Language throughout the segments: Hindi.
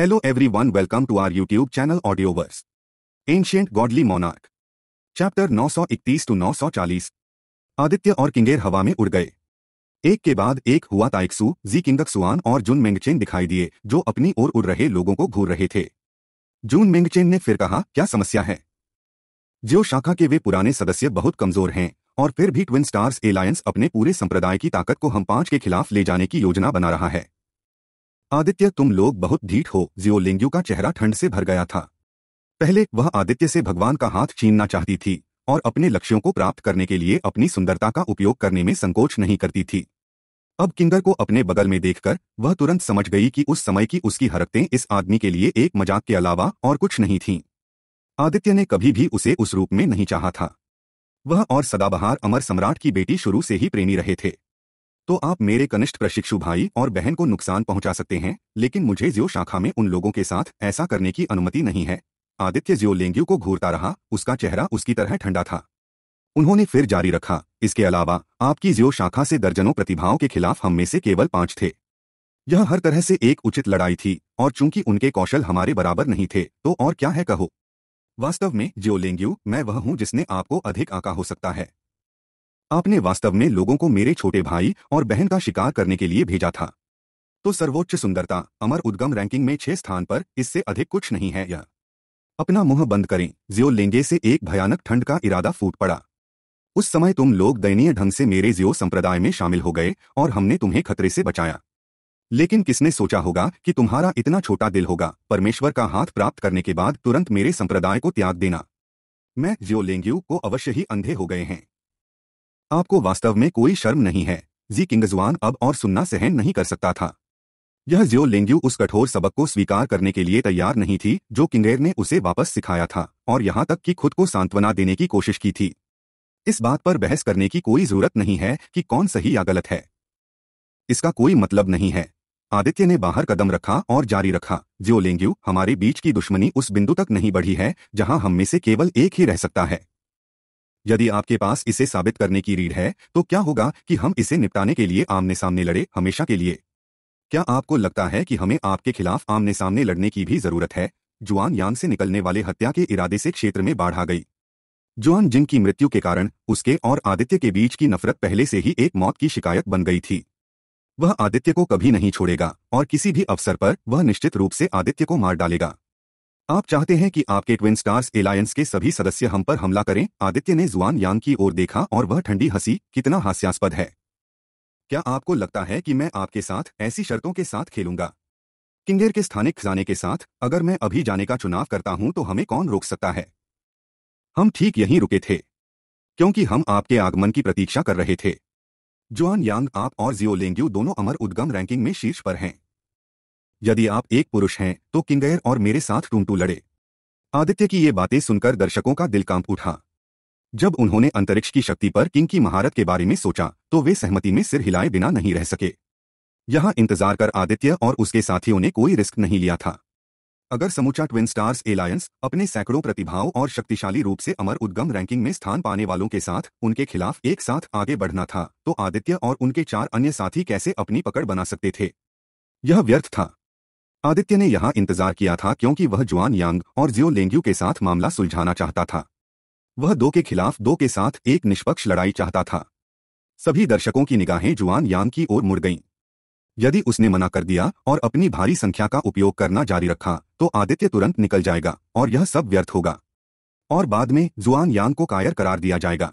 Hello everyone, welcome to our YouTube channel Audioverse. Ancient Godly Monarch. Chapter 931 to 940 Aditya और किंगेर हवा में उड़ गए एक के बाद एक हुआ ताइक्सू जी किंगक सुआन और जुन मेंगचेन दिखाई दिए जो अपनी ओर उड़ रहे लोगों को घूर रहे थे जून मेंगचेन ने फिर कहा क्या समस्या है जो शाखा के वे पुराने सदस्य बहुत कमजोर हैं और फिर भी ट्विन स्टार्स एलायंस अपने पूरे संप्रदाय की ताकत को हम पांच के खिलाफ ले जाने की योजना बना रहा है आदित्य तुम लोग बहुत ढीठ हो जियोलिंग्यू का चेहरा ठंड से भर गया था पहले वह आदित्य से भगवान का हाथ छीनना चाहती थी और अपने लक्ष्यों को प्राप्त करने के लिए अपनी सुंदरता का उपयोग करने में संकोच नहीं करती थी अब किंगर को अपने बगल में देखकर वह तुरंत समझ गई कि उस समय की उसकी हरकतें इस आदमी के लिए एक मजाक के अलावा और कुछ नहीं थीं आदित्य ने कभी भी उसे उस रूप में नहीं चाहा था वह और सदाबहार अमर सम्राट की बेटी शुरू से ही प्रेमी रहे थे तो आप मेरे कनिष्ठ प्रशिक्षु भाई और बहन को नुकसान पहुंचा सकते हैं लेकिन मुझे जियो शाखा में उन लोगों के साथ ऐसा करने की अनुमति नहीं है आदित्य लेंग्यू को घूरता रहा उसका चेहरा उसकी तरह ठंडा था उन्होंने फिर जारी रखा इसके अलावा आपकी जियो शाखा से दर्जनों प्रतिभाओं के खिलाफ हम में से केवल पांच थे यह हर तरह से एक उचित लड़ाई थी और चूंकि उनके कौशल हमारे बराबर नहीं थे तो और क्या है कहो वास्तव में लेंग्यू मैं वह हूं जिसने आपको अधिक आका हो सकता है आपने वास्तव में लोगों को मेरे छोटे भाई और बहन का शिकार करने के लिए भेजा था तो सर्वोच्च सुंदरता अमर उद्गम रैंकिंग में छह स्थान पर इससे अधिक कुछ नहीं है यह अपना मुंह बंद करें जियो लेंगे से एक भयानक ठंड का इरादा फूट पड़ा उस समय तुम लोग दयनीय ढंग से मेरे जियो संप्रदाय में शामिल हो गए और हमने तुम्हें खतरे से बचाया लेकिन किसने सोचा होगा कि तुम्हारा इतना छोटा दिल होगा परमेश्वर का हाथ प्राप्त करने के बाद तुरंत मेरे संप्रदाय को त्याग देना मैं जियोलेंग्यू को अवश्य ही अंधे हो गए हैं आपको वास्तव में कोई शर्म नहीं है जी किंगज़वान अब और सुनना सहन नहीं कर सकता था यह जियो लेंग्यू उस कठोर सबक को स्वीकार करने के लिए तैयार नहीं थी जो किंगेर ने उसे वापस सिखाया था और यहां तक कि खुद को सांत्वना देने की कोशिश की थी इस बात पर बहस करने की कोई जरूरत नहीं है कि कौन सही या गलत है इसका कोई मतलब नहीं है आदित्य ने बाहर कदम रखा और जारी रखा जियो लेंग्यू हमारे बीच की दुश्मनी उस बिंदु तक नहीं बढ़ी है जहां हम में से केवल एक ही रह सकता है यदि आपके पास इसे साबित करने की रीढ़ है तो क्या होगा कि हम इसे निपटाने के लिए आमने सामने लड़े हमेशा के लिए क्या आपको लगता है कि हमें आपके खिलाफ आमने सामने लड़ने की भी जरूरत है जुआन यांग से निकलने वाले हत्या के इरादे से क्षेत्र में बाढ़ आ गई जुआन जिनकी की मृत्यु के कारण उसके और आदित्य के बीच की नफरत पहले से ही एक मौत की शिकायत बन गई थी वह आदित्य को कभी नहीं छोड़ेगा और किसी भी अवसर पर वह निश्चित रूप से आदित्य को मार डालेगा आप चाहते हैं कि आपके ट्विन स्टार्स एलायंस के सभी सदस्य हम पर हमला करें आदित्य ने जुआन यांग की ओर देखा और वह ठंडी हंसी कितना हास्यास्पद है क्या आपको लगता है कि मैं आपके साथ ऐसी शर्तों के साथ खेलूंगा किंगेर के स्थानिक खजाने के साथ अगर मैं अभी जाने का चुनाव करता हूं तो हमें कौन रोक सकता है हम ठीक यहीं रुके थे क्योंकि हम आपके आगमन की प्रतीक्षा कर रहे थे जुआन यांग आप और जियो लेंग्यू दोनों अमर उद्गम रैंकिंग में शीर्ष पर हैं यदि आप एक पुरुष हैं तो किंगयर और मेरे साथ टूंटू लड़े आदित्य की ये बातें सुनकर दर्शकों का दिल कांप उठा जब उन्होंने अंतरिक्ष की शक्ति पर किंग की महारत के बारे में सोचा तो वे सहमति में सिर हिलाए बिना नहीं रह सके यहां इंतजार कर आदित्य और उसके साथियों ने कोई रिस्क नहीं लिया था अगर समूचा ट्विन स्टार्स एलायंस अपने सैकड़ों प्रतिभाओं और शक्तिशाली रूप से अमर उद्गम रैंकिंग में स्थान पाने वालों के साथ उनके खिलाफ एक साथ आगे बढ़ना था तो आदित्य और उनके चार अन्य साथी कैसे अपनी पकड़ बना सकते थे यह व्यर्थ था आदित्य ने यहां इंतजार किया था क्योंकि वह जुआन यांग और जियो लेंग्यू के साथ मामला सुलझाना चाहता था वह दो के खिलाफ दो के साथ एक निष्पक्ष लड़ाई चाहता था सभी दर्शकों की निगाहें जुआन यांग की ओर मुड़ गईं यदि उसने मना कर दिया और अपनी भारी संख्या का उपयोग करना जारी रखा तो आदित्य तुरंत निकल जाएगा और यह सब व्यर्थ होगा और बाद में जुआन यांग को कायर करार दिया जाएगा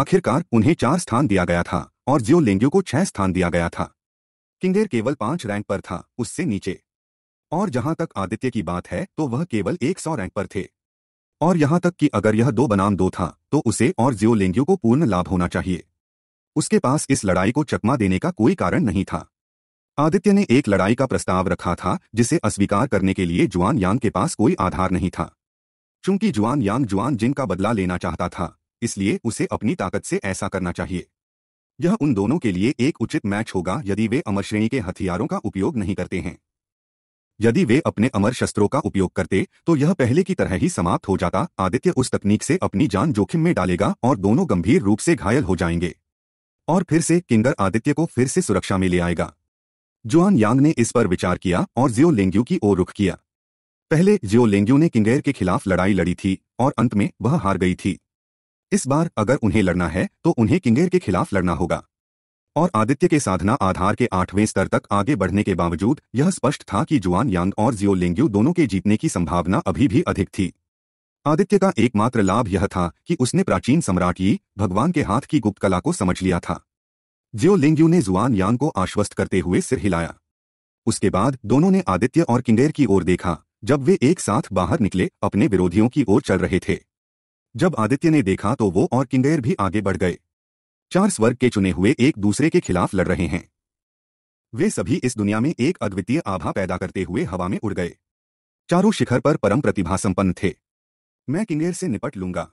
आखिरकार उन्हें चार स्थान दिया गया था और जियो लेंग्यू को छह स्थान दिया गया था किंगेर केवल पांच रैंक पर था उससे नीचे और जहां तक आदित्य की बात है तो वह केवल एक सौ रैंक पर थे और यहां तक कि अगर यह दो बनाम दो था तो उसे और जियोलेंग्यू को पूर्ण लाभ होना चाहिए उसके पास इस लड़ाई को चकमा देने का कोई कारण नहीं था आदित्य ने एक लड़ाई का प्रस्ताव रखा था जिसे अस्वीकार करने के लिए जुआन यांग के पास कोई आधार नहीं था चूंकि जुआन यांग जुआन जिन का बदला लेना चाहता था इसलिए उसे अपनी ताकत से ऐसा करना चाहिए यह उन दोनों के लिए एक उचित मैच होगा यदि वे अमर श्रेणी के हथियारों का उपयोग नहीं करते हैं यदि वे अपने अमर शस्त्रों का उपयोग करते तो यह पहले की तरह ही समाप्त हो जाता आदित्य उस तकनीक से अपनी जान जोखिम में डालेगा और दोनों गंभीर रूप से घायल हो जाएंगे और फिर से किंगर आदित्य को फिर से सुरक्षा में ले आएगा जुआन यांग ने इस पर विचार किया और जियो लेंग्यू की ओर रुख किया पहले जियो लेंग्यू ने किंगेर के खिलाफ लड़ाई लड़ी थी और अंत में वह हार गई थी इस बार अगर उन्हें लड़ना है तो उन्हें किंगेर के खिलाफ लड़ना होगा और आदित्य के साधना आधार के आठवें स्तर तक आगे बढ़ने के बावजूद यह स्पष्ट था कि जुआन यांग और जियोलिंग्यू दोनों के जीतने की संभावना अभी भी अधिक थी आदित्य का एकमात्र लाभ यह था कि उसने प्राचीन सम्राट यी भगवान के हाथ की गुप्त कला को समझ लिया था जियोलिंग्यू ने जुआन यांग को आश्वस्त करते हुए सिर हिलाया उसके बाद दोनों ने आदित्य और किंगेर की ओर देखा जब वे एक साथ बाहर निकले अपने विरोधियों की ओर चल रहे थे जब आदित्य ने देखा तो वो और किंगेर भी आगे बढ़ गए चार स्वर्ग के चुने हुए एक दूसरे के खिलाफ लड़ रहे हैं वे सभी इस दुनिया में एक अद्वितीय आभा पैदा करते हुए हवा में उड़ गए चारों शिखर पर परम प्रतिभा संपन्न थे मैं किंगेर से निपट लूंगा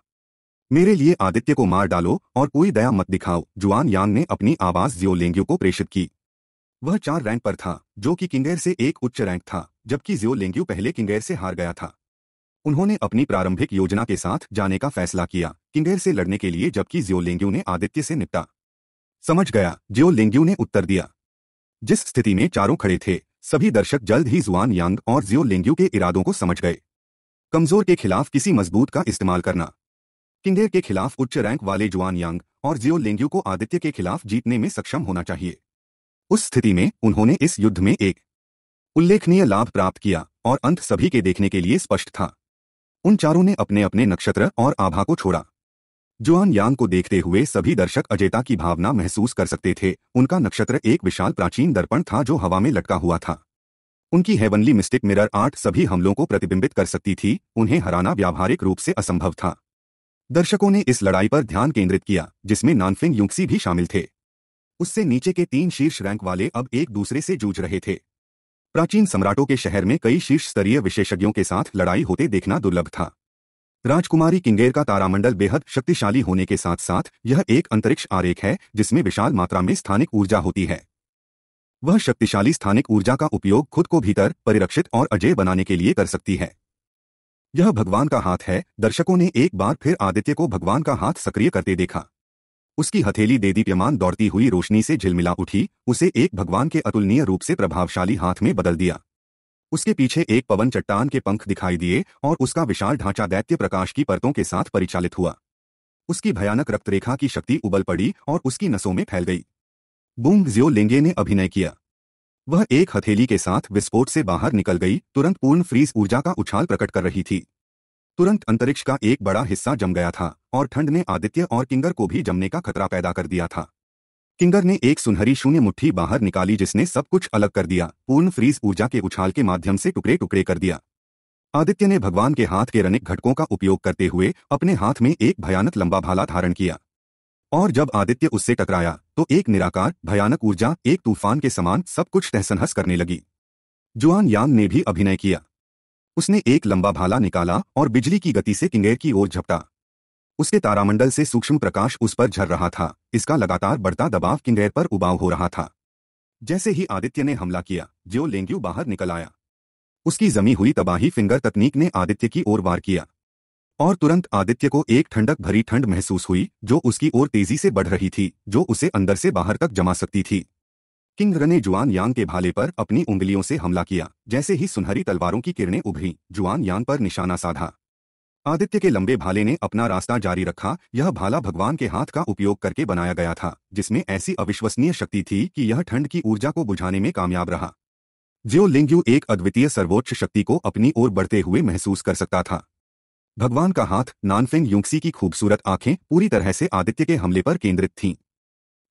मेरे लिए आदित्य को मार डालो और कोई दया मत दिखाओ जुआन यांग ने अपनी आवाज जियोलेंग्यू को प्रेषित की वह चार रैंक पर था जो कि किंगेर से एक उच्च रैंक था जबकि जियोलेंग्यू पहले किंगेर से हार गया था उन्होंने अपनी प्रारंभिक योजना के साथ जाने का फैसला किया किंगेर से लड़ने के लिए जबकि जियोलेंग्यू ने आदित्य से निपटा समझ गया जियोलेंग्यू ने उत्तर दिया जिस स्थिति में चारों खड़े थे सभी दर्शक जल्द ही जुआन यांग और जियोलेंग्यू के इरादों को समझ गए कमजोर के खिलाफ किसी मजबूत का इस्तेमाल करना किंगेर के खिलाफ उच्च रैंक वाले जुआन यांग और जियोलेंग्यू को आदित्य के खिलाफ जीतने में सक्षम होना चाहिए उस स्थिति में उन्होंने इस युद्ध में एक उल्लेखनीय लाभ प्राप्त किया और अंत सभी के देखने के लिए स्पष्ट था उन चारों ने अपने अपने नक्षत्र और आभा को छोड़ा जुआन यांग को देखते हुए सभी दर्शक अजेता की भावना महसूस कर सकते थे उनका नक्षत्र एक विशाल प्राचीन दर्पण था जो हवा में लटका हुआ था उनकी हेवनली मिस्टिक मिरर आर्ट सभी हमलों को प्रतिबिंबित कर सकती थी उन्हें हराना व्यावहारिक रूप से असंभव था दर्शकों ने इस लड़ाई पर ध्यान केंद्रित किया जिसमें नानफिंग युक्सी भी शामिल थे उससे नीचे के तीन शीर्ष रैंक वाले अब एक दूसरे से जूझ रहे थे प्राचीन सम्राटों के शहर में कई शीर्ष स्तरीय विशेषज्ञों के साथ लड़ाई होते देखना दुर्लभ था राजकुमारी किंगेर का तारामंडल बेहद शक्तिशाली होने के साथ साथ यह एक अंतरिक्ष आरेख है जिसमें विशाल मात्रा में स्थानिक ऊर्जा होती है वह शक्तिशाली स्थानिक ऊर्जा का उपयोग खुद को भीतर परिरक्षित और अजय बनाने के लिए कर सकती है यह भगवान का हाथ है दर्शकों ने एक बार फिर आदित्य को भगवान का हाथ सक्रिय करते देखा उसकी हथेली दे दीप्यमान दौड़ती हुई रोशनी से झिलमिला उठी उसे एक भगवान के अतुलनीय रूप से प्रभावशाली हाथ में बदल दिया उसके पीछे एक पवन चट्टान के पंख दिखाई दिए और उसका विशाल ढांचा दैत्य प्रकाश की परतों के साथ परिचालित हुआ उसकी भयानक रक्तरेखा की शक्ति उबल पड़ी और उसकी नसों में फैल गई बूंग जियो लेंगे ने अभिनय किया वह एक हथेली के साथ विस्फोट से बाहर निकल गई तुरंत पूर्ण फ्रीज ऊर्जा का उछाल प्रकट कर रही थी तुरंत अंतरिक्ष का एक बड़ा हिस्सा जम गया था और ठंड ने आदित्य और किंगर को भी जमने का खतरा पैदा कर दिया था किंगर ने एक सुनहरी शून्य मुट्ठी बाहर निकाली जिसने सब कुछ अलग कर दिया पूर्ण फ्रीज ऊर्जा के उछाल के माध्यम से टुकड़े टुकड़े कर दिया आदित्य ने भगवान के हाथ के रनिक घटकों का उपयोग करते हुए अपने हाथ में एक भयानक लंबा भाला धारण किया और जब आदित्य उससे टकराया तो एक निराकार भयानक ऊर्जा एक तूफान के समान सब कुछ तहसनहस करने लगी जुआन यांग ने भी अभिनय किया उसने एक लंबा भाला निकाला और बिजली की गति से किंगेर की ओर झपटा उसके तारामंडल से सूक्ष्म प्रकाश उस पर झर रहा था इसका लगातार बढ़ता दबाव किंगेर पर उबाव हो रहा था जैसे ही आदित्य ने हमला किया ज्यो लेंग्यू बाहर निकल आया उसकी जमी हुई तबाही फिंगर तकनीक ने आदित्य की ओर वार किया और तुरंत आदित्य को एक ठंडक भरी ठंड महसूस हुई जो उसकी ओर तेजी से बढ़ रही थी जो उसे अंदर से बाहर तक जमा सकती थी किंग ने जुआन यांग के भाले पर अपनी उंगलियों से हमला किया जैसे ही सुनहरी तलवारों की किरणें उभरी जुआन यांग पर निशाना साधा आदित्य के लंबे भाले ने अपना रास्ता जारी रखा यह भाला भगवान के हाथ का उपयोग करके बनाया गया था जिसमें ऐसी अविश्वसनीय शक्ति थी कि यह ठंड की ऊर्जा को बुझाने में कामयाब रहा जियो लिंग्यू एक अद्वितीय सर्वोच्च शक्ति को अपनी ओर बढ़ते हुए महसूस कर सकता था भगवान का हाथ नानफेंग युक्सी की खूबसूरत आंखें पूरी तरह से आदित्य के हमले पर केंद्रित थीं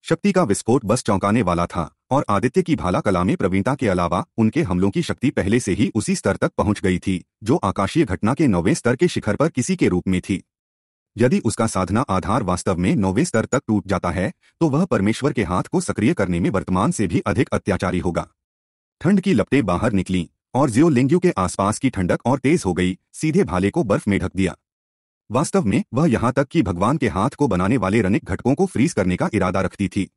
शक्ति का विस्फोट बस चौंकाने वाला था और आदित्य की भाला कला में प्रवीणता के अलावा उनके हमलों की शक्ति पहले से ही उसी स्तर तक पहुंच गई थी जो आकाशीय घटना के नौवें स्तर के शिखर पर किसी के रूप में थी यदि उसका साधना आधार वास्तव में नौवें स्तर तक टूट जाता है तो वह परमेश्वर के हाथ को सक्रिय करने में वर्तमान से भी अधिक अत्याचारी होगा ठंड की लपटें बाहर निकली और जियोलिंग्यू के आसपास की ठंडक और तेज हो गई सीधे भाले को बर्फ में ढक दिया वास्तव में वह यहां तक कि भगवान के हाथ को बनाने वाले रनिक घटकों को फ्रीज करने का इरादा रखती थी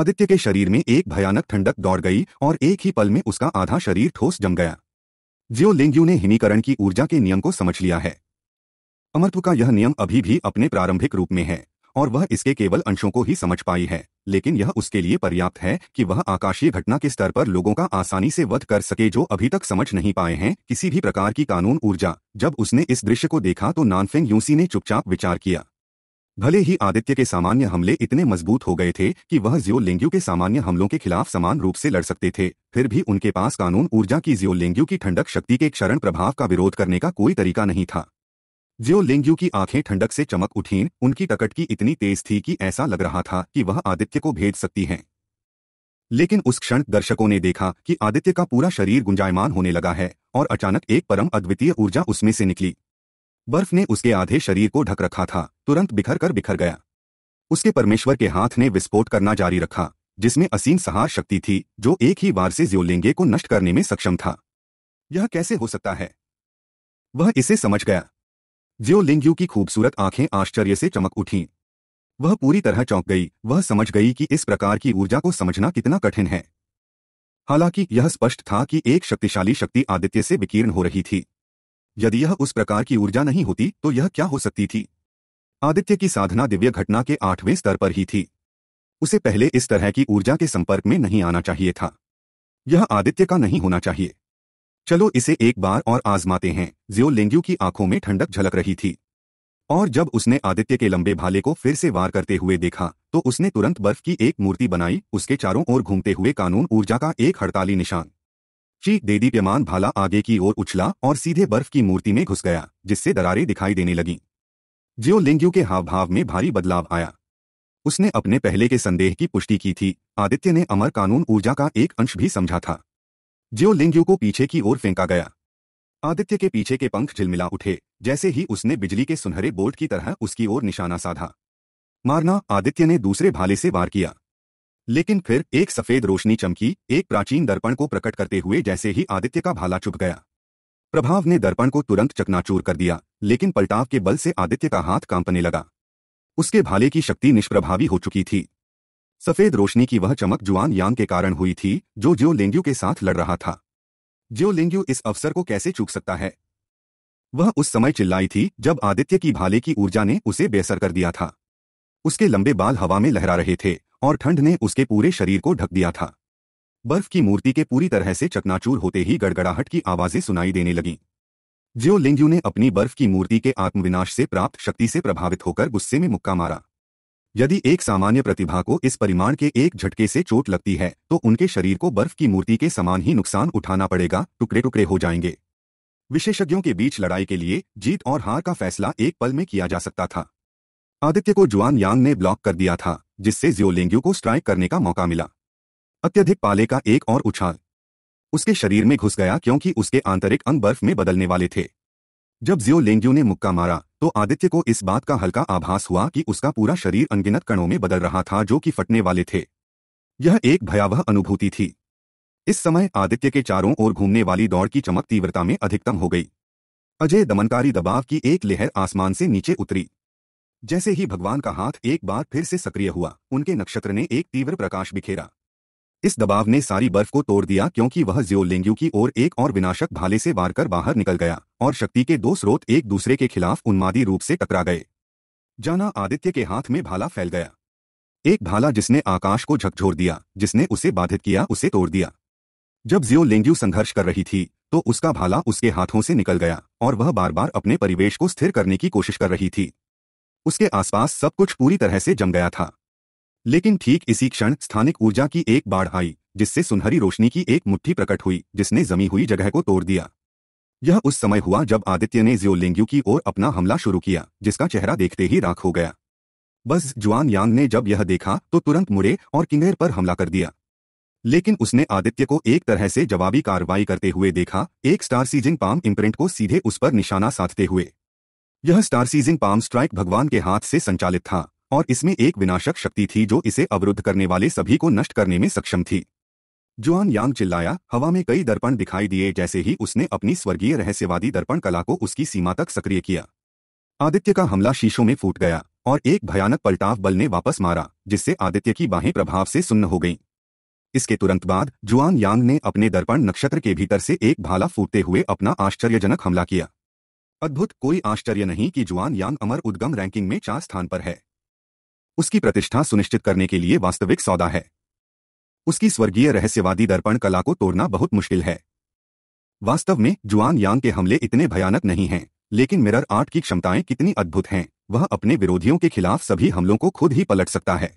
आदित्य के शरीर में एक भयानक ठंडक दौड़ गई और एक ही पल में उसका आधा शरीर ठोस जम गया जियोलिंग्यू ने हिमीकरण की ऊर्जा के नियम को समझ लिया है अमरत्व का यह नियम अभी भी अपने प्रारंभिक रूप में है और वह इसके केवल अंशों को ही समझ पाई है लेकिन यह उसके लिए पर्याप्त है कि वह आकाशीय घटना के स्तर पर लोगों का आसानी से वध कर सके जो अभी तक समझ नहीं पाए हैं किसी भी प्रकार की कानून ऊर्जा जब उसने इस दृश्य को देखा तो नानफेंग यूसी ने चुपचाप विचार किया भले ही आदित्य के सामान्य हमले इतने मजबूत हो गए थे कि वह जियोलिंग्यू के सामान्य हमलों के खिलाफ समान रूप से लड़ सकते थे फिर भी उनके पास कानून ऊर्जा की जियोलिंग्यू की ठंडक शक्ति के क्षरण प्रभाव का विरोध करने का कोई तरीका नहीं था ज्यो लिंग्यू की आंखें ठंडक से चमक उठीं उनकी टकट की इतनी तेज थी कि ऐसा लग रहा था कि वह आदित्य को भेज सकती हैं लेकिन उस क्षण दर्शकों ने देखा कि आदित्य का पूरा शरीर गुंजायमान होने लगा है और अचानक एक परम अद्वितीय ऊर्जा उसमें से निकली बर्फ ने उसके आधे शरीर को ढक रखा था तुरंत बिखर कर बिखर गया उसके परमेश्वर के हाथ ने विस्फोट करना जारी रखा जिसमें असीम सहार शक्ति थी जो एक ही बार से ज्योलिंगे को नष्ट करने में सक्षम था यह कैसे हो सकता है वह इसे समझ गया ज्यो लिंगयू की खूबसूरत आंखें आश्चर्य से चमक उठीं वह पूरी तरह चौंक गई वह समझ गई कि इस प्रकार की ऊर्जा को समझना कितना कठिन है हालांकि यह स्पष्ट था कि एक शक्तिशाली शक्ति आदित्य से विकीर्ण हो रही थी यदि यह उस प्रकार की ऊर्जा नहीं होती तो यह क्या हो सकती थी आदित्य की साधना दिव्य घटना के आठवें स्तर पर ही थी उसे पहले इस तरह की ऊर्जा के संपर्क में नहीं आना चाहिए था यह आदित्य का नहीं होना चाहिए चलो इसे एक बार और आजमाते हैं जियो लेंग्यू की आंखों में ठंडक झलक रही थी और जब उसने आदित्य के लंबे भाले को फिर से वार करते हुए देखा तो उसने तुरंत बर्फ की एक मूर्ति बनाई उसके चारों ओर घूमते हुए कानून ऊर्जा का एक हड़ताली निशान चीख दे दीप्यमान भाला आगे की ओर उछला और सीधे बर्फ की मूर्ति में घुस गया जिससे दरारें दिखाई देने लगीं जियो लिंग्यू के हाव भाव में भारी बदलाव आया उसने अपने पहले के संदेह की पुष्टि की थी आदित्य ने अमर कानून ऊर्जा का एक अंश भी समझा था ज्योलिंग्यू को पीछे की ओर फेंका गया आदित्य के पीछे के पंख झिलमिला उठे जैसे ही उसने बिजली के सुनहरे बोर्ड की तरह उसकी ओर निशाना साधा मारना आदित्य ने दूसरे भाले से वार किया लेकिन फिर एक सफेद रोशनी चमकी एक प्राचीन दर्पण को प्रकट करते हुए जैसे ही आदित्य का भाला चुप गया प्रभाव ने दर्पण को तुरंत चकनाचूर कर दिया लेकिन पलटाव के बल से आदित्य का हाथ कांपने लगा उसके भाले की शक्ति निष्प्रभावी हो चुकी थी सफेद रोशनी की वह चमक जुआन यांग के कारण हुई थी जो ज्यो लेंग्यू के साथ लड़ रहा था ज्यो लेंग्यू इस अवसर को कैसे चूक सकता है वह उस समय चिल्लाई थी जब आदित्य की भाले की ऊर्जा ने उसे बेसर कर दिया था उसके लंबे बाल हवा में लहरा रहे थे और ठंड ने उसके पूरे शरीर को ढक दिया था बर्फ की मूर्ति के पूरी तरह से चकनाचूर होते ही गड़गड़ाहट की आवाजें सुनाई देने लगीं ज्योलिंग्यू लिंग्यू ने अपनी बर्फ की मूर्ति के आत्मविनाश से प्राप्त शक्ति से प्रभावित होकर गुस्से में मुक्का मारा यदि एक सामान्य प्रतिभा को इस परिमाण के एक झटके से चोट लगती है तो उनके शरीर को बर्फ की मूर्ति के समान ही नुकसान उठाना पड़ेगा टुकड़े टुकड़े हो जाएंगे विशेषज्ञों के बीच लड़ाई के लिए जीत और हार का फैसला एक पल में किया जा सकता था आदित्य को जुआन यांग ने ब्लॉक कर दिया था जिससे जियोलेंग्यू को स्ट्राइक करने का मौका मिला अत्यधिक पाले का एक और उछाल उसके शरीर में घुस गया क्योंकि उसके आंतरिक अंग बर्फ में बदलने वाले थे जब जियोलेंग्यू ने मुक्का मारा तो आदित्य को इस बात का हल्का आभास हुआ कि उसका पूरा शरीर अनगिनत कणों में बदल रहा था जो कि फटने वाले थे यह एक भयावह अनुभूति थी इस समय आदित्य के चारों ओर घूमने वाली दौड़ की चमक तीव्रता में अधिकतम हो गई अजय दमनकारी दबाव की एक लहर आसमान से नीचे उतरी जैसे ही भगवान का हाथ एक बार फिर से सक्रिय हुआ उनके नक्षत्र ने एक तीव्र प्रकाश बिखेरा इस दबाव ने सारी बर्फ को तोड़ दिया क्योंकि वह ज्योलिंग्यू की ओर एक और विनाशक भाले से वार कर बाहर निकल गया और शक्ति के दो स्रोत एक दूसरे के खिलाफ उन्मादी रूप से टकरा गए जाना आदित्य के हाथ में भाला फैल गया एक भाला जिसने आकाश को झकझोर दिया जिसने उसे बाधित किया उसे तोड़ दिया जब जियोलेंग्यू संघर्ष कर रही थी तो उसका भाला उसके हाथों से निकल गया और वह बार बार अपने परिवेश को स्थिर करने की कोशिश कर रही थी उसके आसपास सब कुछ पूरी तरह से जम गया था लेकिन ठीक इसी क्षण स्थानिक ऊर्जा की एक बाढ़ आई जिससे सुनहरी रोशनी की एक मुट्ठी प्रकट हुई जिसने जमी हुई जगह को तोड़ दिया यह उस समय हुआ जब आदित्य ने ज्योलिंग्यू की ओर अपना हमला शुरू किया जिसका चेहरा देखते ही राख हो गया बस जुआन यांग ने जब यह देखा तो तुरंत मुड़े और किंगेर पर हमला कर दिया लेकिन उसने आदित्य को एक तरह से जवाबी कार्रवाई करते हुए देखा एक स्टार सीजिंग पाम इम्प्रिंट को सीधे उस पर निशाना साधते हुए यह स्टार सीजिंग पाम स्ट्राइक भगवान के हाथ से संचालित था और इसमें एक विनाशक शक्ति थी जो इसे अवरुद्ध करने वाले सभी को नष्ट करने में सक्षम थी जुआन यांग चिल्लाया हवा में कई दर्पण दिखाई दिए जैसे ही उसने अपनी स्वर्गीय रहस्यवादी दर्पण कला को उसकी सीमा तक सक्रिय किया आदित्य का हमला शीशों में फूट गया और एक भयानक पलटाव बल ने वापस मारा जिससे आदित्य की बाहें प्रभाव से सुन्न हो गईं इसके तुरंत बाद जुआन यांग ने अपने दर्पण नक्षत्र के भीतर से एक भाला फूटते हुए अपना आश्चर्यजनक हमला किया अद्भुत कोई आश्चर्य नहीं कि जुआन यांग अमर उद्गम रैंकिंग में चार स्थान पर है उसकी प्रतिष्ठा सुनिश्चित करने के लिए वास्तविक सौदा है उसकी स्वर्गीय रहस्यवादी दर्पण कला को तोड़ना बहुत मुश्किल है वास्तव में जुआन यांग के हमले इतने भयानक नहीं हैं लेकिन मिरर आर्ट की क्षमताएं कितनी अद्भुत हैं वह अपने विरोधियों के खिलाफ सभी हमलों को खुद ही पलट सकता है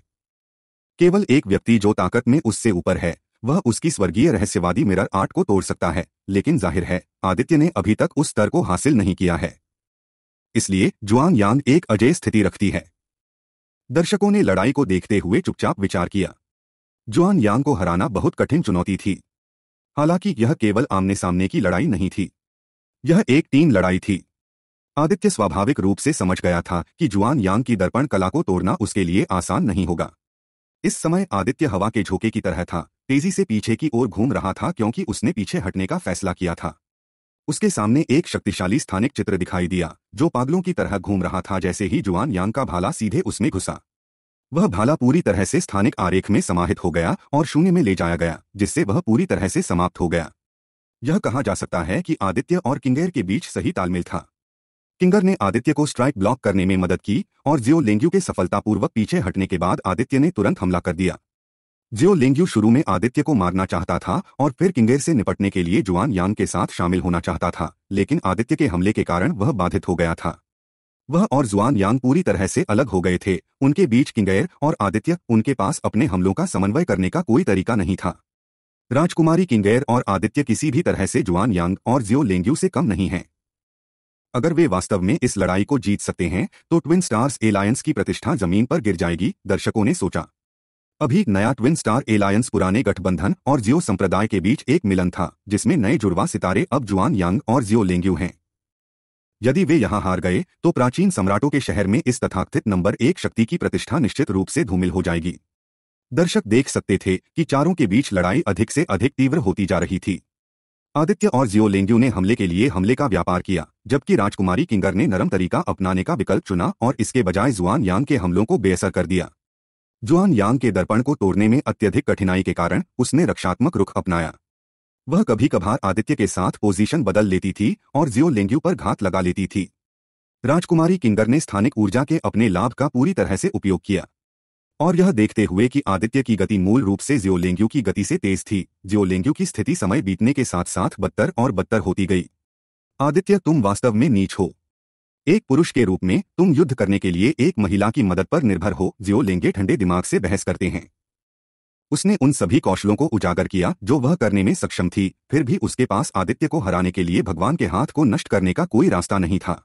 केवल एक व्यक्ति जो ताकत में उससे ऊपर है वह उसकी स्वर्गीय रहस्यवादी मिरर आर्ट को तोड़ सकता है लेकिन जाहिर है आदित्य ने अभी तक उस स्तर को हासिल नहीं किया है इसलिए जुआन यांग एक अजय स्थिति रखती है दर्शकों ने लड़ाई को देखते हुए चुपचाप विचार किया जुआन यांग को हराना बहुत कठिन चुनौती थी हालांकि यह केवल आमने सामने की लड़ाई नहीं थी यह एक टीम लड़ाई थी आदित्य स्वाभाविक रूप से समझ गया था कि जुआन यांग की दर्पण कला को तोड़ना उसके लिए आसान नहीं होगा इस समय आदित्य हवा के झोंके की तरह था तेजी से पीछे की ओर घूम रहा था क्योंकि उसने पीछे हटने का फैसला किया था उसके सामने एक शक्तिशाली स्थानिक चित्र दिखाई दिया जो पागलों की तरह घूम रहा था जैसे ही जुआन यांग का भाला सीधे उसमें घुसा वह भाला पूरी तरह से स्थानिक आरेख में समाहित हो गया और शून्य में ले जाया गया जिससे वह पूरी तरह से समाप्त हो गया यह कहा जा सकता है कि आदित्य और किंगेर के बीच सही तालमेल था किंगर ने आदित्य को स्ट्राइक ब्लॉक करने में मदद की और जियो लेंग्यू के सफलतापूर्वक पीछे हटने के बाद आदित्य ने तुरंत हमला कर दिया जियो शुरू में आदित्य को मारना चाहता था और फिर किंगेर से निपटने के लिए जुआन यांग के साथ शामिल होना चाहता था लेकिन आदित्य के हमले के कारण वह बाधित हो गया था वह और जुआन यांग पूरी तरह से अलग हो गए थे उनके बीच किंगेर और आदित्य उनके पास अपने हमलों का समन्वय करने का कोई तरीका नहीं था राजकुमारी किंगेर और आदित्य किसी भी तरह से जुआन यांग और जियो लेंग्यू से कम नहीं हैं अगर वे वास्तव में इस लड़ाई को जीत सकते हैं तो ट्विन स्टार्स एलायंस की प्रतिष्ठा जमीन पर गिर जाएगी दर्शकों ने सोचा अभी नया ट्विन स्टार एलायंस पुराने गठबंधन और जियो संप्रदाय के बीच एक मिलन था जिसमें नए जुड़वा सितारे अब जुआन यांग और जियो लेंग्यू हैं यदि वे यहां हार गए तो प्राचीन सम्राटों के शहर में इस तथाकथित नंबर एक शक्ति की प्रतिष्ठा निश्चित रूप से धूमिल हो जाएगी दर्शक देख सकते थे कि चारों के बीच लड़ाई अधिक से अधिक तीव्र होती जा रही थी आदित्य और जियोलेंग्यू ने हमले के लिए हमले का व्यापार किया जबकि राजकुमारी किंगर ने नरम तरीका अपनाने का विकल्प चुना और इसके बजाय जुआन यांग के हमलों को बेअसर कर दिया जुआन यांग के दर्पण को तोड़ने में अत्यधिक कठिनाई के कारण उसने रक्षात्मक रुख अपनाया वह कभी कभार आदित्य के साथ पोजीशन बदल लेती थी और जियो लेंग्यू पर घात लगा लेती थी राजकुमारी किंगर ने स्थानिक ऊर्जा के अपने लाभ का पूरी तरह से उपयोग किया और यह देखते हुए कि आदित्य की गति मूल रूप से जियोलेंग्यू की गति से तेज थी जियोलेंग्यू की स्थिति समय बीतने के साथ साथ बदतर और बदतर होती गई आदित्य तुम वास्तव में नीच हो एक पुरुष के रूप में तुम युद्ध करने के लिए एक महिला की मदद पर निर्भर हो जो लेंगे ठंडे दिमाग से बहस करते हैं उसने उन सभी कौशलों को उजागर किया जो वह करने में सक्षम थी फिर भी उसके पास आदित्य को हराने के लिए भगवान के हाथ को नष्ट करने का कोई रास्ता नहीं था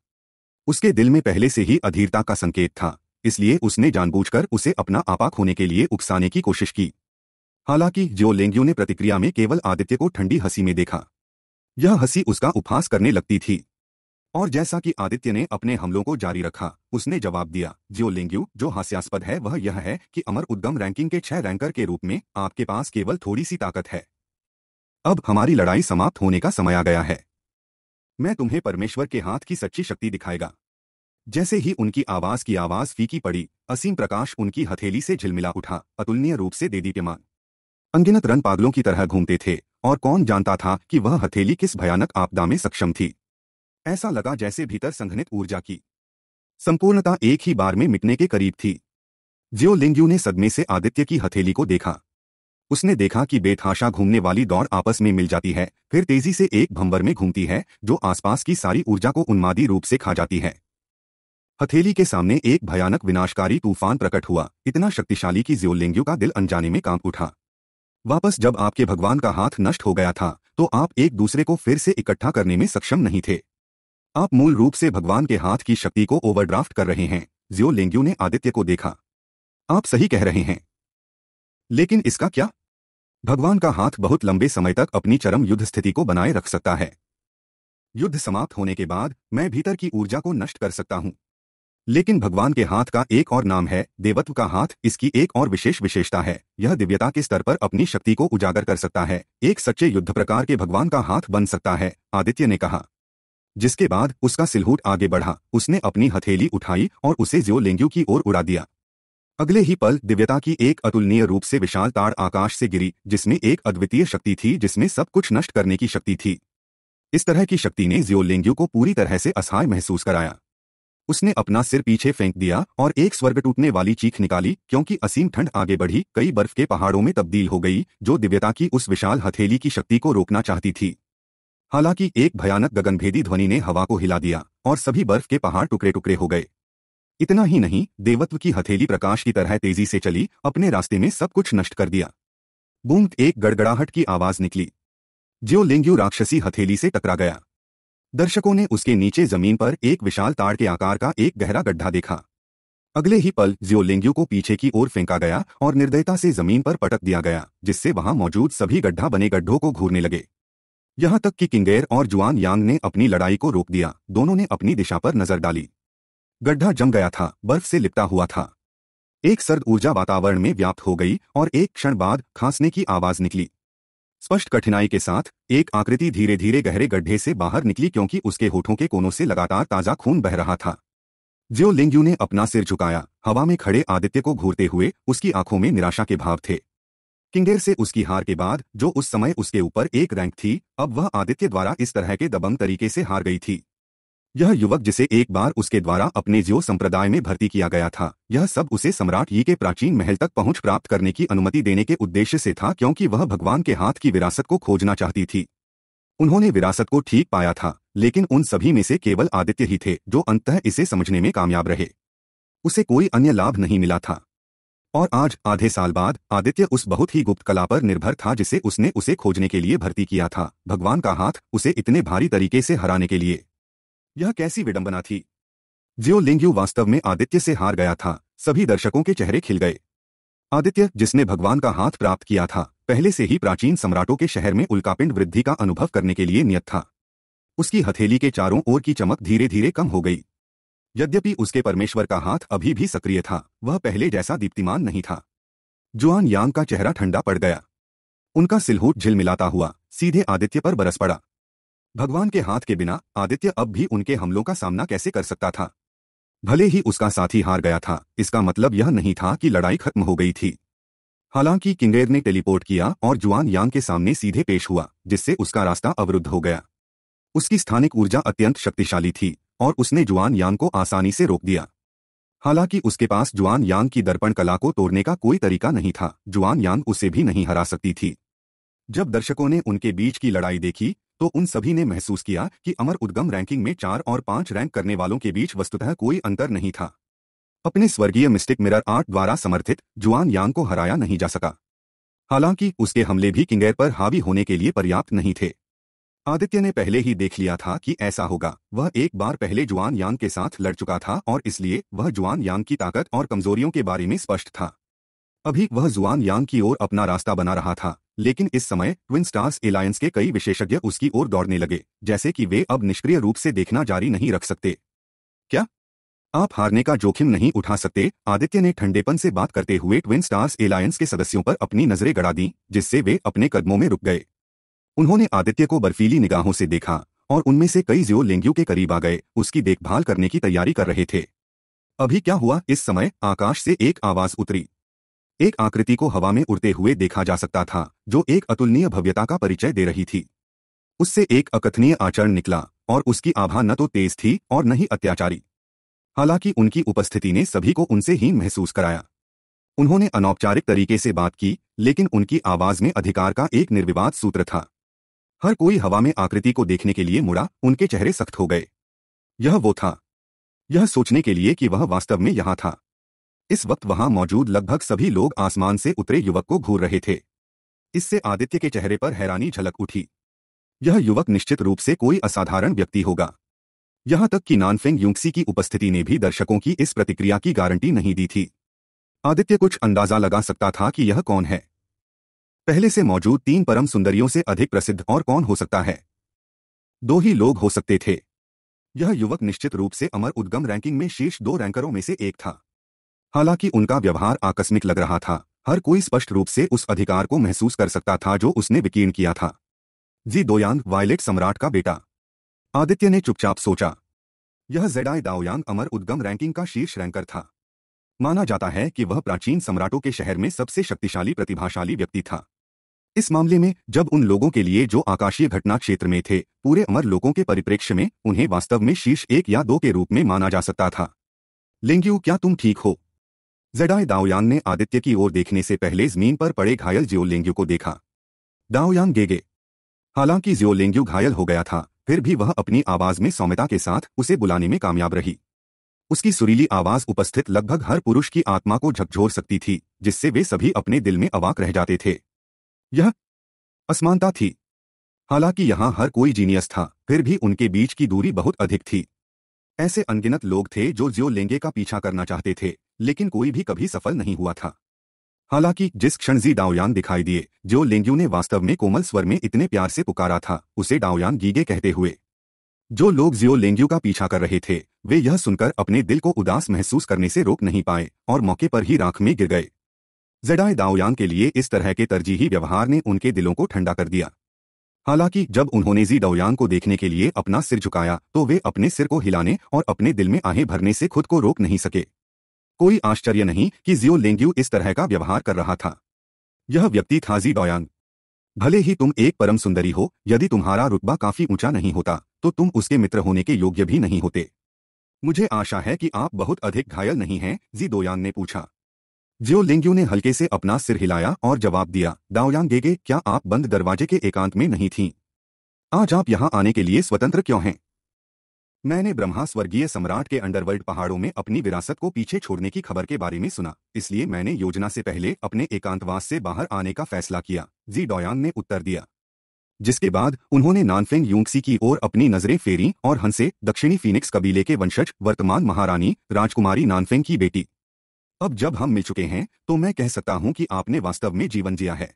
उसके दिल में पहले से ही अधीरता का संकेत था इसलिए उसने जानबूझकर उसे अपना आपाक होने के लिए उकसाने की कोशिश की हालांकि जो लेंग्यू ने प्रतिक्रिया में केवल आदित्य को ठंडी हंसी में देखा यह हंसी उसका उपहास करने लगती थी और जैसा कि आदित्य ने अपने हमलों को जारी रखा उसने जवाब दिया ज्योलिंग्यू जो हास्यास्पद है वह यह है कि अमर उद्गम रैंकिंग के छह रैंकर के रूप में आपके पास केवल थोड़ी सी ताकत है अब हमारी लड़ाई समाप्त होने का समय आ गया है मैं तुम्हें परमेश्वर के हाथ की सच्ची शक्ति दिखाएगा जैसे ही उनकी आवाज की आवाज फीकी पड़ी असीम प्रकाश उनकी हथेली से झिलमिला उठा अतुलनीय रूप से दे दीप्यमान अंगिनत रन पागलों की तरह घूमते थे और कौन जानता था कि वह हथेली किस भयानक आपदा में सक्षम थी ऐसा लगा जैसे भीतर संघनित ऊर्जा की संपूर्णता एक ही बार में मिटने के करीब थी जियो लिंग्यू ने सदमे से आदित्य की हथेली को देखा उसने देखा कि बेतहाशा घूमने वाली दौड़ आपस में मिल जाती है फिर तेजी से एक भंबर में घूमती है जो आसपास की सारी ऊर्जा को उन्मादी रूप से खा जाती है हथेली के सामने एक भयानक विनाशकारी तूफान प्रकट हुआ इतना शक्तिशाली कि जियोलिंग्यू का दिल अनजाने में कांप उठा वापस जब आपके भगवान का हाथ नष्ट हो गया था तो आप एक दूसरे को फिर से इकट्ठा करने में सक्षम नहीं थे आप मूल रूप से भगवान के हाथ की शक्ति को ओवरड्राफ्ट कर रहे हैं जियो लेंग्यू ने आदित्य को देखा आप सही कह रहे हैं लेकिन इसका क्या भगवान का हाथ बहुत लंबे समय तक अपनी चरम युद्ध स्थिति को बनाए रख सकता है युद्ध समाप्त होने के बाद मैं भीतर की ऊर्जा को नष्ट कर सकता हूं लेकिन भगवान के हाथ का एक और नाम है देवत्व का हाथ इसकी एक और विशेष विशेषता है यह दिव्यता के स्तर पर अपनी शक्ति को उजागर कर सकता है एक सच्चे युद्ध प्रकार के भगवान का हाथ बन सकता है आदित्य ने कहा जिसके बाद उसका सिलहूट आगे बढ़ा उसने अपनी हथेली उठाई और उसे ज्योलेंग्यू की ओर उड़ा दिया अगले ही पल दिव्यता की एक अतुलनीय रूप से विशाल ताड़ आकाश से गिरी जिसमें एक अद्वितीय शक्ति थी जिसमें सब कुछ नष्ट करने की शक्ति थी इस तरह की शक्ति ने जियोलेंग्यू को पूरी तरह से असहाय महसूस कराया उसने अपना सिर पीछे फेंक दिया और एक स्वर्ग टूटने वाली चीख निकाली क्योंकि असीम ठंड आगे बढ़ी कई बर्फ के पहाड़ों में तब्दील हो गई जो दिव्यता की उस विशाल हथेली की शक्ति को रोकना चाहती थी हालांकि एक भयानक गगनभेदी ध्वनि ने हवा को हिला दिया और सभी बर्फ के पहाड़ टुकड़े टुकड़े हो गए इतना ही नहीं देवत्व की हथेली प्रकाश की तरह तेजी से चली अपने रास्ते में सब कुछ नष्ट कर दिया बूंद एक गड़गड़ाहट की आवाज निकली ज्यो लेंग्यू राक्षसी हथेली से टकरा गया दर्शकों ने उसके नीचे जमीन पर एक विशाल ताड़ के आकार का एक गहरा गड्ढा देखा अगले ही पल ज्योलिंग्यू को पीछे की ओर फेंका गया और निर्दयता से जमीन पर पटक दिया गया जिससे वहां मौजूद सभी गड्ढा बने गड्ढों को घूरने लगे यहां तक कि किंगेर और जुआन यांग ने अपनी लड़ाई को रोक दिया दोनों ने अपनी दिशा पर नजर डाली गड्ढा जम गया था बर्फ से लिपटा हुआ था एक सर्द ऊर्जा वातावरण में व्याप्त हो गई और एक क्षण बाद खांसने की आवाज निकली स्पष्ट कठिनाई के साथ एक आकृति धीरे धीरे गहरे गड्ढे से बाहर निकली क्योंकि उसके होठों के कोनों से लगातार ताजा खून बह रहा था ज्यो लिंग्यू ने अपना सिर झुकाया हवा में खड़े आदित्य को घूरते हुए उसकी आंखों में निराशा के भाव थे किंगडेर से उसकी हार के बाद जो उस समय उसके ऊपर एक रैंक थी अब वह आदित्य द्वारा इस तरह के दबंग तरीके से हार गई थी यह युवक जिसे एक बार उसके द्वारा अपने जियो संप्रदाय में भर्ती किया गया था यह सब उसे सम्राट ही के प्राचीन महल तक पहुंच प्राप्त करने की अनुमति देने के उद्देश्य से था क्योंकि वह भगवान के हाथ की विरासत को खोजना चाहती थी उन्होंने विरासत को ठीक पाया था लेकिन उन सभी में से केवल आदित्य ही थे जो अंततः इसे समझने में कामयाब रहे उसे कोई अन्य लाभ नहीं मिला था और आज आधे साल बाद आदित्य उस बहुत ही गुप्त कला पर निर्भर था जिसे उसने उसे खोजने के लिए भर्ती किया था भगवान का हाथ उसे इतने भारी तरीके से हराने के लिए यह कैसी विडंबना थी ज्योलिंग्यू वास्तव में आदित्य से हार गया था सभी दर्शकों के चेहरे खिल गए आदित्य जिसने भगवान का हाथ प्राप्त किया था पहले से ही प्राचीन सम्राटों के शहर में उल्कापिंड वृद्धि का अनुभव करने के लिए नियत था उसकी हथेली के चारों ओर की चमक धीरे धीरे कम हो गई यद्यपि उसके परमेश्वर का हाथ अभी भी सक्रिय था वह पहले जैसा दीप्तिमान नहीं था जुआन यांग का चेहरा ठंडा पड़ गया उनका सिलहूट झिलमिलाता हुआ सीधे आदित्य पर बरस पड़ा भगवान के हाथ के बिना आदित्य अब भी उनके हमलों का सामना कैसे कर सकता था भले ही उसका साथी हार गया था इसका मतलब यह नहीं था कि लड़ाई खत्म हो गई थी हालांकि किंगेर ने टेलीपोर्ट किया और जुआन यांग के सामने सीधे पेश हुआ जिससे उसका रास्ता अवरुद्ध हो गया उसकी स्थानिक ऊर्जा अत्यंत शक्तिशाली थी और उसने जुआन यांग को आसानी से रोक दिया हालांकि उसके पास जुआन यांग की दर्पण कला को तोड़ने का कोई तरीका नहीं था जुआन यांग उसे भी नहीं हरा सकती थी जब दर्शकों ने उनके बीच की लड़ाई देखी तो उन सभी ने महसूस किया कि अमर उद्गम रैंकिंग में चार और पांच रैंक करने वालों के बीच वस्तुतः कोई अंतर नहीं था अपने स्वर्गीय मिस्टिक मिरर आर्ट द्वारा समर्थित जुआन यांग को हराया नहीं जा सका हालांकि उसके हमले भी किंगेर पर हावी होने के लिए पर्याप्त नहीं थे आदित्य ने पहले ही देख लिया था कि ऐसा होगा वह एक बार पहले जुआन यान के साथ लड़ चुका था और इसलिए वह जुआन यान की ताकत और कमजोरियों के बारे में स्पष्ट था अभी वह जुआन यांग की ओर अपना रास्ता बना रहा था लेकिन इस समय ट्विन स्टार्स एलायंस के कई विशेषज्ञ उसकी ओर दौड़ने लगे जैसे कि वे अब निष्क्रिय रूप से देखना जारी नहीं रख सकते क्या आप हारने का जोखिम नहीं उठा सकते आदित्य ने ठंडेपन से बात करते हुए ट्विन स्टार्स एलायंस के सदस्यों पर अपनी नजरें गड़ा दी जिससे वे अपने कदमों में रुक गए उन्होंने आदित्य को बर्फीली निगाहों से देखा और उनमें से कई जियो लेंगियों के करीब आ गए उसकी देखभाल करने की तैयारी कर रहे थे अभी क्या हुआ इस समय आकाश से एक आवाज उतरी एक आकृति को हवा में उड़ते हुए देखा जा सकता था जो एक अतुलनीय भव्यता का परिचय दे रही थी उससे एक अकथनीय आचरण निकला और उसकी आभा न तो तेज थी और न ही अत्याचारी हालांकि उनकी उपस्थिति ने सभी को उनसे ही महसूस कराया उन्होंने अनौपचारिक तरीके से बात की लेकिन उनकी आवाज में अधिकार का एक निर्विवाद सूत्र था हर कोई हवा में आकृति को देखने के लिए मुड़ा उनके चेहरे सख्त हो गए यह वो था यह सोचने के लिए कि वह वास्तव में यहां था इस वक्त वहां मौजूद लगभग सभी लोग आसमान से उतरे युवक को घूर रहे थे इससे आदित्य के चेहरे पर हैरानी झलक उठी यह युवक निश्चित रूप से कोई असाधारण व्यक्ति होगा यहां तक कि नानफेंग युक्सी की उपस्थिति ने भी दर्शकों की इस प्रतिक्रिया की गारंटी नहीं दी थी आदित्य कुछ अंदाजा लगा सकता था कि यह कौन है पहले से मौजूद तीन परम सुंदरियों से अधिक प्रसिद्ध और कौन हो सकता है दो ही लोग हो सकते थे यह युवक निश्चित रूप से अमर उद्गम रैंकिंग में शीर्ष दो रैंकरों में से एक था हालांकि उनका व्यवहार आकस्मिक लग रहा था हर कोई स्पष्ट रूप से उस अधिकार को महसूस कर सकता था जो उसने विकीर्ण किया था जी दोयांग वायलेट सम्राट का बेटा आदित्य ने चुपचाप सोचा यह जेडाई दाओयांग अमर उद्गम रैंकिंग का शीर्ष रैंकर था माना जाता है कि वह प्राचीन सम्राटों के शहर में सबसे शक्तिशाली प्रतिभाशाली व्यक्ति था इस मामले में जब उन लोगों के लिए जो आकाशीय घटना क्षेत्र में थे पूरे अमर लोगों के परिप्रेक्ष्य में उन्हें वास्तव में शीर्ष एक या दो के रूप में माना जा सकता था लेंग्यू क्या तुम ठीक हो जडाए दाओयान ने आदित्य की ओर देखने से पहले जमीन पर पड़े घायल जियोलेंग्यू को देखा दाओयान गेगे हालांकि जियोलेंग्यू घायल हो गया था फिर भी वह अपनी आवाज में सौम्यता के साथ उसे बुलाने में कामयाब रही उसकी सुरीली आवाज उपस्थित लगभग हर पुरुष की आत्मा को झकझोर सकती थी जिससे वे सभी अपने दिल में अवाक रह जाते थे यह असमानता थी हालांकि यहां हर कोई जीनियस था फिर भी उनके बीच की दूरी बहुत अधिक थी ऐसे अनगिनत लोग थे जो जियो लेंगे का पीछा करना चाहते थे लेकिन कोई भी कभी सफल नहीं हुआ था हालांकि जिस क्षण जी डाओयान दिखाई दिए जो लेंग्यू ने वास्तव में कोमल स्वर में इतने प्यार से पुकारा था उसे डाओयान गीगे कहते हुए जो लोग जियो लेंग्यू का पीछा कर रहे थे वे यह सुनकर अपने दिल को उदास महसूस करने से रोक नहीं पाए और मौके पर ही राख में गिर गए जेडाई दाओयांग के लिए इस तरह के तरजीही व्यवहार ने उनके दिलों को ठंडा कर दिया हालांकि जब उन्होंने जी डाओयांग को देखने के लिए अपना सिर झुकाया तो वे अपने सिर को हिलाने और अपने दिल में आहें भरने से खुद को रोक नहीं सके कोई आश्चर्य नहीं कि जियो लेंग्यू इस तरह का व्यवहार कर रहा था यह व्यक्ति था जी डाओयांग भले ही तुम एक परम सुंदरी हो यदि तुम्हारा रुतबा काफी ऊंचा नहीं होता तो तुम उसके मित्र होने के योग्य भी नहीं होते मुझे आशा है कि आप बहुत अधिक घायल नहीं हैं जी दोयांग ने पूछा जियो लिंग्यू ने हल्के से अपना सिर हिलाया और जवाब दिया दाओयांग गेगे क्या आप बंद दरवाजे के एकांत में नहीं थीं आज आप यहां आने के लिए स्वतंत्र क्यों हैं मैंने ब्रह्मा स्वर्गीय सम्राट के अंडरवर्ल्ड पहाड़ों में अपनी विरासत को पीछे छोड़ने की खबर के बारे में सुना इसलिए मैंने योजना से पहले अपने एकांतवास से बाहर आने का फैसला किया जी डोयांग ने उत्तर दिया जिसके बाद उन्होंने नानफेंग यूंगसी की ओर अपनी नजरें फेरी और हंसे दक्षिणी फीनिक्स कबीले के वंशज वर्तमान महारानी राजकुमारी नानफेंग की बेटी अब जब हम मिल चुके हैं तो मैं कह सकता हूं कि आपने वास्तव में जीवन जिया है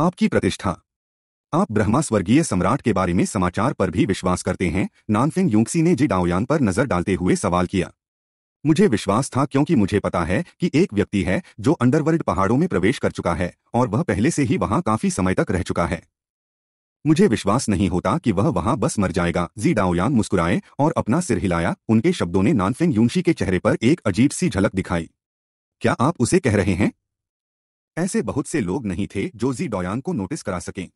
आपकी प्रतिष्ठा आप ब्रह्मा स्वर्गीय सम्राट के बारे में समाचार पर भी विश्वास करते हैं नानफिंग युक्सी ने जी डाओयान पर नजर डालते हुए सवाल किया मुझे विश्वास था क्योंकि मुझे पता है कि एक व्यक्ति है जो अंडरवर्ल्ड पहाड़ों में प्रवेश कर चुका है और वह पहले से ही वहां काफी समय तक रह चुका है मुझे विश्वास नहीं होता कि वह वहां बस मर जाएगा जी डाओयान मुस्कुराए और अपना सिर हिलाया उनके शब्दों ने नानफिंग यूंशी के चेहरे पर एक अजीब सी झलक दिखाई क्या आप उसे कह रहे हैं ऐसे बहुत से लोग नहीं थे जो जी डोयांग को नोटिस करा सकें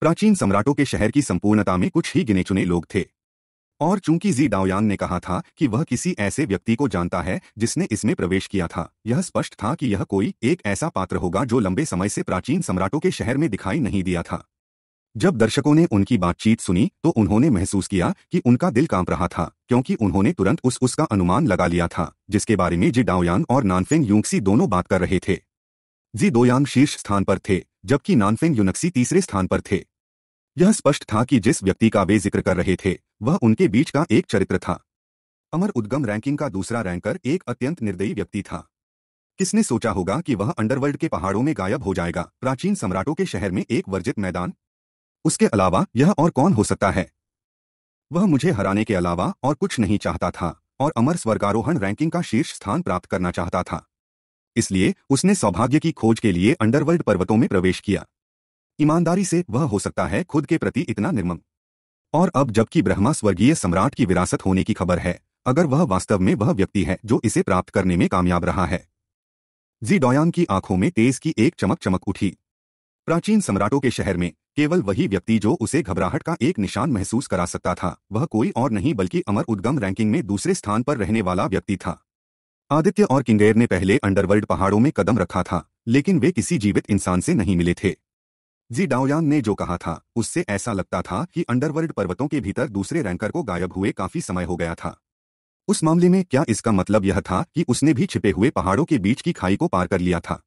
प्राचीन सम्राटों के शहर की संपूर्णता में कुछ ही गिने चुने लोग थे और चूंकि जी डाओयांग ने कहा था कि वह किसी ऐसे व्यक्ति को जानता है जिसने इसमें प्रवेश किया था यह स्पष्ट था कि यह कोई एक ऐसा पात्र होगा जो लंबे समय से प्राचीन सम्राटों के शहर में दिखाई नहीं दिया था जब दर्शकों ने उनकी बातचीत सुनी तो उन्होंने महसूस किया कि उनका दिल कांप रहा था क्योंकि उन्होंने तुरंत उस उसका अनुमान लगा लिया था जिसके बारे में जी डाओयांग और नानफेन यूंगसी दोनों बात कर रहे थे जी दोयांग शीर्ष स्थान पर थे जबकि नानफेन यूनक्सी तीसरे स्थान पर थे यह स्पष्ट था कि जिस व्यक्ति का वे जिक्र कर रहे थे वह उनके बीच का एक चरित्र था अमर उद्गम रैंकिंग का दूसरा रैंकर एक अत्यंत निर्दयी व्यक्ति था किसने सोचा होगा कि वह अंडरवर्ल्ड के पहाड़ों में गायब हो जाएगा प्राचीन सम्राटों के शहर में एक वर्जित मैदान उसके अलावा यह और कौन हो सकता है वह मुझे हराने के अलावा और कुछ नहीं चाहता था और अमर स्वर्गारोहण रैंकिंग का शीर्ष स्थान प्राप्त करना चाहता था इसलिए उसने सौभाग्य की खोज के लिए अंडरवर्ल्ड पर्वतों में प्रवेश किया ईमानदारी से वह हो सकता है खुद के प्रति इतना निर्मम और अब जबकि ब्रह्मा स्वर्गीय सम्राट की विरासत होने की खबर है अगर वह वास्तव में वह व्यक्ति है जो इसे प्राप्त करने में कामयाब रहा है जी डोयांग की आंखों में तेज की एक चमक चमक उठी प्राचीन सम्राटों के शहर में केवल वही व्यक्ति जो उसे घबराहट का एक निशान महसूस करा सकता था वह कोई और नहीं बल्कि अमर उद्गम रैंकिंग में दूसरे स्थान पर रहने वाला व्यक्ति था आदित्य और किंगेर ने पहले अंडरवर्ल्ड पहाड़ों में कदम रखा था लेकिन वे किसी जीवित इंसान से नहीं मिले थे जी डाओयांग ने जो कहा था उससे ऐसा लगता था कि अंडरवर्ल्ड पर्वतों के भीतर दूसरे रैंकर को गायब हुए काफी समय हो गया था उस मामले में क्या इसका मतलब यह था कि उसने भी छिपे हुए पहाड़ों के बीच की खाई को पार कर लिया था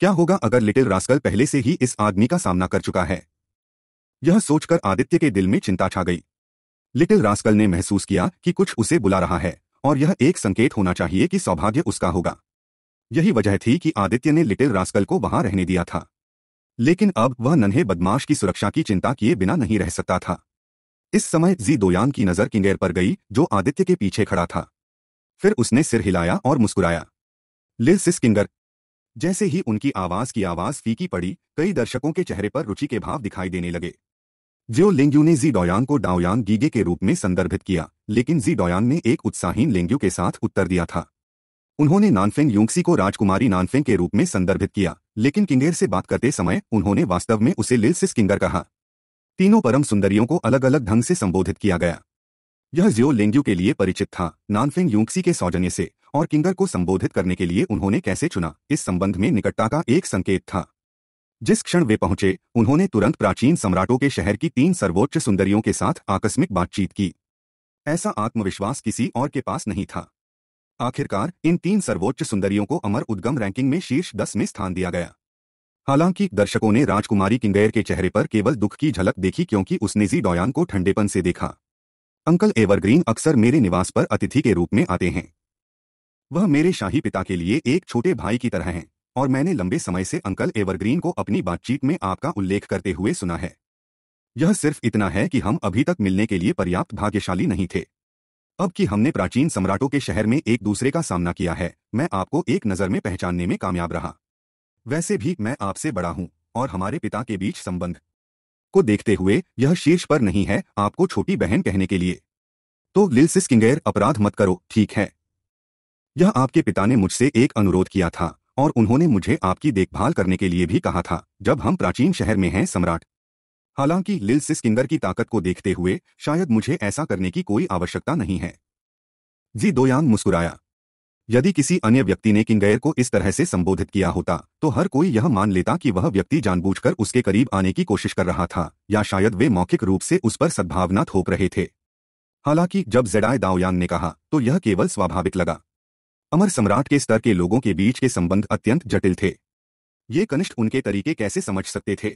क्या होगा अगर लिटिल रास्कल पहले से ही इस आदमी का सामना कर चुका है यह सोचकर आदित्य के दिल में चिंता छा गई लिटिल रास्कल ने महसूस किया कि कुछ उसे बुला रहा है और यह एक संकेत होना चाहिए कि सौभाग्य उसका होगा यही वजह थी कि आदित्य ने लिटिल रास्कल को वहां रहने दिया था लेकिन अब वह नन्हे बदमाश की सुरक्षा की चिंता किए बिना नहीं रह सकता था इस समय जी दोयान की नजर किंगेर पर गई जो आदित्य के पीछे खड़ा था फिर उसने सिर हिलाया और मुस्कुराया लिल सिस किंगर जैसे ही उनकी आवाज की आवाज फीकी पड़ी कई दर्शकों के चेहरे पर रुचि के भाव दिखाई देने लगे ज्यो लिंग्यू ने जी डोयान को डाओयांग गीगे के रूप में संदर्भित किया लेकिन जी डोयान ने एक उत्साहीन लेंग्यू के साथ उत्तर दिया था उन्होंने नानफेंग यूंगसी को राजकुमारी नानफेंग के रूप में संदर्भित किया लेकिन किंगेर से बात करते समय उन्होंने वास्तव में उसे लिलसिस किंगर कहा तीनों परम सुंदरियों को अलग अलग ढंग से संबोधित किया गया यह जियो लेंग्यू के लिए परिचित था नानफेंग यूंगसी के सौजन्य से और किंगर को संबोधित करने के लिए उन्होंने कैसे चुना इस संबंध में निकटता का एक संकेत था जिस क्षण वे पहुंचे उन्होंने तुरंत प्राचीन सम्राटों के शहर की तीन सर्वोच्च सुंदरियों के साथ आकस्मिक बातचीत की ऐसा आत्मविश्वास किसी और के पास नहीं था आखिरकार इन तीन सर्वोच्च सुंदरियों को अमर उद्गम रैंकिंग में शीर्ष दस में स्थान दिया गया हालांकि दर्शकों ने राजकुमारी किंगेर के चेहरे पर केवल दुख की झलक देखी क्योंकि उसने जी डॉयान को ठंडेपन से देखा अंकल एवरग्रीन अक्सर मेरे निवास पर अतिथि के रूप में आते हैं वह मेरे शाही पिता के लिए एक छोटे भाई की तरह हैं और मैंने लंबे समय से अंकल एवरग्रीन को अपनी बातचीत में आपका उल्लेख करते हुए सुना है यह सिर्फ इतना है कि हम अभी तक मिलने के लिए पर्याप्त भाग्यशाली नहीं थे अब कि हमने प्राचीन सम्राटों के शहर में एक दूसरे का सामना किया है मैं आपको एक नज़र में पहचानने में कामयाब रहा वैसे भी मैं आपसे बड़ा हूं और हमारे पिता के बीच संबंध को देखते हुए यह शीर्ष पर नहीं है आपको छोटी बहन कहने के लिए तो लिलसिस किंगेर अपराध मत करो ठीक है यह आपके पिता ने मुझसे एक अनुरोध किया था और उन्होंने मुझे आपकी देखभाल करने के लिए भी कहा था जब हम प्राचीन शहर में हैं सम्राट हालांकि लिल सिस्किंदर की ताकत को देखते हुए शायद मुझे ऐसा करने की कोई आवश्यकता नहीं है जी दोयांग मुस्कुराया यदि किसी अन्य व्यक्ति ने किंगैर को इस तरह से संबोधित किया होता तो हर कोई यह मान लेता कि वह व्यक्ति जानबूझकर उसके करीब आने की कोशिश कर रहा था या शायद वे मौखिक रूप से उस पर सद्भावना थोप रहे थे हालांकि जब जेडाय दाओयांग ने कहा तो यह केवल स्वाभाविक लगा अमर सम्राट के स्तर के लोगों के बीच के संबंध अत्यंत जटिल थे ये कनिष्ठ उनके तरीके कैसे समझ सकते थे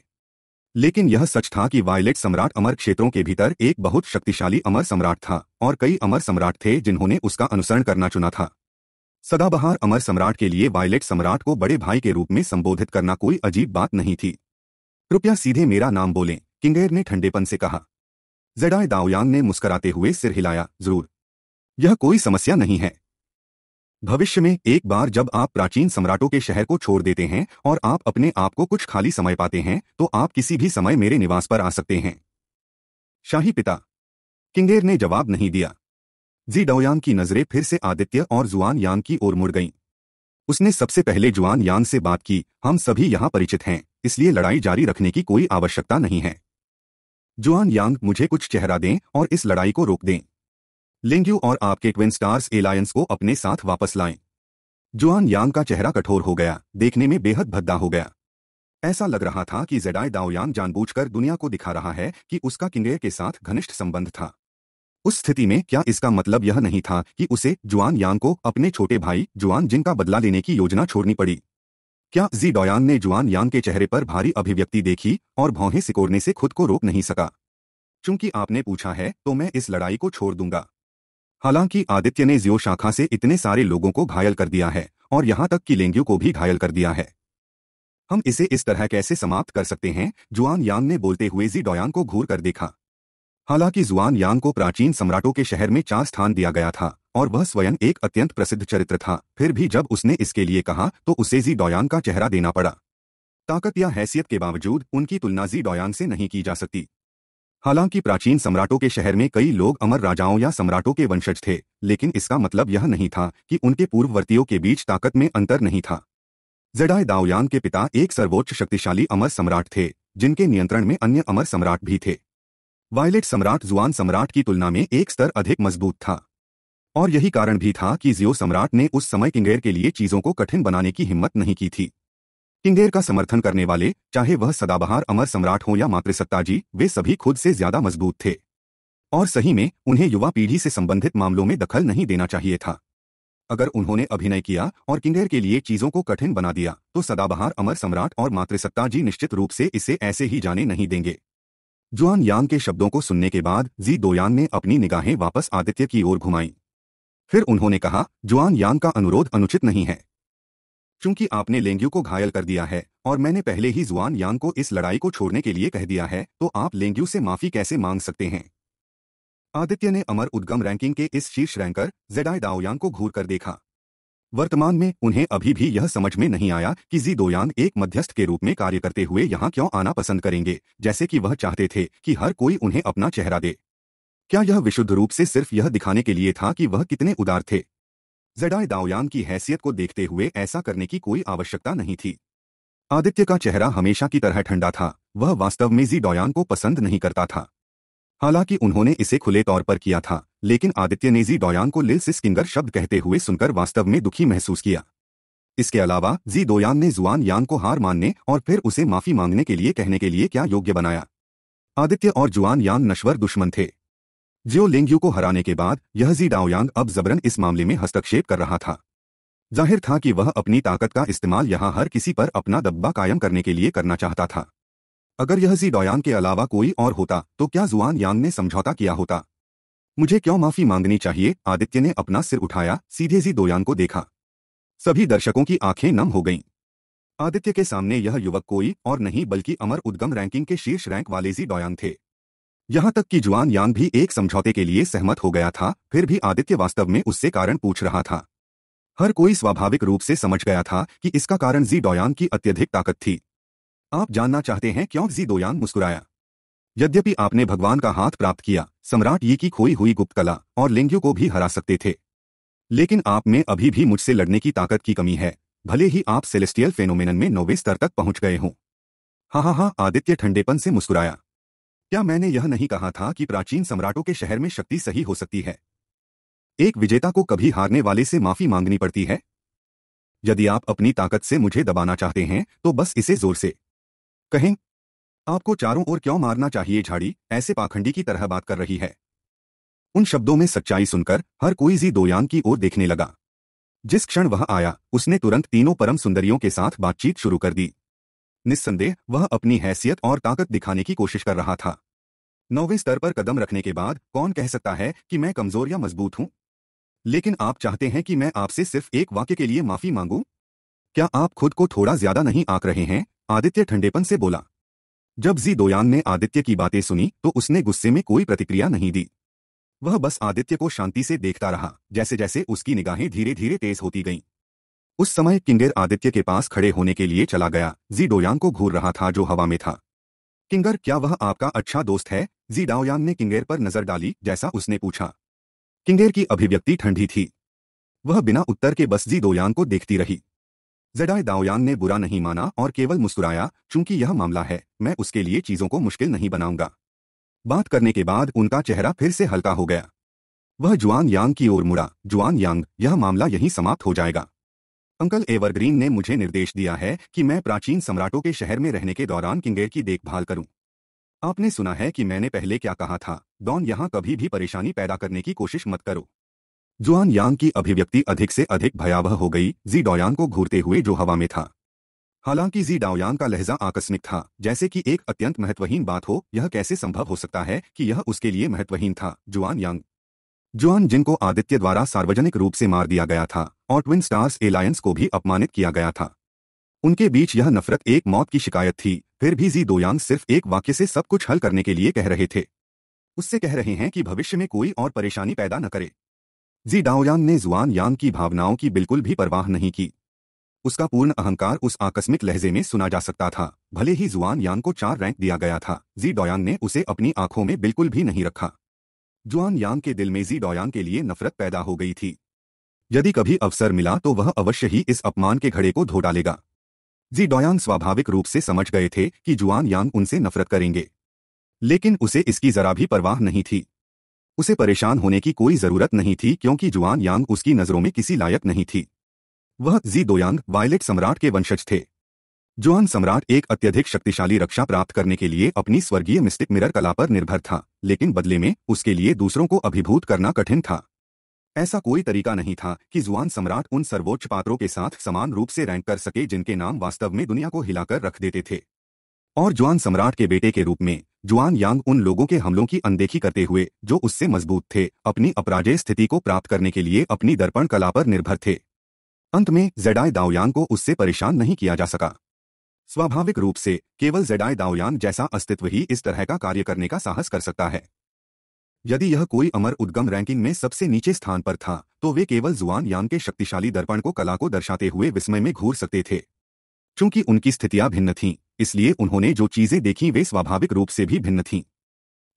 लेकिन यह सच था कि वायलेट सम्राट अमर क्षेत्रों के भीतर एक बहुत शक्तिशाली अमर सम्राट था और कई अमर सम्राट थे जिन्होंने उसका अनुसरण करना चुना था सदाबहार अमर सम्राट के लिए वायलेट सम्राट को बड़े भाई के रूप में संबोधित करना कोई अजीब बात नहीं थी कृपया सीधे मेरा नाम बोलें किंगेर ने ठंडेपन से कहा जेडाई दाओयांग ने मुस्कराते हुए सिर हिलाया जरूर यह कोई समस्या नहीं है भविष्य में एक बार जब आप प्राचीन सम्राटों के शहर को छोड़ देते हैं और आप अपने आप को कुछ खाली समय पाते हैं तो आप किसी भी समय मेरे निवास पर आ सकते हैं शाही पिता किंगेर ने जवाब नहीं दिया जी डोयांग की नजरें फिर से आदित्य और जुआन यान की ओर मुड़ गईं उसने सबसे पहले जुआन यान से बात की हम सभी यहां परिचित हैं इसलिए लड़ाई जारी रखने की कोई आवश्यकता नहीं है जुआन यांग मुझे कुछ चेहरा दें और इस लड़ाई को रोक दें लिंग्यू और आपके क्विन स्टार्स एलायंस को अपने साथ वापस लाएं जुआन यांग का चेहरा कठोर हो गया देखने में बेहद भद्दा हो गया ऐसा लग रहा था कि जेडाय डाओयांग जानबूझकर दुनिया को दिखा रहा है कि उसका किंडेर के साथ घनिष्ठ संबंध था उस स्थिति में क्या इसका मतलब यह नहीं था कि उसे जुआन यांग को अपने छोटे भाई जुआन जिनका बदला लेने की योजना छोड़नी पड़ी क्या जी डोयान ने जुआन यांग के चेहरे पर भारी अभिव्यक्ति देखी और भौहें सिकोड़ने से खुद को रोक नहीं सका चूंकि आपने पूछा है तो मैं इस लड़ाई को छोड़ दूंगा हालांकि आदित्य ने जियो शाखा से इतने सारे लोगों को घायल कर दिया है और यहां तक कि लेंग्यू को भी घायल कर दिया है हम इसे इस तरह कैसे समाप्त कर सकते हैं जुआन यांग ने बोलते हुए जी डोयान को घूर कर देखा हालांकि जुआन यांग को प्राचीन सम्राटों के शहर में चार स्थान दिया गया था और वह स्वयं एक अत्यंत प्रसिद्ध चरित्र था फिर भी जब उसने इसके लिए कहा तो उसे जी डोयान का चेहरा देना पड़ा ताकत या हैसियत के बावजूद उनकी तुलना जी डोयांग से नहीं की जा सकती हालांकि प्राचीन सम्राटों के शहर में कई लोग अमर राजाओं या सम्राटों के वंशज थे लेकिन इसका मतलब यह नहीं था कि उनके पूर्ववर्तियों के बीच ताकत में अंतर नहीं था जडाई दाओयांग के पिता एक सर्वोच्च शक्तिशाली अमर सम्राट थे जिनके नियंत्रण में अन्य अमर सम्राट भी थे वायलेट सम्राट जुआन सम्राट की तुलना में एक स्तर अधिक मजबूत था और यही कारण भी था कि जियो सम्राट ने उस समय किंगेर के लिए चीजों को कठिन बनाने की हिम्मत नहीं की थी किंगेर का समर्थन करने वाले चाहे वह सदाबहार अमर सम्राट हो या मातृसत्ताजी वे सभी खुद से ज्यादा मजबूत थे और सही में उन्हें युवा पीढ़ी से संबंधित मामलों में दखल नहीं देना चाहिए था अगर उन्होंने अभिनय किया और किंगेर के लिए चीजों को कठिन बना दिया तो सदाबहार अमर सम्राट और मातृसत्ताजी निश्चित रूप से इसे ऐसे ही जाने नहीं देंगे जुआन यांग के शब्दों को सुनने के बाद जी दोयान ने अपनी निगाहें वापस आदित्य की ओर घुमाई फिर उन्होंने कहा जुआन यांग का अनुरोध अनुचित नहीं है क्योंकि आपने लेंग्यू को घायल कर दिया है और मैंने पहले ही जुआन यान को इस लड़ाई को छोड़ने के लिए कह दिया है तो आप लेंग्यू से माफी कैसे मांग सकते हैं आदित्य ने अमर उद्गम रैंकिंग के इस शीर्ष रैंकर जेडाई दाओयांग को घूर कर देखा वर्तमान में उन्हें अभी भी यह समझ में नहीं आया कि जी दोयांग एक मध्यस्थ के रूप में कार्य करते हुए यहां क्यों आना पसंद करेंगे जैसे कि वह चाहते थे कि हर कोई उन्हें अपना चेहरा दे क्या यह विशुद्ध रूप से सिर्फ यह दिखाने के लिए था कि वह कितने उदार थे जडाई दाओयान की हैसियत को देखते हुए ऐसा करने की कोई आवश्यकता नहीं थी आदित्य का चेहरा हमेशा की तरह ठंडा था वह वास्तव में जी डोयान को पसंद नहीं करता था हालांकि उन्होंने इसे खुले तौर पर किया था लेकिन आदित्य ने जी डोयान को लिल सिस्किंगर शब्द कहते हुए सुनकर वास्तव में दुखी महसूस किया इसके अलावा जी डोयान ने जुआन यान को हार मानने और फिर उसे माफी मांगने के लिए कहने के लिए क्या योग्य बनाया आदित्य और जुआन यान नश्वर दुश्मन थे जियो लेंग्यू को हराने के बाद यह जी डाओयांग अब जबरन इस मामले में हस्तक्षेप कर रहा था जाहिर था कि वह अपनी ताकत का इस्तेमाल यहां हर किसी पर अपना दब्बा कायम करने के लिए करना चाहता था अगर यह जी डोयांग के अलावा कोई और होता तो क्या जुआन यांग ने समझौता किया होता मुझे क्यों माफी मांगनी चाहिए आदित्य ने अपना सिर उठाया सीधे जी डोयांग को देखा सभी दर्शकों की आंखें नम हो गईं आदित्य के सामने यह युवक कोई और नहीं बल्कि अमर उद्गम रैंकिंग के शीर्ष रैंक वाले जी डोयांग थे यहाँ तक कि जुआन यांग भी एक समझौते के लिए सहमत हो गया था फिर भी आदित्य वास्तव में उससे कारण पूछ रहा था हर कोई स्वाभाविक रूप से समझ गया था कि इसका कारण जी डोयांग की अत्यधिक ताकत थी आप जानना चाहते हैं क्यों जी डोयांग मुस्कुराया यद्यपि आपने भगवान का हाथ प्राप्त किया सम्राट ये की खोई हुई गुप्त कला और लिंग्यू को भी हरा सकते थे लेकिन आप में अभी भी मुझसे लड़ने की ताकत की कमी है भले ही आप सेलेस्टियल फेनोमेनन में नोवे स्तर तक पहुंच गए हों हाँ हाँ हाँ आदित्य ठंडेपन से मुस्कुराया क्या मैंने यह नहीं कहा था कि प्राचीन सम्राटों के शहर में शक्ति सही हो सकती है एक विजेता को कभी हारने वाले से माफी मांगनी पड़ती है यदि आप अपनी ताकत से मुझे दबाना चाहते हैं तो बस इसे जोर से कहें आपको चारों ओर क्यों मारना चाहिए झाड़ी ऐसे पाखंडी की तरह बात कर रही है उन शब्दों में सच्चाई सुनकर हर कोई जी दोयांग की ओर देखने लगा जिस क्षण वह आया उसने तुरंत तीनों परम सुंदरियों के साथ बातचीत शुरू कर दी निस्संदेह वह अपनी हैसियत और ताकत दिखाने की कोशिश कर रहा था नौवें स्तर पर कदम रखने के बाद कौन कह सकता है कि मैं कमजोर या मजबूत हूं लेकिन आप चाहते हैं कि मैं आपसे सिर्फ एक वाक्य के लिए माफी मांगू क्या आप खुद को थोड़ा ज्यादा नहीं आंक रहे हैं आदित्य ठंडेपन से बोला जब जी दोयान ने आदित्य की बातें सुनी तो उसने गुस्से में कोई प्रतिक्रिया नहीं दी वह बस आदित्य को शांति से देखता रहा जैसे जैसे उसकी निगाहें धीरे धीरे तेज होती गईं उस समय किंगर आदित्य के पास खड़े होने के लिए चला गया जी डोयांग को घूर रहा था जो हवा में था किंगर क्या वह आपका अच्छा दोस्त है जी डाओयांग ने किंगेर पर नजर डाली जैसा उसने पूछा किंगेर की अभिव्यक्ति ठंडी थी वह बिना उत्तर के बस जी डोयांग को देखती रही जडाई दाओयांग ने बुरा नहीं माना और केवल मुस्कुराया चूंकि यह मामला है मैं उसके लिए चीजों को मुश्किल नहीं बनाऊंगा बात करने के बाद उनका चेहरा फिर से हल्का हो गया वह जुआन यांग की ओर मुड़ा जुआन यांग यह मामला यहीं समाप्त हो जाएगा अंकल एवरग्रीन ने मुझे निर्देश दिया है कि मैं प्राचीन सम्राटों के शहर में रहने के दौरान किंगेर की देखभाल करूं। आपने सुना है कि मैंने पहले क्या कहा था डॉन यहां कभी भी परेशानी पैदा करने की कोशिश मत करो जुआन यांग की अभिव्यक्ति अधिक से अधिक भयावह हो गई जी डोयांग को घूरते हुए जो हवा में था हालांकि जी डाओयांग का लहजा आकस्मिक था जैसे कि एक अत्यंत महत्वहीन बात हो यह कैसे संभव हो सकता है कि यह उसके लिए महत्वहीन था जुआन यांग जुआन जिनको आदित्य द्वारा सार्वजनिक रूप से मार दिया गया था और ट्विन स्टार्स एलायंस को भी अपमानित किया गया था उनके बीच यह नफरत एक मौत की शिकायत थी फिर भी जी दोयांग सिर्फ एक वाक्य से सब कुछ हल करने के लिए कह रहे थे उससे कह रहे हैं कि भविष्य में कोई और परेशानी पैदा न करे जी डाओयांग ने जुआन यांग की भावनाओं की बिल्कुल भी परवाह नहीं की उसका पूर्ण अहंकार उस आकस्मिक लहजे में सुना जा सकता था भले ही जुआन यांग को चार रैंक दिया गया था जी डोयांग ने उसे अपनी आंखों में बिल्कुल भी नहीं रखा जुआन यांग के दिल में जी डोयांग के लिए नफरत पैदा हो गई थी यदि कभी अवसर मिला तो वह अवश्य ही इस अपमान के घड़े को धो डालेगा जी डोयांग स्वाभाविक रूप से समझ गए थे कि जुआन यांग उनसे नफरत करेंगे लेकिन उसे इसकी जरा भी परवाह नहीं थी उसे परेशान होने की कोई जरूरत नहीं थी क्योंकि जुआन यांग उसकी नज़रों में किसी लायक नहीं थी वह जी दोयांग वायलेट सम्राट के वंशज थे जुआन सम्राट एक अत्यधिक शक्तिशाली रक्षा प्राप्त करने के लिए अपनी स्वर्गीय मिस्टिक मिरर कला पर निर्भर था लेकिन बदले में उसके लिए दूसरों को अभिभूत करना कठिन था ऐसा कोई तरीका नहीं था कि जुआन सम्राट उन सर्वोच्च पात्रों के साथ समान रूप से रैंक कर सके जिनके नाम वास्तव में दुनिया को हिलाकर रख देते थे और जुआन सम्राट के बेटे के रूप में जुआन यांग उन लोगों के हमलों की अनदेखी करते हुए जो उससे मजबूत थे अपनी अपराजय स्थिति को प्राप्त करने के लिए अपनी दर्पण कला पर निर्भर थे अंत में जेडाई दाओयांग को उससे परेशान नहीं किया जा सका स्वाभाविक रूप से केवल जेडाई दाओयांग जैसा अस्तित्व ही इस तरह का कार्य करने का साहस कर सकता है यदि यह कोई अमर उद्गम रैंकिंग में सबसे नीचे स्थान पर था तो वे केवल जुआन यान के शक्तिशाली दर्पण को कला को दर्शाते हुए विस्मय में घूर सकते थे चूंकि उनकी स्थितियां भिन्न थीं इसलिए उन्होंने जो चीजें देखी वे स्वाभाविक रूप से भी भिन्न थीं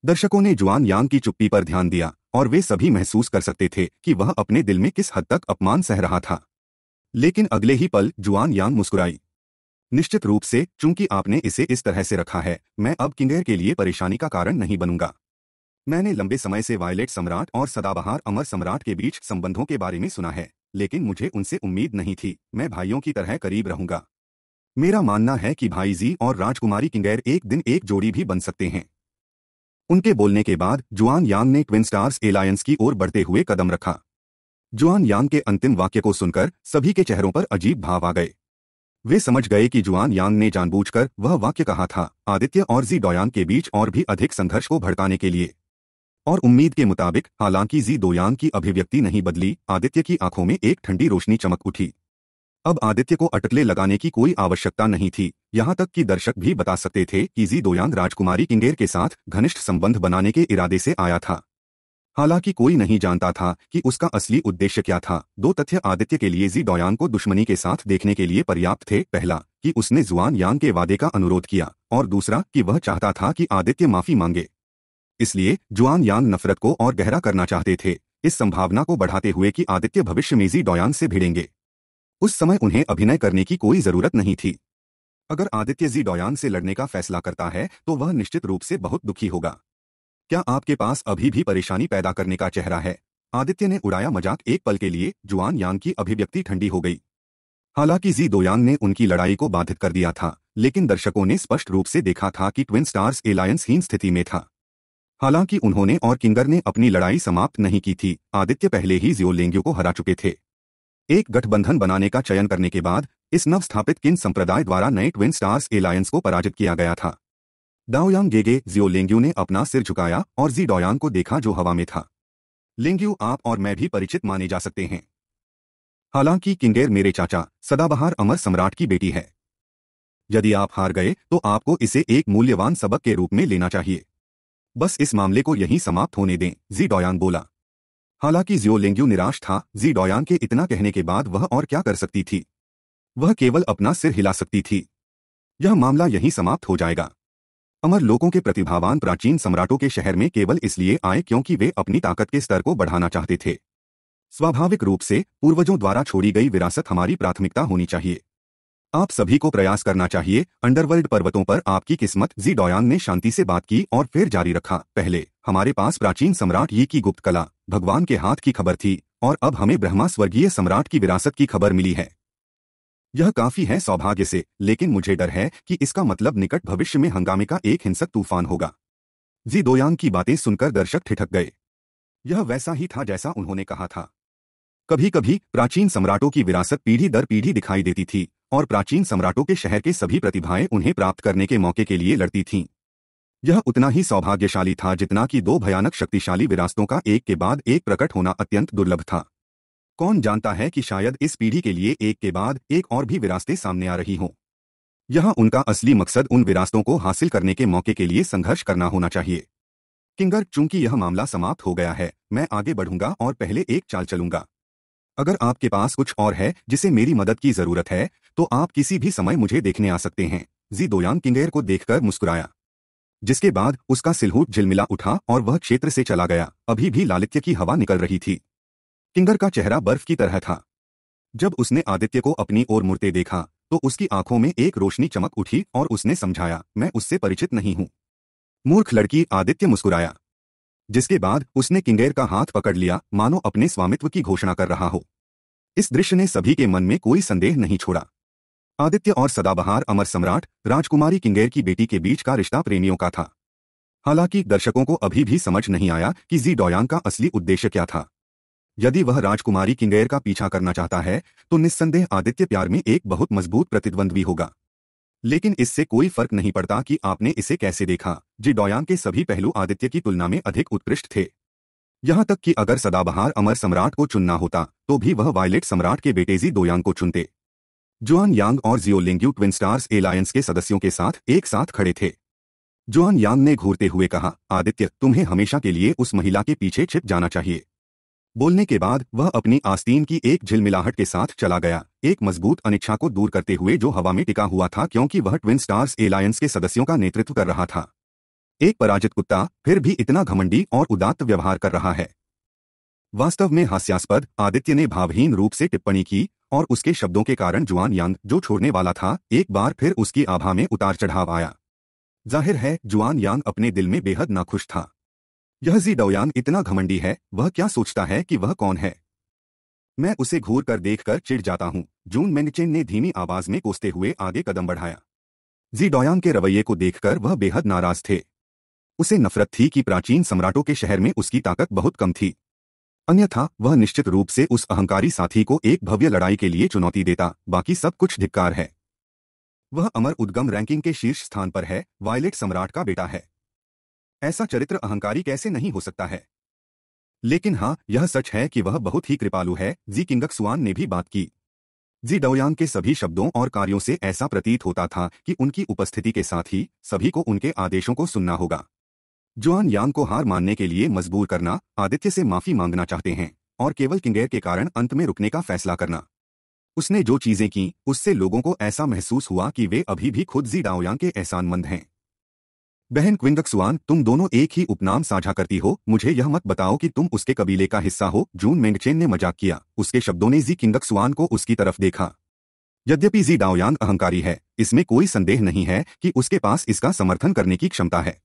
दर्शकों ने जुआन यांग की चुप्पी पर ध्यान दिया और वे सभी महसूस कर सकते थे कि वह अपने दिल में किस हद तक अपमान सह रहा था लेकिन अगले ही पल जुआन यांग मुस्कुराई निश्चित रूप से चूंकि आपने इसे इस तरह से रखा है मैं अब किंगेर के लिए परेशानी का कारण नहीं बनूंगा मैंने लंबे समय से वायलेट सम्राट और सदाबहार अमर सम्राट के बीच संबंधों के बारे में सुना है लेकिन मुझे उनसे उम्मीद नहीं थी मैं भाइयों की तरह करीब रहूंगा मेरा मानना है कि भाई जी और राजकुमारी किंगैर एक दिन एक जोड़ी भी बन सकते हैं उनके बोलने के बाद जुआन यांग ने ट्विन स्टार्स एलायंस की ओर बढ़ते हुए कदम रखा जुआन यांग के अंतिम वाक्य को सुनकर सभी के चेहरों पर अजीब भाव आ गए वे समझ गए कि जुआन यांग ने जानबूझकर वह वाक्य कहा था आदित्य और जी डॉयांग के बीच और भी अधिक संघर्ष को भड़काने के लिए और उम्मीद के मुताबिक हालांकि जी दोयांग की अभिव्यक्ति नहीं बदली आदित्य की आंखों में एक ठंडी रोशनी चमक उठी अब आदित्य को अटकले लगाने की कोई आवश्यकता नहीं थी यहाँ तक कि दर्शक भी बता सकते थे कि जी दोयांग राजकुमारी किंगेर के साथ घनिष्ठ संबंध बनाने के इरादे से आया था हालांकि कोई नहीं जानता था कि उसका असली उद्देश्य क्या था दो तथ्य आदित्य के लिए जी डोयांग को दुश्मनी के साथ देखने के लिए पर्याप्त थे पहला कि उसने जुआन यांग के वादे का अनुरोध किया और दूसरा कि वह चाहता था कि आदित्य माफी मांगे इसलिए जुआन यांग नफरत को और गहरा करना चाहते थे इस संभावना को बढ़ाते हुए कि आदित्य भविष्य में जी डोयान से भिड़ेंगे उस समय उन्हें अभिनय करने की कोई जरूरत नहीं थी अगर आदित्य जी डोयान से लड़ने का फैसला करता है तो वह निश्चित रूप से बहुत दुखी होगा क्या आपके पास अभी भी परेशानी पैदा करने का चेहरा है आदित्य ने उड़ाया मजाक एक पल के लिए जुआन यांग की अभिव्यक्ति ठंडी हो गई हालांकि जी दोयांग ने उनकी लड़ाई को बाधित कर दिया था लेकिन दर्शकों ने स्पष्ट रूप से देखा था कि ट्विन स्टार्स एलायंस हीन स्थिति में था हालांकि उन्होंने और किंगर ने अपनी लड़ाई समाप्त नहीं की थी आदित्य पहले ही जियोलेंग्यो को हरा चुके थे एक गठबंधन बनाने का चयन करने के बाद इस नवस्थापित किन संप्रदाय द्वारा नए ट्विन स्टार्स एलायंस को पराजित किया गया था डाओयांग गेगे जियोलेंग्यू ने अपना सिर झुकाया और जी डोयांग को देखा जो हवा में था लेंग्यू आप और मैं भी परिचित माने जा सकते हैं हालांकि किंगेर मेरे चाचा सदाबहार अमर सम्राट की बेटी है यदि आप हार गए तो आपको इसे एक मूल्यवान सबक के रूप में लेना चाहिए बस इस मामले को यहीं समाप्त होने दें जी डोयान बोला हालांकि जियो लेंग्यू निराश था जी डोयान के इतना कहने के बाद वह और क्या कर सकती थी वह केवल अपना सिर हिला सकती थी यह मामला यहीं समाप्त हो जाएगा अमर लोगों के प्रतिभावान प्राचीन सम्राटों के शहर में केवल इसलिए आए क्योंकि वे अपनी ताकत के स्तर को बढ़ाना चाहते थे स्वाभाविक रूप से पूर्वजों द्वारा छोड़ी गई विरासत हमारी प्राथमिकता होनी चाहिए आप सभी को प्रयास करना चाहिए अंडरवर्ल्ड पर्वतों पर आपकी किस्मत जी डोयांग ने शांति से बात की और फिर जारी रखा पहले हमारे पास प्राचीन सम्राट ये की गुप्त कला भगवान के हाथ की खबर थी और अब हमें ब्रह्मा स्वर्गीय सम्राट की विरासत की खबर मिली है यह काफी है सौभाग्य से लेकिन मुझे डर है कि इसका मतलब निकट भविष्य में हंगामे का एक हिंसक तूफान होगा जी दोयांग की बातें सुनकर दर्शक ठिठक गए यह वैसा ही था जैसा उन्होंने कहा था कभी कभी प्राचीन सम्राटों की विरासत पीढ़ी दर पीढ़ी दिखाई देती थी और प्राचीन सम्राटों के शहर के सभी प्रतिभाएं उन्हें प्राप्त करने के मौके के लिए लड़ती थीं यह उतना ही सौभाग्यशाली था जितना कि दो भयानक शक्तिशाली विरासतों का एक के बाद एक प्रकट होना अत्यंत दुर्लभ था कौन जानता है कि शायद इस पीढ़ी के लिए एक के बाद एक और भी विरासतें सामने आ रही हों यह उनका असली मकसद उन विरासतों को हासिल करने के मौके के लिए संघर्ष करना होना चाहिए किंगर चूंकि यह मामला समाप्त हो गया है मैं आगे बढ़ूंगा और पहले एक चाल चलूंगा अगर आपके पास कुछ और है जिसे मेरी मदद की जरूरत है तो आप किसी भी समय मुझे देखने आ सकते हैं जी दोयांग किंगेर को देखकर मुस्कुराया जिसके बाद उसका सिलहूट झिलमिला उठा और वह क्षेत्र से चला गया अभी भी लालित्य की हवा निकल रही थी किंगर का चेहरा बर्फ की तरह था जब उसने आदित्य को अपनी ओर मुड़ते देखा तो उसकी आंखों में एक रोशनी चमक उठी और उसने समझाया मैं उससे परिचित नहीं हूं मूर्ख लड़की आदित्य मुस्कुराया जिसके बाद उसने किंगेर का हाथ पकड़ लिया मानो अपने स्वामित्व की घोषणा कर रहा हो इस दृश्य ने सभी के मन में कोई संदेह नहीं छोड़ा आदित्य और सदाबहार अमर सम्राट राजकुमारी किंगेर की बेटी के बीच का रिश्ता प्रेमियों का था हालांकि दर्शकों को अभी भी समझ नहीं आया कि जी डोयांग का असली उद्देश्य क्या था यदि वह राजकुमारी किंगेर का पीछा करना चाहता है तो निस्संदेह आदित्य प्यार में एक बहुत मजबूत प्रतिद्वंद्वी होगा लेकिन इससे कोई फर्क नहीं पड़ता कि आपने इसे कैसे देखा जी डोयांग के सभी पहलू आदित्य की तुलना में अधिक उत्कृष्ट थे यहां तक कि अगर सदाबहार अमर सम्राट को चुनना होता तो भी वह वायलेट सम्राट के बेटेजी डोयांग को चुनते जुआन यांग और जियोलिंग्यू ट्विन स्टार्स एलायंस के सदस्यों के साथ एक साथ खड़े थे जुआन यांग ने घूरते हुए कहा आदित्य तुम्हें हमेशा के लिए उस महिला के पीछे छिप जाना चाहिए बोलने के बाद वह अपनी आस्तीन की एक झिलमिलाहट के साथ चला गया एक मजबूत अनिच्छा को दूर करते हुए जो हवा में टिका हुआ था क्योंकि वह ट्विन स्टार्स एलायंस के सदस्यों का नेतृत्व कर रहा था एक पराजित कुत्ता फिर भी इतना घमंडी और उदात्त व्यवहार कर रहा है वास्तव में हास्यास्पद आदित्य ने भावहीन रूप से टिप्पणी की और उसके शब्दों के कारण जुआन यांग जो छोड़ने वाला था एक बार फिर उसकी आभा में उतार चढ़ाव आया जाहिर है जुआन यांग अपने दिल में बेहद नाखुश था यह जी डोयांग इतना घमंडी है वह क्या सोचता है कि वह कौन है मैं उसे घूर कर देख कर चिड़ जाता हूँ जून मेनचेन ने धीमी आवाज में कोसते हुए आगे कदम बढ़ाया जी डोयांग के रवैये को देखकर वह बेहद नाराज थे उसे नफरत थी कि प्राचीन सम्राटों के शहर में उसकी ताकत बहुत कम थी अन्यथा वह निश्चित रूप से उस अहंकारी साथी को एक भव्य लड़ाई के लिए चुनौती देता बाकी सब कुछ धिक्कार है वह अमर उद्गम रैंकिंग के शीर्ष स्थान पर है वायलेट सम्राट का बेटा है ऐसा चरित्र अहंकारी कैसे नहीं हो सकता है लेकिन हाँ यह सच है कि वह बहुत ही कृपालु है जी किंगक सुआन ने भी बात की जी डोयांग के सभी शब्दों और कार्यों से ऐसा प्रतीत होता था कि उनकी उपस्थिति के साथ ही सभी को उनके आदेशों को सुनना होगा जुआन यांग को हार मानने के लिए मजबूर करना आदित्य से माफी मांगना चाहते हैं और केवल किंगेर के कारण अंत में रुकने का फैसला करना उसने जो चीजें की उससे लोगों को ऐसा महसूस हुआ कि वे अभी भी खुद जी डाओयांग के एहसानमंद हैं बहन क्विंदक सुवान तुम दोनों एक ही उपनाम साझा करती हो मुझे यह मत बताओ कि तुम उसके कबीले का हिस्सा हो जून मेंगचेन ने मजाक किया उसके शब्दों ने जी किंगक्सुआन को उसकी तरफ देखा यद्यपि जी डाओयांग अहंकारी है इसमें कोई संदेह नहीं है कि उसके पास इसका समर्थन करने की क्षमता है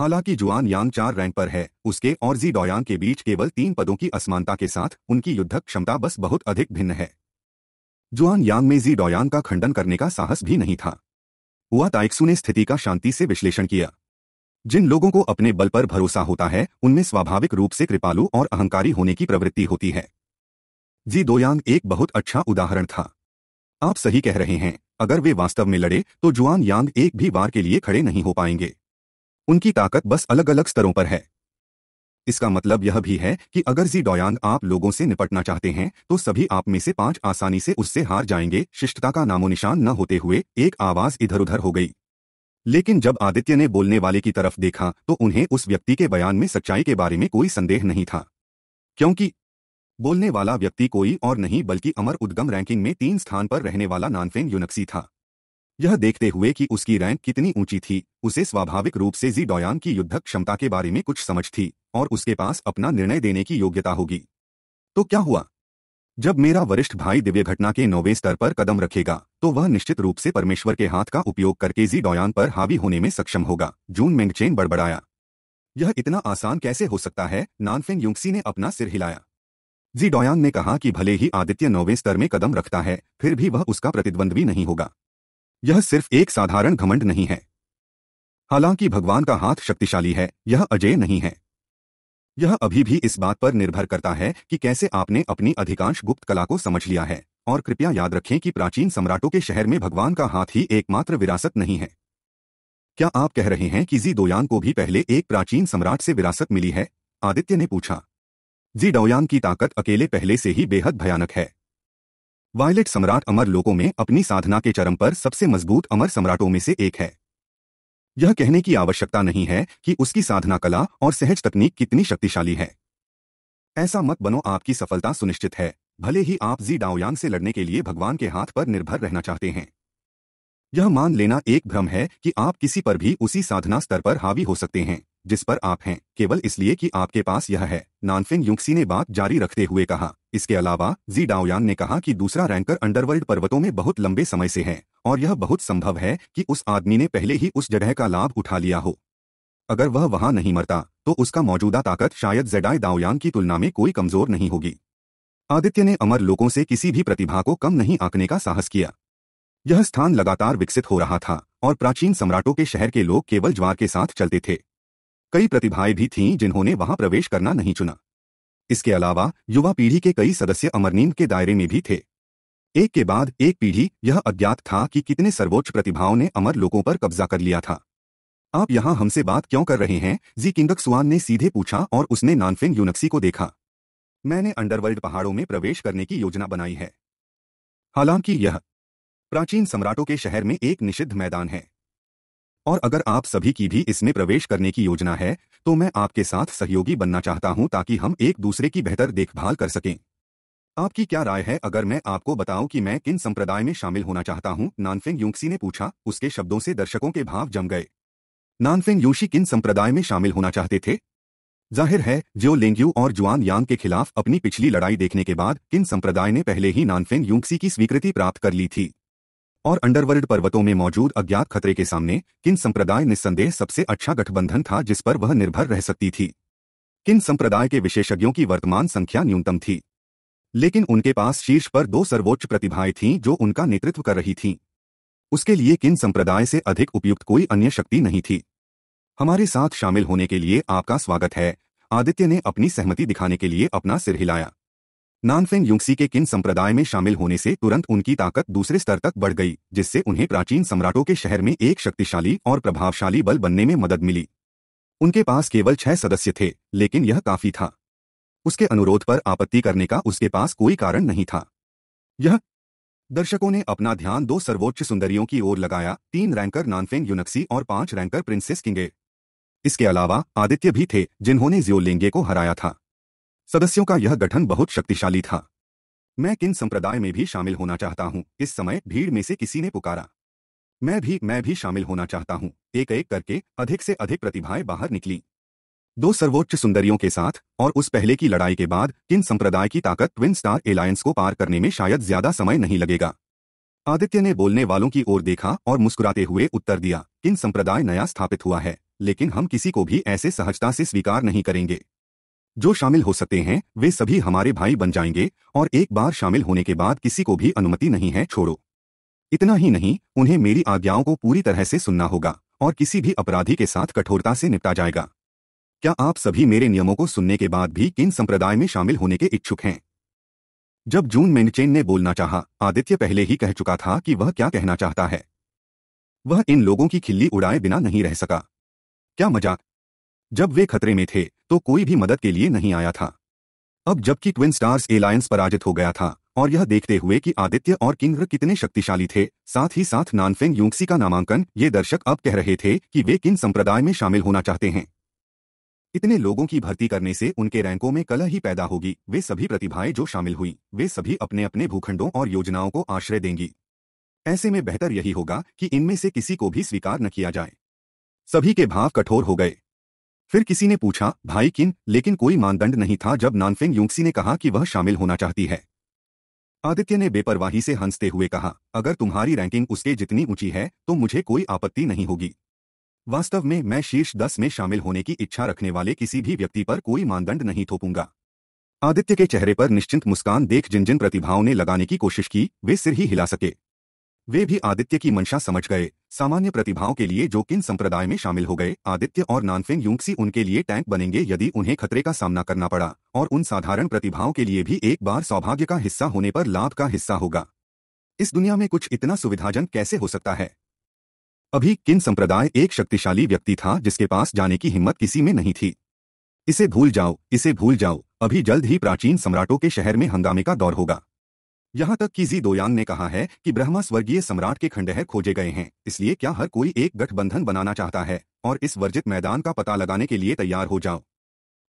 हालांकि जुआन यांग चार रैंक पर है उसके और जी डाओयांग के बीच केवल तीन पदों की असमानता के साथ उनकी युद्धक क्षमता बस बहुत अधिक भिन्न है जुआन यांग में जी डाओयांग का खंडन करने का साहस भी नहीं था हुआ ताइक्सू ने स्थिति का शांति से विश्लेषण किया जिन लोगों को अपने बल पर भरोसा होता है उनमें स्वाभाविक रूप से कृपालु और अहंकारी होने की प्रवृत्ति होती है जी दोयांग एक बहुत अच्छा उदाहरण था आप सही कह रहे हैं अगर वे वास्तव में लड़े तो जुआन यांग एक भी बार के लिए खड़े नहीं हो पाएंगे उनकी ताकत बस अलग अलग स्तरों पर है इसका मतलब यह भी है कि अगर जी डोयांग आप लोगों से निपटना चाहते हैं तो सभी आप में से पांच आसानी से उससे हार जाएंगे शिष्टता का नामोनिशान न होते हुए एक आवाज इधर उधर हो गई लेकिन जब आदित्य ने बोलने वाले की तरफ देखा तो उन्हें उस व्यक्ति के बयान में सच्चाई के बारे में कोई संदेह नहीं था क्योंकि बोलने वाला व्यक्ति कोई और नहीं बल्कि अमर उद्गम रैंकिंग में तीन स्थान पर रहने वाला नानफेन यूनक्सी था यह देखते हुए कि उसकी रैंक कितनी ऊंची थी उसे स्वाभाविक रूप से जी डोयान की युद्धक क्षमता के बारे में कुछ समझ थी और उसके पास अपना निर्णय देने की योग्यता होगी तो क्या हुआ जब मेरा वरिष्ठ भाई दिव्य घटना के नौवे स्तर पर कदम रखेगा तो वह निश्चित रूप से परमेश्वर के हाथ का उपयोग करके जी डोयान पर हावी होने में सक्षम होगा जून मेंगचेन बड़बड़ाया यह इतना आसान कैसे हो सकता है नानफेन युंगसी ने अपना सिर हिलाया जी डोयान ने कहा कि भले ही आदित्य नौवे स्तर में कदम रखता है फिर भी वह उसका प्रतिद्वंद्वी नहीं होगा यह सिर्फ एक साधारण घमंड नहीं है हालांकि भगवान का हाथ शक्तिशाली है यह अजय नहीं है यह अभी भी इस बात पर निर्भर करता है कि कैसे आपने अपनी अधिकांश गुप्त कला को समझ लिया है और कृपया याद रखें कि प्राचीन सम्राटों के शहर में भगवान का हाथ ही एकमात्र विरासत नहीं है क्या आप कह रहे हैं कि जी डोयान को भी पहले एक प्राचीन सम्राट से विरासत मिली है आदित्य ने पूछा जी डोयान की ताकत अकेले पहले से ही बेहद भयानक है वायलेट सम्राट अमर लोकों में अपनी साधना के चरम पर सबसे मजबूत अमर सम्राटों में से एक है यह कहने की आवश्यकता नहीं है कि उसकी साधना कला और सहज तकनीक कितनी शक्तिशाली है ऐसा मत बनो आपकी सफलता सुनिश्चित है भले ही आप जी डाओयांग से लड़ने के लिए भगवान के हाथ पर निर्भर रहना चाहते हैं यह मान लेना एक भ्रम है कि आप किसी पर भी उसी साधना स्तर पर हावी हो सकते हैं जिस पर आप हैं केवल इसलिए कि आपके पास यह है नानफिंग युक्सी ने बात जारी रखते हुए कहा इसके अलावा जी डाओयान ने कहा कि दूसरा रैंकर अंडरवर्ल्ड पर्वतों में बहुत लंबे समय से है और यह बहुत संभव है कि उस आदमी ने पहले ही उस जगह का लाभ उठा लिया हो अगर वह वहां नहीं मरता तो उसका मौजूदा ताकत शायद जेडाई दाओयान की तुलना में कोई कमजोर नहीं होगी आदित्य ने अमर लोगों से किसी भी प्रतिभा को कम नहीं आंकने का साहस किया यह स्थान लगातार विकसित हो रहा था और प्राचीन सम्राटों के शहर के लोग केवल ज्वार के साथ चलते थे कई प्रतिभाएं भी थीं जिन्होंने वहां प्रवेश करना नहीं चुना इसके अलावा युवा पीढ़ी के कई सदस्य अमरनीम के दायरे में भी थे एक के बाद एक पीढ़ी यह अज्ञात था कि कितने सर्वोच्च प्रतिभाओं ने अमर लोगों पर कब्जा कर लिया था आप यहां हमसे बात क्यों कर रहे हैं जी किंगक सुआन ने सीधे पूछा और उसने नानफिन यूनक्सी को देखा मैंने अंडरवर्ल्ड पहाड़ों में प्रवेश करने की योजना बनाई है हालांकि यह प्राचीन सम्राटों के शहर में एक निषिद्ध मैदान है और अगर आप सभी की भी इसमें प्रवेश करने की योजना है तो मैं आपके साथ सहयोगी बनना चाहता हूं ताकि हम एक दूसरे की बेहतर देखभाल कर सकें आपकी क्या राय है अगर मैं आपको बताऊं कि मैं किन संप्रदाय में शामिल होना चाहता हूं नानफिंग युंगसी ने पूछा उसके शब्दों से दर्शकों के भाव जम गए नानफिंग युशी किन संप्रदाय में शामिल होना चाहते थे जाहिर है जो लेंग्यू और जुआन यांग के खिलाफ अपनी पिछली लड़ाई देखने के बाद किन संप्रदाय ने पहले ही नानफिंग युक्सी की स्वीकृति प्राप्त कर ली थी और अंडरवर्ल्ड पर्वतों में मौजूद अज्ञात खतरे के सामने किन संप्रदाय निस्संदेह सबसे अच्छा गठबंधन था जिस पर वह निर्भर रह सकती थी किन संप्रदाय के विशेषज्ञों की वर्तमान संख्या न्यूनतम थी लेकिन उनके पास शीर्ष पर दो सर्वोच्च प्रतिभाएं थीं जो उनका नेतृत्व कर रही थीं उसके लिए किन संप्रदाय से अधिक उपयुक्त कोई अन्य शक्ति नहीं थी हमारे साथ शामिल होने के लिए आपका स्वागत है आदित्य ने अपनी सहमति दिखाने के लिए अपना सिर हिलाया नानफेन युक्सी के किन संप्रदाय में शामिल होने से तुरंत उनकी ताकत दूसरे स्तर तक बढ़ गई जिससे उन्हें प्राचीन सम्राटों के शहर में एक शक्तिशाली और प्रभावशाली बल बनने में मदद मिली उनके पास केवल छह सदस्य थे लेकिन यह काफी था उसके अनुरोध पर आपत्ति करने का उसके पास कोई कारण नहीं था यह दर्शकों ने अपना ध्यान दो सर्वोच्च सुंदरियों की ओर लगाया तीन रैंकर नानफेंग यूनक्सी और पांच रैंकर प्रिंसेस किंगे इसके अलावा आदित्य भी थे जिन्होंने जियोलिंगे को हराया था सदस्यों का यह गठन बहुत शक्तिशाली था मैं किन संप्रदाय में भी शामिल होना चाहता हूँ इस समय भीड़ में से किसी ने पुकारा मैं भी मैं भी शामिल होना चाहता हूँ एक एक करके अधिक से अधिक प्रतिभाएं बाहर निकली दो सर्वोच्च सुंदरियों के साथ और उस पहले की लड़ाई के बाद किन संप्रदाय की ताकत ट्विन स्टार एलायंस को पार करने में शायद ज्यादा समय नहीं लगेगा आदित्य ने बोलने वालों की ओर देखा और मुस्कुराते हुए उत्तर दिया किन संप्रदाय नया स्थापित हुआ है लेकिन हम किसी को भी ऐसे सहजता से स्वीकार नहीं करेंगे जो शामिल हो सकते हैं वे सभी हमारे भाई बन जाएंगे और एक बार शामिल होने के बाद किसी को भी अनुमति नहीं है छोड़ो इतना ही नहीं उन्हें मेरी आज्ञाओं को पूरी तरह से सुनना होगा और किसी भी अपराधी के साथ कठोरता से निपटा जाएगा क्या आप सभी मेरे नियमों को सुनने के बाद भी किन संप्रदाय में शामिल होने के इच्छुक हैं जब जून मेनचेन ने बोलना चाहा आदित्य पहले ही कह चुका था कि वह क्या कहना चाहता है वह इन लोगों की खिल्ली उड़ाए बिना नहीं रह सका क्या मजाक जब वे खतरे में थे तो कोई भी मदद के लिए नहीं आया था अब जबकि ट्विन स्टार्स एलायंस पराजित हो गया था और यह देखते हुए कि आदित्य और किंग्र कितने शक्तिशाली थे साथ ही साथ नानफेंग यूंगसी का नामांकन ये दर्शक अब कह रहे थे कि वे किन संप्रदाय में शामिल होना चाहते हैं इतने लोगों की भर्ती करने से उनके रैंकों में कलह ही पैदा होगी वे सभी प्रतिभाएं जो शामिल हुई वे सभी अपने अपने भूखंडों और योजनाओं को आश्रय देंगी ऐसे में बेहतर यही होगा कि इनमें से किसी को भी स्वीकार न किया जाए सभी के भाव कठोर हो गए फिर किसी ने पूछा भाई किन लेकिन कोई मानदंड नहीं था जब नानफेंग युक्सी ने कहा कि वह शामिल होना चाहती है आदित्य ने बेपरवाही से हंसते हुए कहा अगर तुम्हारी रैंकिंग उसके जितनी ऊंची है तो मुझे कोई आपत्ति नहीं होगी वास्तव में मैं शीर्ष दस में शामिल होने की इच्छा रखने वाले किसी भी व्यक्ति पर कोई मानदंड नहीं थोपूंगा आदित्य के चेहरे पर निश्चिंत मुस्कान देख जिन जिन प्रतिभाओं ने लगाने की कोशिश की वे सिर ही हिला सके वे भी आदित्य की मंशा समझ गए सामान्य प्रतिभाओं के लिए जो किन संप्रदाय में शामिल हो गए आदित्य और नानफिंग युक्सी उनके लिए टैंक बनेंगे यदि उन्हें खतरे का सामना करना पड़ा और उन साधारण प्रतिभाओं के लिए भी एक बार सौभाग्य का हिस्सा होने पर लाभ का हिस्सा होगा इस दुनिया में कुछ इतना सुविधाजनक कैसे हो सकता है अभी किन संप्रदाय एक शक्तिशाली व्यक्ति था जिसके पास जाने की हिम्मत किसी में नहीं थी इसे भूल जाओ इसे भूल जाओ अभी जल्द ही प्राचीन सम्राटों के शहर में हंगामे का दौर होगा यहाँ तक कि जी दोयांग ने कहा है कि ब्रह्मा स्वर्गीय सम्राट के खंडहर खोजे गए हैं इसलिए क्या हर कोई एक गठबंधन बनाना चाहता है और इस वर्जित मैदान का पता लगाने के लिए तैयार हो जाओ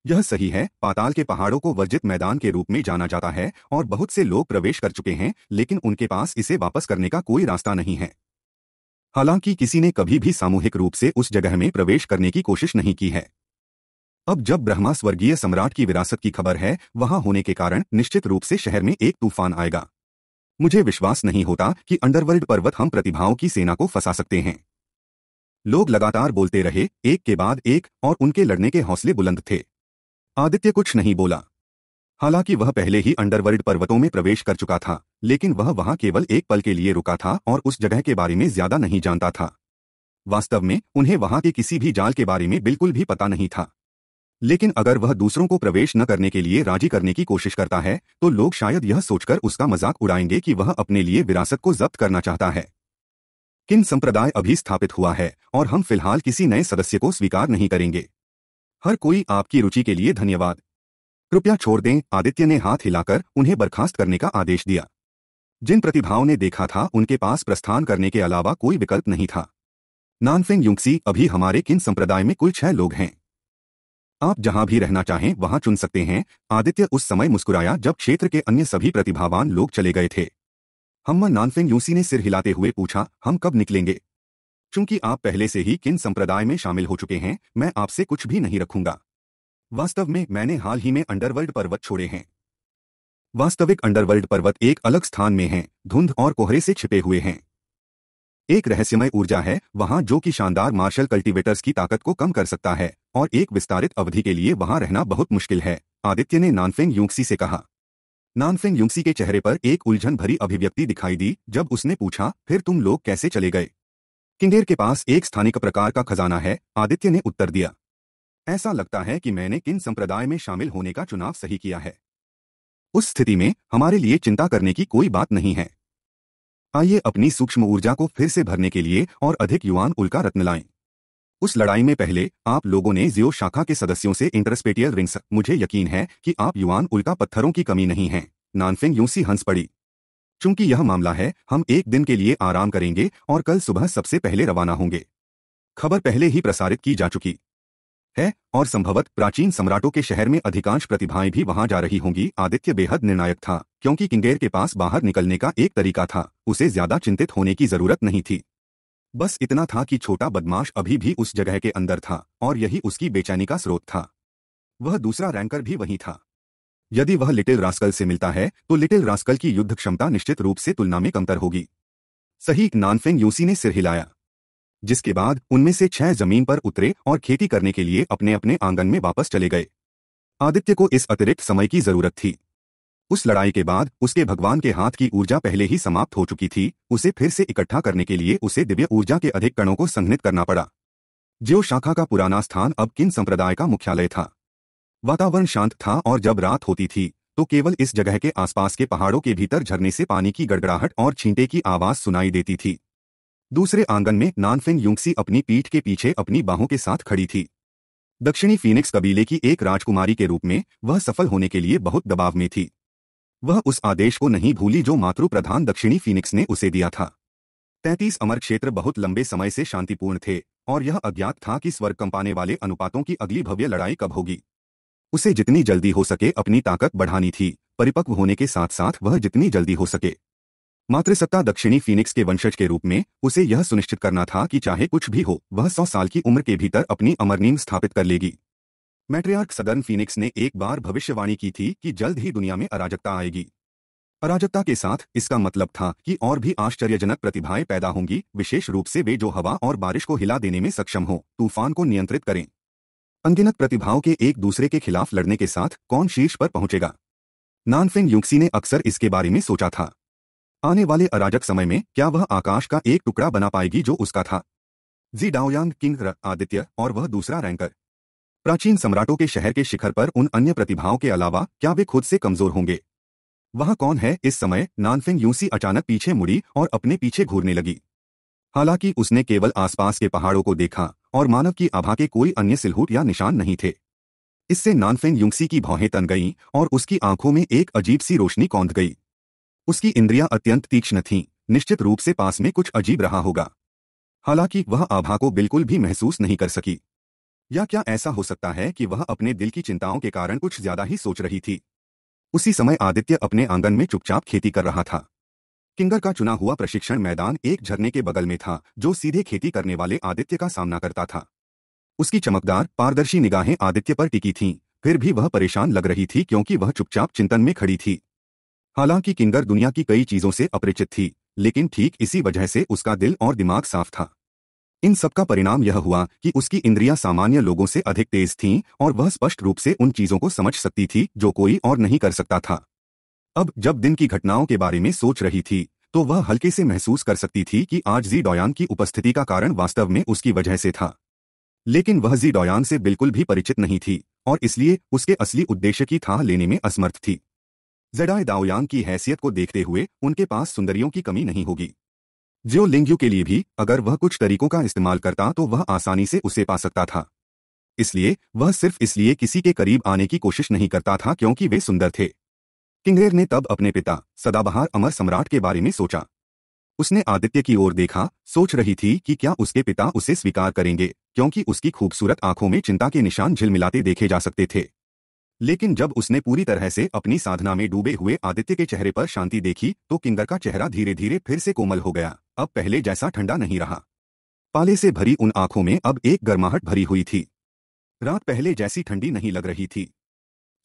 यह सही है पाताल के पहाड़ों को वर्जित मैदान के रूप में जाना जाता है और बहुत से लोग प्रवेश कर चुके हैं लेकिन उनके पास इसे वापस करने का कोई रास्ता नहीं है हालांकि किसी ने कभी भी सामूहिक रूप से उस जगह में प्रवेश करने की कोशिश नहीं की है अब जब ब्रह्मा स्वर्गीय सम्राट की विरासत की खबर है वहां होने के कारण निश्चित रूप से शहर में एक तूफान आएगा मुझे विश्वास नहीं होता कि अंडरवर्ल्ड पर्वत हम प्रतिभाओं की सेना को फंसा सकते हैं लोग लगातार बोलते रहे एक के बाद एक और उनके लड़ने के हौसले बुलंद थे आदित्य कुछ नहीं बोला हालांकि वह पहले ही अंडरवर्ल्ड पर्वतों में प्रवेश कर चुका था लेकिन वह वहां केवल एक पल के लिए रुका था और उस जगह के बारे में ज्यादा नहीं जानता था वास्तव में उन्हें वहां के किसी भी जाल के बारे में बिल्कुल भी पता नहीं था लेकिन अगर वह दूसरों को प्रवेश न करने के लिए राजी करने की कोशिश करता है तो लोग शायद यह सोचकर उसका मजाक उड़ाएंगे कि वह अपने लिए विरासत को जब्त करना चाहता है किन संप्रदाय अभी स्थापित हुआ है और हम फिलहाल किसी नए सदस्य को स्वीकार नहीं करेंगे हर कोई आपकी रुचि के लिए धन्यवाद कृपया छोड़ दें आदित्य ने हाथ हिलाकर उन्हें बर्खास्त करने का आदेश दिया जिन प्रतिभाओं ने देखा था उनके पास प्रस्थान करने के अलावा कोई विकल्प नहीं था नानफिंग युक्सी अभी हमारे किन संप्रदाय में कुल छह लोग हैं आप जहां भी रहना चाहें वहां चुन सकते हैं आदित्य उस समय मुस्कुराया जब क्षेत्र के अन्य सभी प्रतिभावान लोग चले गए थे हम्मा नानफिंग यूसी ने सिर हिलाते हुए पूछा हम कब निकलेंगे चूंकि आप पहले से ही किन संप्रदाय में शामिल हो चुके हैं मैं आपसे कुछ भी नहीं रखूंगा वास्तव में मैंने हाल ही में अंडरवर्ल्ड पर्वत छोड़े हैं वास्तविक अंडरवर्ल्ड पर्वत एक अलग स्थान में हैं, धुंध और कोहरे से छिपे हुए हैं एक रहस्यमय ऊर्जा है वहां जो कि शानदार मार्शल कल्टीवेटर्स की ताकत को कम कर सकता है और एक विस्तारित अवधि के लिए वहां रहना बहुत मुश्किल है आदित्य ने नानफेंग युक्सी से कहा नानफेंग युक्सी के चेहरे पर एक उलझन भरी अभिव्यक्ति दिखाई दी जब उसने पूछा फिर तुम लोग कैसे चले गए किंडेर के पास एक स्थानिक प्रकार का खजाना है आदित्य ने उत्तर दिया ऐसा लगता है कि मैंने किन संप्रदाय में शामिल होने का चुनाव सही किया है उस स्थिति में हमारे लिए चिंता करने की कोई बात नहीं है आइए अपनी सूक्ष्म ऊर्जा को फिर से भरने के लिए और अधिक युवान उल्का रत्न लाएं उस लड़ाई में पहले आप लोगों ने जियो शाखा के सदस्यों से इंटरस्पेटियल रिंग्स मुझे यकीन है कि आप युवान उल्का पत्थरों की कमी नहीं है नानफिंग यूसी हंस पड़ी चूंकि यह मामला है हम एक दिन के लिए आराम करेंगे और कल सुबह सबसे पहले रवाना होंगे खबर पहले ही प्रसारित की जा चुकी है और संभवत प्राचीन सम्राटों के शहर में अधिकांश प्रतिभाएं भी वहां जा रही होंगी आदित्य बेहद निर्णायक था क्योंकि किंगेर के पास बाहर निकलने का एक तरीका था उसे ज्यादा चिंतित होने की जरूरत नहीं थी बस इतना था कि छोटा बदमाश अभी भी उस जगह के अंदर था और यही उसकी बेचैनी का स्रोत था वह दूसरा रैंकर भी वही था यदि वह लिटिल रास्कल से मिलता है तो लिटिल रास्कल की युद्ध क्षमता निश्चित रूप से तुलना में कमतर होगी सही नानफेंग यूसी ने सिर हिलाया जिसके बाद उनमें से छह जमीन पर उतरे और खेती करने के लिए अपने अपने आंगन में वापस चले गए आदित्य को इस अतिरिक्त समय की जरूरत थी उस लड़ाई के बाद उसके भगवान के हाथ की ऊर्जा पहले ही समाप्त हो चुकी थी उसे फिर से इकट्ठा करने के लिए उसे दिव्य ऊर्जा के अधिक कणों को संघनित करना पड़ा ज्यो शाखा का पुराना स्थान अब किन संप्रदाय का मुख्यालय था वातावरण शांत था और जब रात होती थी तो केवल इस जगह के आसपास के पहाड़ों के भीतर झरने से पानी की गड़गड़ाहट और छींटे की आवाज सुनाई देती थी दूसरे आंगन में नानफिन युंगसी अपनी पीठ के पीछे अपनी बाहों के साथ खड़ी थी दक्षिणी फीनिक्स कबीले की एक राजकुमारी के रूप में वह सफल होने के लिए बहुत दबाव में थी वह उस आदेश को नहीं भूली जो मातृ प्रधान दक्षिणी फीनिक्स ने उसे दिया था तैंतीस अमर क्षेत्र बहुत लंबे समय से शांतिपूर्ण थे और यह अज्ञात था कि स्वर्ग कंपाने वाले अनुपातों की अगली भव्य लड़ाई कब होगी उसे जितनी जल्दी हो सके अपनी ताकत बढ़ानी थी परिपक्व होने के साथ साथ वह जितनी जल्दी हो सके मातृसत्ता दक्षिणी फीनिक्स के वंशज के रूप में उसे यह सुनिश्चित करना था कि चाहे कुछ भी हो वह सौ साल की उम्र के भीतर अपनी अमरनीम स्थापित कर लेगी मैट्रियार्क सदर्न फीनिक्स ने एक बार भविष्यवाणी की थी कि जल्द ही दुनिया में अराजकता आएगी अराजकता के साथ इसका मतलब था कि और भी आश्चर्यजनक प्रतिभाएं पैदा होंगी विशेष रूप से वे जो हवा और बारिश को हिला देने में सक्षम हो तूफान को नियंत्रित करें अनगिनत प्रतिभाओं के एक दूसरे के खिलाफ लड़ने के साथ कौन शीर्ष पर पहुंचेगा नानफिन युक्सी ने अक्सर इसके बारे में सोचा था आने वाले अराजक समय में क्या वह आकाश का एक टुकड़ा बना पाएगी जो उसका था जी डाओयांग किंग आदित्य और वह दूसरा रैंकर प्राचीन सम्राटों के शहर के शिखर पर उन अन्य प्रतिभाओं के अलावा क्या वे खुद से कमजोर होंगे वहां कौन है इस समय नानफिंग यूसी अचानक पीछे मुड़ी और अपने पीछे घूरने लगी हालांकि उसने केवल आसपास के पहाड़ों को देखा और मानव की आभा के कोई अन्य सिलहूट या निशान नहीं थे इससे नानफेन युंगसी की भौहें तन गईं और उसकी आंखों में एक अजीब सी रोशनी कौंध गई उसकी इंद्रियां अत्यंत तीक्ष्ण थीं निश्चित रूप से पास में कुछ अजीब रहा होगा हालांकि वह आभा को बिल्कुल भी महसूस नहीं कर सकी या क्या ऐसा हो सकता है कि वह अपने दिल की चिंताओं के कारण कुछ ज्यादा ही सोच रही थी उसी समय आदित्य अपने आंगन में चुपचाप खेती कर रहा था किंगर का चुना हुआ प्रशिक्षण मैदान एक झरने के बगल में था जो सीधे खेती करने वाले आदित्य का सामना करता था उसकी चमकदार पारदर्शी निगाहें आदित्य पर टिकी थीं फिर भी वह परेशान लग रही थी क्योंकि वह चुपचाप चिंतन में खड़ी थी हालांकि किंगर दुनिया की कई चीजों से अपरिचित थी लेकिन ठीक इसी वजह से उसका दिल और दिमाग साफ था इन सब का परिणाम यह हुआ कि उसकी इंद्रियां सामान्य लोगों से अधिक तेज थीं और वह स्पष्ट रूप से उन चीजों को समझ सकती थी जो कोई और नहीं कर सकता था अब जब दिन की घटनाओं के बारे में सोच रही थी तो वह हल्के से महसूस कर सकती थी कि आज जी डोयान की उपस्थिति का कारण वास्तव में उसकी वजह से था लेकिन वह जी डोयान से बिल्कुल भी परिचित नहीं थी और इसलिए उसके असली उद्देश्य की था लेने में असमर्थ थी जेडाई दाओयांग की हैसियत को देखते हुए उनके पास सुंदरियों की कमी नहीं होगी ज्योलिंग्यू के लिए भी अगर वह कुछ तरीकों का इस्तेमाल करता तो वह आसानी से उसे पा सकता था इसलिए वह सिर्फ इसलिए किसी के करीब आने की कोशिश नहीं करता था क्योंकि वे सुंदर थे किंगरेर ने तब अपने पिता सदाबहार अमर सम्राट के बारे में सोचा उसने आदित्य की ओर देखा सोच रही थी कि क्या उसके पिता उसे स्वीकार करेंगे क्योंकि उसकी खूबसूरत आंखों में चिंता के निशान झिलमिलाते देखे जा सकते थे लेकिन जब उसने पूरी तरह से अपनी साधना में डूबे हुए आदित्य के चेहरे पर शांति देखी तो किंगर का चेहरा धीरे धीरे फिर से कोमल हो गया अब पहले जैसा ठंडा नहीं रहा पाले से भरी उन आंखों में अब एक गर्माहट भरी हुई थी रात पहले जैसी ठंडी नहीं लग रही थी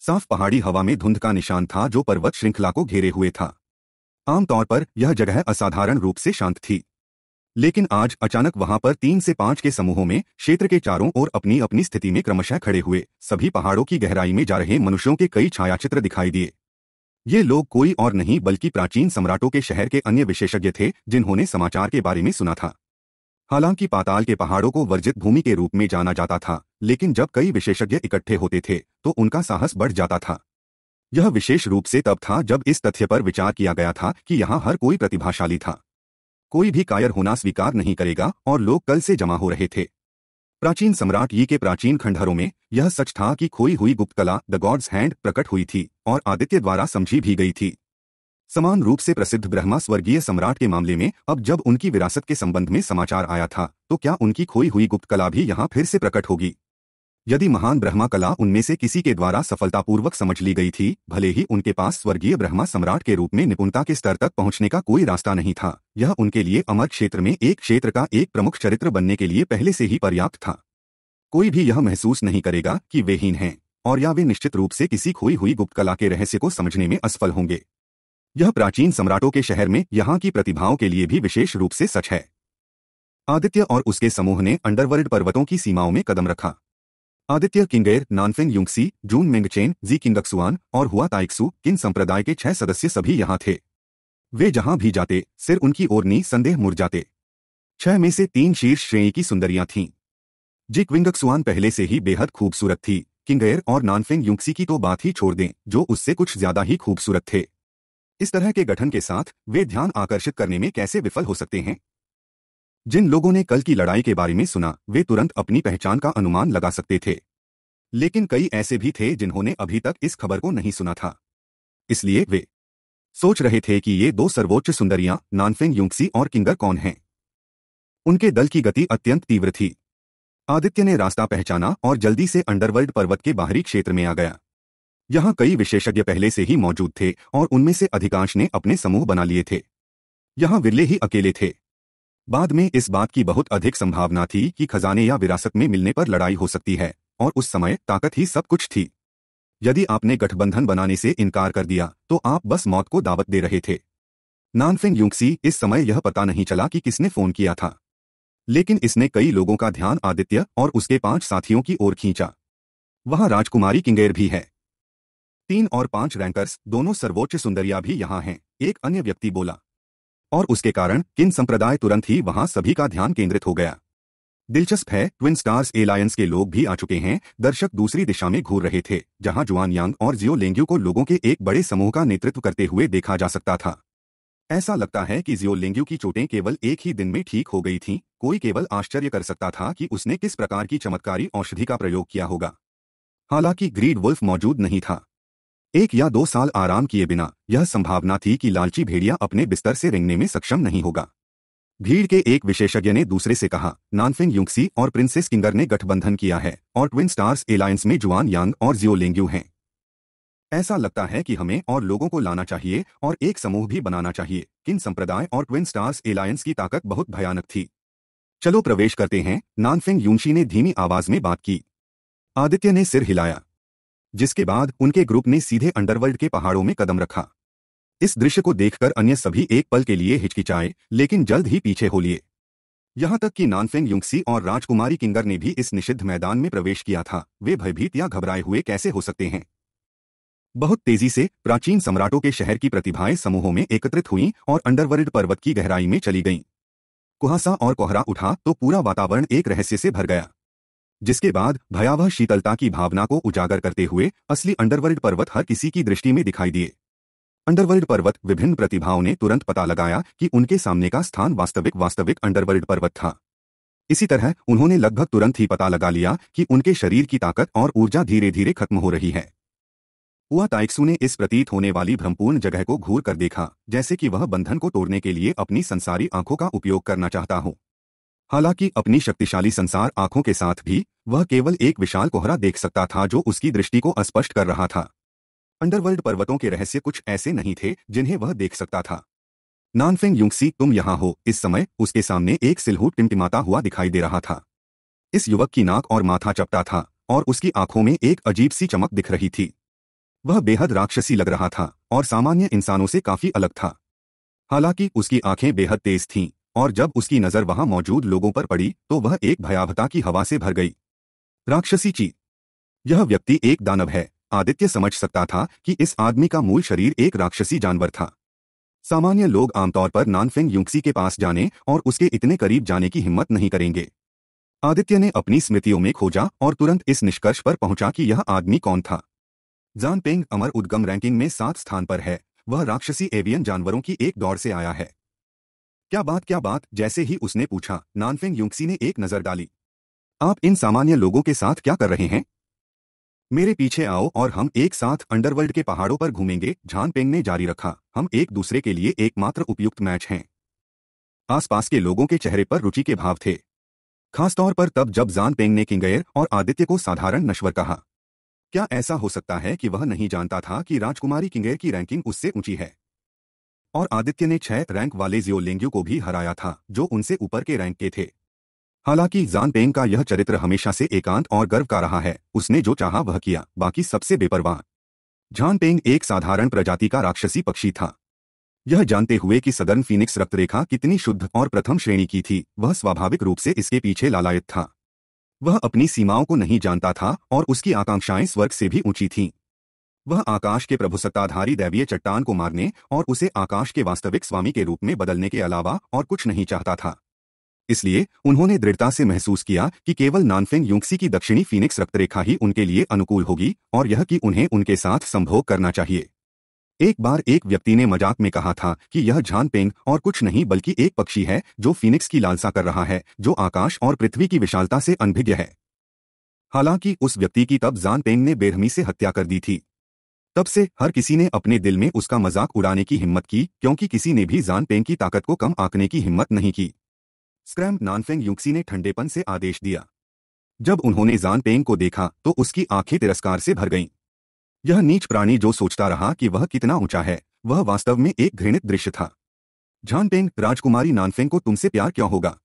साफ पहाड़ी हवा में धुंध का निशान था जो पर्वत श्रृंखला को घेरे हुए था आमतौर पर यह जगह असाधारण रूप से शांत थी लेकिन आज अचानक वहां पर तीन से पांच के समूहों में क्षेत्र के चारों ओर अपनी अपनी स्थिति में क्रमशः खड़े हुए सभी पहाड़ों की गहराई में जा रहे मनुष्यों के कई छायाचित्र दिखाई दिए ये लोग कोई और नहीं बल्कि प्राचीन सम्राटों के शहर के अन्य विशेषज्ञ थे जिन्होंने समाचार के बारे में सुना था हालांकि पाताल के पहाड़ों को वर्जित भूमि के रूप में जाना जाता था लेकिन जब कई विशेषज्ञ इकट्ठे होते थे तो उनका साहस बढ़ जाता था यह विशेष रूप से तब था जब इस तथ्य पर विचार किया गया था कि यहां हर कोई प्रतिभाशाली था कोई भी कायर होना स्वीकार नहीं करेगा और लोग कल से जमा हो रहे थे प्राचीन सम्राट ये के प्राचीन खंडहरों में यह सच था कि खोई हुई गुप्त कला द गॉड्स हैंड प्रकट हुई थी और आदित्य द्वारा समझी भी गई थी समान रूप से प्रसिद्ध ब्रह्मा स्वर्गीय सम्राट के मामले में अब जब उनकी विरासत के संबंध में समाचार आया था तो क्या उनकी खोई हुई गुप्त कला भी यहाँ फिर से प्रकट होगी यदि महान ब्रह्मा कला उनमें से किसी के द्वारा सफलतापूर्वक समझ ली गई थी भले ही उनके पास स्वर्गीय ब्रह्मा सम्राट के रूप में निपुणता के स्तर तक पहुंचने का कोई रास्ता नहीं था यह उनके लिए अमर क्षेत्र में एक क्षेत्र का एक प्रमुख चरित्र बनने के लिए पहले से ही पर्याप्त था कोई भी यह महसूस नहीं करेगा कि वे हीन हैं और या वे निश्चित रूप से किसी खोई हुई गुप्त कला के रहस्य को समझने में असफल होंगे यह प्राचीन सम्राटों के शहर में यहाँ की प्रतिभाओं के लिए भी विशेष रूप से सच है आदित्य और उसके समूह ने अंडरवर्ल्ड पर्वतों की सीमाओं में कदम रखा आदित्य किंगेर नानफेंग युंगसी जून मिंगचेन जी किंगक्सुआन और हुआ ताइक्सु किन संप्रदाय के छह सदस्य सभी यहाँ थे वे जहां भी जाते सिर उनकी ओर नी संदेह मुर जाते छह में से तीन शीर्ष श्रेणी की सुंदरियां थीं जिक विंगक्सुआन पहले से ही बेहद खूबसूरत थी किंगेर और नानफिंग युक्सी की तो बात ही छोड़ दें जो उससे कुछ ज्यादा ही खूबसूरत थे इस तरह के गठन के साथ वे ध्यान आकर्षित करने में कैसे विफल हो सकते हैं जिन लोगों ने कल की लड़ाई के बारे में सुना वे तुरंत अपनी पहचान का अनुमान लगा सकते थे लेकिन कई ऐसे भी थे जिन्होंने अभी तक इस खबर को नहीं सुना था इसलिए वे सोच रहे थे कि ये दो सर्वोच्च सुंदरियां नानफेन युक्सी और किंगर कौन हैं उनके दल की गति अत्यंत तीव्र थी आदित्य ने रास्ता पहचाना और जल्दी से अंडरवर्ल्ड पर्वत के बाहरी क्षेत्र में आ गया यहां कई विशेषज्ञ पहले से ही मौजूद थे और उनमें से अधिकांश ने अपने समूह बना लिए थे यहां विरले ही अकेले थे बाद में इस बात की बहुत अधिक संभावना थी कि खजाने या विरासत में मिलने पर लड़ाई हो सकती है और उस समय ताकत ही सब कुछ थी यदि आपने गठबंधन बनाने से इनकार कर दिया तो आप बस मौत को दावत दे रहे थे नानफेंग युक्सी इस समय यह पता नहीं चला कि किसने फोन किया था लेकिन इसने कई लोगों का ध्यान आदित्य और उसके पांच साथियों की ओर खींचा वहां राजकुमारी किंगेर भी है तीन और पांच रैंकर्स दोनों सर्वोच्च सुंदरिया भी यहां हैं एक अन्य व्यक्ति बोला और उसके कारण किन संप्रदाय तुरंत ही वहां सभी का ध्यान केंद्रित हो गया दिलचस्प है ट्विन स्टार्स एलायंस के लोग भी आ चुके हैं दर्शक दूसरी दिशा में घूर रहे थे जहां जुआन यांग और जियो लेंग्यू को लोगों के एक बड़े समूह का नेतृत्व करते हुए देखा जा सकता था ऐसा लगता है कि जियो लेंग्यू की चोटें केवल एक ही दिन में ठीक हो गई थीं कोई केवल आश्चर्य कर सकता था कि उसने किस प्रकार की चमत्कारी औषधि का प्रयोग किया होगा हालांकि ग्रीड वुल्फ मौजूद नहीं था एक या दो साल आराम किए बिना यह संभावना थी कि लालची भेड़िया अपने बिस्तर से रेंगने में सक्षम नहीं होगा भीड़ के एक विशेषज्ञ ने दूसरे से कहा नानफिन युंगसी और प्रिंसेस किंगर ने गठबंधन किया है और ट्विन स्टार्स एलायंस में जुआन यांग और जियो लेंग्यू हैं ऐसा लगता है कि हमें और लोगों को लाना चाहिए और एक समूह भी बनाना चाहिए किन संप्रदाय और ट्विन स्टार्स एलायंस की ताकत बहुत भयानक थी चलो प्रवेश करते हैं नानफिंग यूंशी ने धीमी आवाज में बात की आदित्य ने सिर हिलाया जिसके बाद उनके ग्रुप ने सीधे अंडरवर्ल्ड के पहाड़ों में कदम रखा इस दृश्य को देखकर अन्य सभी एक पल के लिए हिचकिचाए लेकिन जल्द ही पीछे हो लिए यहां तक कि नानफेन युंगसी और राजकुमारी किंगर ने भी इस निषिद्ध मैदान में प्रवेश किया था वे भयभीत या घबराए हुए कैसे हो सकते हैं बहुत तेजी से प्राचीन सम्राटों के शहर की प्रतिभाएं समूहों में एकत्रित हुईं और अंडरवर्ल्ड पर्वत की गहराई में चली गईं कुहासा और कोहरा उठा तो पूरा वातावरण एक रहस्य से भर गया जिसके बाद भयावह शीतलता की भावना को उजागर करते हुए असली अंडरवर्ल्ड पर्वत हर किसी की दृष्टि में दिखाई दिए अंडरवर्ल्ड पर्वत विभिन्न प्रतिभाओं ने तुरंत पता लगाया कि उनके सामने का स्थान वास्तविक वास्तविक अंडरवर्ल्ड पर्वत था इसी तरह उन्होंने लगभग तुरंत ही पता लगा लिया कि उनके शरीर की ताकत और ऊर्जा धीरे धीरे खत्म हो रही है हुआ ताइक्सू ने इस प्रतीत होने वाली भ्रमपूर्ण जगह को घूर कर देखा जैसे कि वह बंधन को तोड़ने के लिए अपनी संसारी आंखों का उपयोग करना चाहता हो हालांकि अपनी शक्तिशाली संसार आंखों के साथ भी वह केवल एक विशाल कोहरा देख सकता था जो उसकी दृष्टि को अस्पष्ट कर रहा था अंडरवर्ल्ड पर्वतों के रहस्य कुछ ऐसे नहीं थे जिन्हें वह देख सकता था नानफेंग युक्सी तुम यहाँ हो इस समय उसके सामने एक सिलहूट टिमटिमाता हुआ दिखाई दे रहा था इस युवक की नाक और माथा चपटा था और उसकी आंखों में एक अजीब सी चमक दिख रही थी वह बेहद राक्षसी लग रहा था और सामान्य इंसानों से काफी अलग था हालांकि उसकी आंखें बेहद तेज थीं और जब उसकी नज़र वहां मौजूद लोगों पर पड़ी तो वह एक भयावता की हवा से भर गई राक्षसी ची यह व्यक्ति एक दानव है आदित्य समझ सकता था कि इस आदमी का मूल शरीर एक राक्षसी जानवर था सामान्य लोग आमतौर पर नानफेंग युक्सी के पास जाने और उसके इतने करीब जाने की हिम्मत नहीं करेंगे आदित्य ने अपनी स्मृतियों में खोजा और तुरंत इस निष्कर्ष पर पहुंचा कि यह आदमी कौन था जान पेंग अमर उद्गम रैंकिंग में सात स्थान पर है वह राक्षसी एवियन जानवरों की एक दौड़ से आया है क्या बात क्या बात जैसे ही उसने पूछा नानफेंग युक्सी ने एक नजर डाली आप इन सामान्य लोगों के साथ क्या कर रहे हैं मेरे पीछे आओ और हम एक साथ अंडरवर्ल्ड के पहाड़ों पर घूमेंगे झान पेंग ने जारी रखा हम एक दूसरे के लिए एकमात्र उपयुक्त मैच हैं आसपास के लोगों के चेहरे पर रुचि के भाव थे खासतौर पर तब जब जान पेंग ने किंगयर और आदित्य को साधारण नश्वर कहा क्या ऐसा हो सकता है कि वह नहीं जानता था कि राजकुमारी किंगेर की रैंकिंग उससे ऊंची है और आदित्य ने छह रैंक वाले जियोलेंग्यू को भी हराया था जो उनसे ऊपर के रैंक के थे हालांकि जान पेंग का यह चरित्र हमेशा से एकांत और गर्व का रहा है उसने जो चाहा वह किया बाकी सबसे बेपरवाह जान पेंग एक साधारण प्रजाति का राक्षसी पक्षी था यह जानते हुए कि सदर्न फीनिक्स रक्तरेखा कितनी शुद्ध और प्रथम श्रेणी की थी वह स्वाभाविक रूप से इसके पीछे लालायत था वह अपनी सीमाओं को नहीं जानता था और उसकी आकांक्षाएं स्वर्ग से भी ऊंची थीं वह आकाश के प्रभुसत्ताधारी दैवीय चट्टान को मारने और उसे आकाश के वास्तविक स्वामी के रूप में बदलने के अलावा और कुछ नहीं चाहता था इसलिए उन्होंने दृढ़ता से महसूस किया कि केवल नानफेन युक्सी की दक्षिणी फीनिक्स रक्तरेखा ही उनके लिए अनुकूल होगी और यह कि उन्हें उनके साथ संभोग करना चाहिए एक बार एक व्यक्ति ने मजाक में कहा था कि यह झान पेंग और कुछ नहीं बल्कि एक पक्षी है जो फीनिक्स की लालसा कर रहा है जो आकाश और पृथ्वी की विशालता से अनभिज्ञ है हालांकि उस व्यक्ति की तब जान पेंग ने बेरहमी से हत्या कर दी थी तब से हर किसी ने अपने दिल में उसका मजाक उड़ाने की हिम्मत की क्योंकि किसी ने भी जान पेंग की ताकत को कम आंकने की हिम्मत नहीं की स्क्रैम नानफेंग युक्सी ने ठंडेपन से आदेश दिया जब उन्होंने जान पेंग को देखा तो उसकी आंखें तिरस्कार से भर गईं यह नीच प्राणी जो सोचता रहा कि वह कितना ऊंचा है वह वास्तव में एक घृणित दृश्य था जान पेंग राजकुमारी नानफेंग को तुमसे प्यार क्यों होगा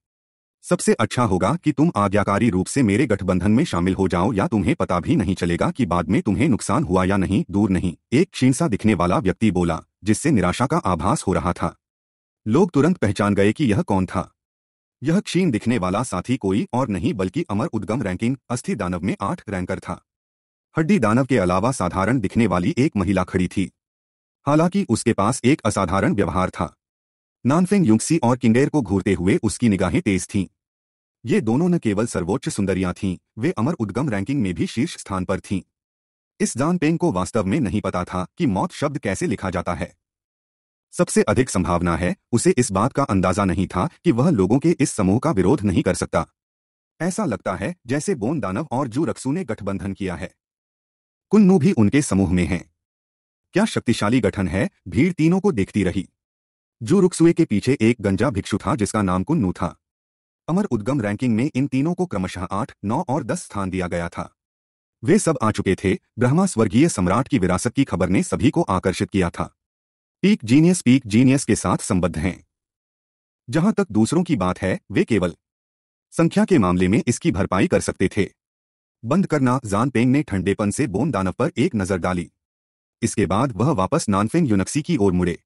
सबसे अच्छा होगा कि तुम आज्ञाकारी रूप से मेरे गठबंधन में शामिल हो जाओ या तुम्हें पता भी नहीं चलेगा कि बाद में तुम्हें नुकसान हुआ या नहीं दूर नहीं एक क्षीणसा दिखने वाला व्यक्ति बोला जिससे निराशा का आभास हो रहा था लोग तुरंत पहचान गए कि यह कौन था यह क्षीण दिखने वाला साथी कोई और नहीं बल्कि अमर उद्गम रैंकिंग अस्थि दानव में आठ रैंकर था हड्डी दानव के अलावा साधारण दिखने वाली एक महिला खड़ी थी हालांकि उसके पास एक असाधारण व्यवहार था नानफेंग युक्सी और किंडेर को घूरते हुए उसकी निगाहें तेज थीं ये दोनों न केवल सर्वोच्च सुंदरियां थीं वे अमर उद्गम रैंकिंग में भी शीर्ष स्थान पर थीं इस जानपेंग को वास्तव में नहीं पता था कि मौत शब्द कैसे लिखा जाता है सबसे अधिक संभावना है उसे इस बात का अंदाजा नहीं था कि वह लोगों के इस समूह का विरोध नहीं कर सकता ऐसा लगता है जैसे बोन दानव और जू रक्सू ने गठबंधन किया है कुन्नू भी उनके समूह में है क्या शक्तिशाली गठन है भीड़ तीनों को देखती रही जू रुक्सुए के पीछे एक गंजा भिक्षु था जिसका नाम कुन्नू था अमर उद्गम रैंकिंग में इन तीनों को क्रमशः आठ नौ और दस स्थान दिया गया था वे सब आ चुके थे ब्रह्मा स्वर्गीय सम्राट की विरासत की खबर ने सभी को आकर्षित किया था पीक जीनियस पीक जीनियस के साथ संबद्ध हैं जहां तक दूसरों की बात है वे केवल संख्या के मामले में इसकी भरपाई कर सकते थे बंद करना जान पेंग ने ठंडेपन से बोन दानव पर एक नजर डाली इसके बाद वह वापस नानफेंग यूनक्सी की ओर मुड़े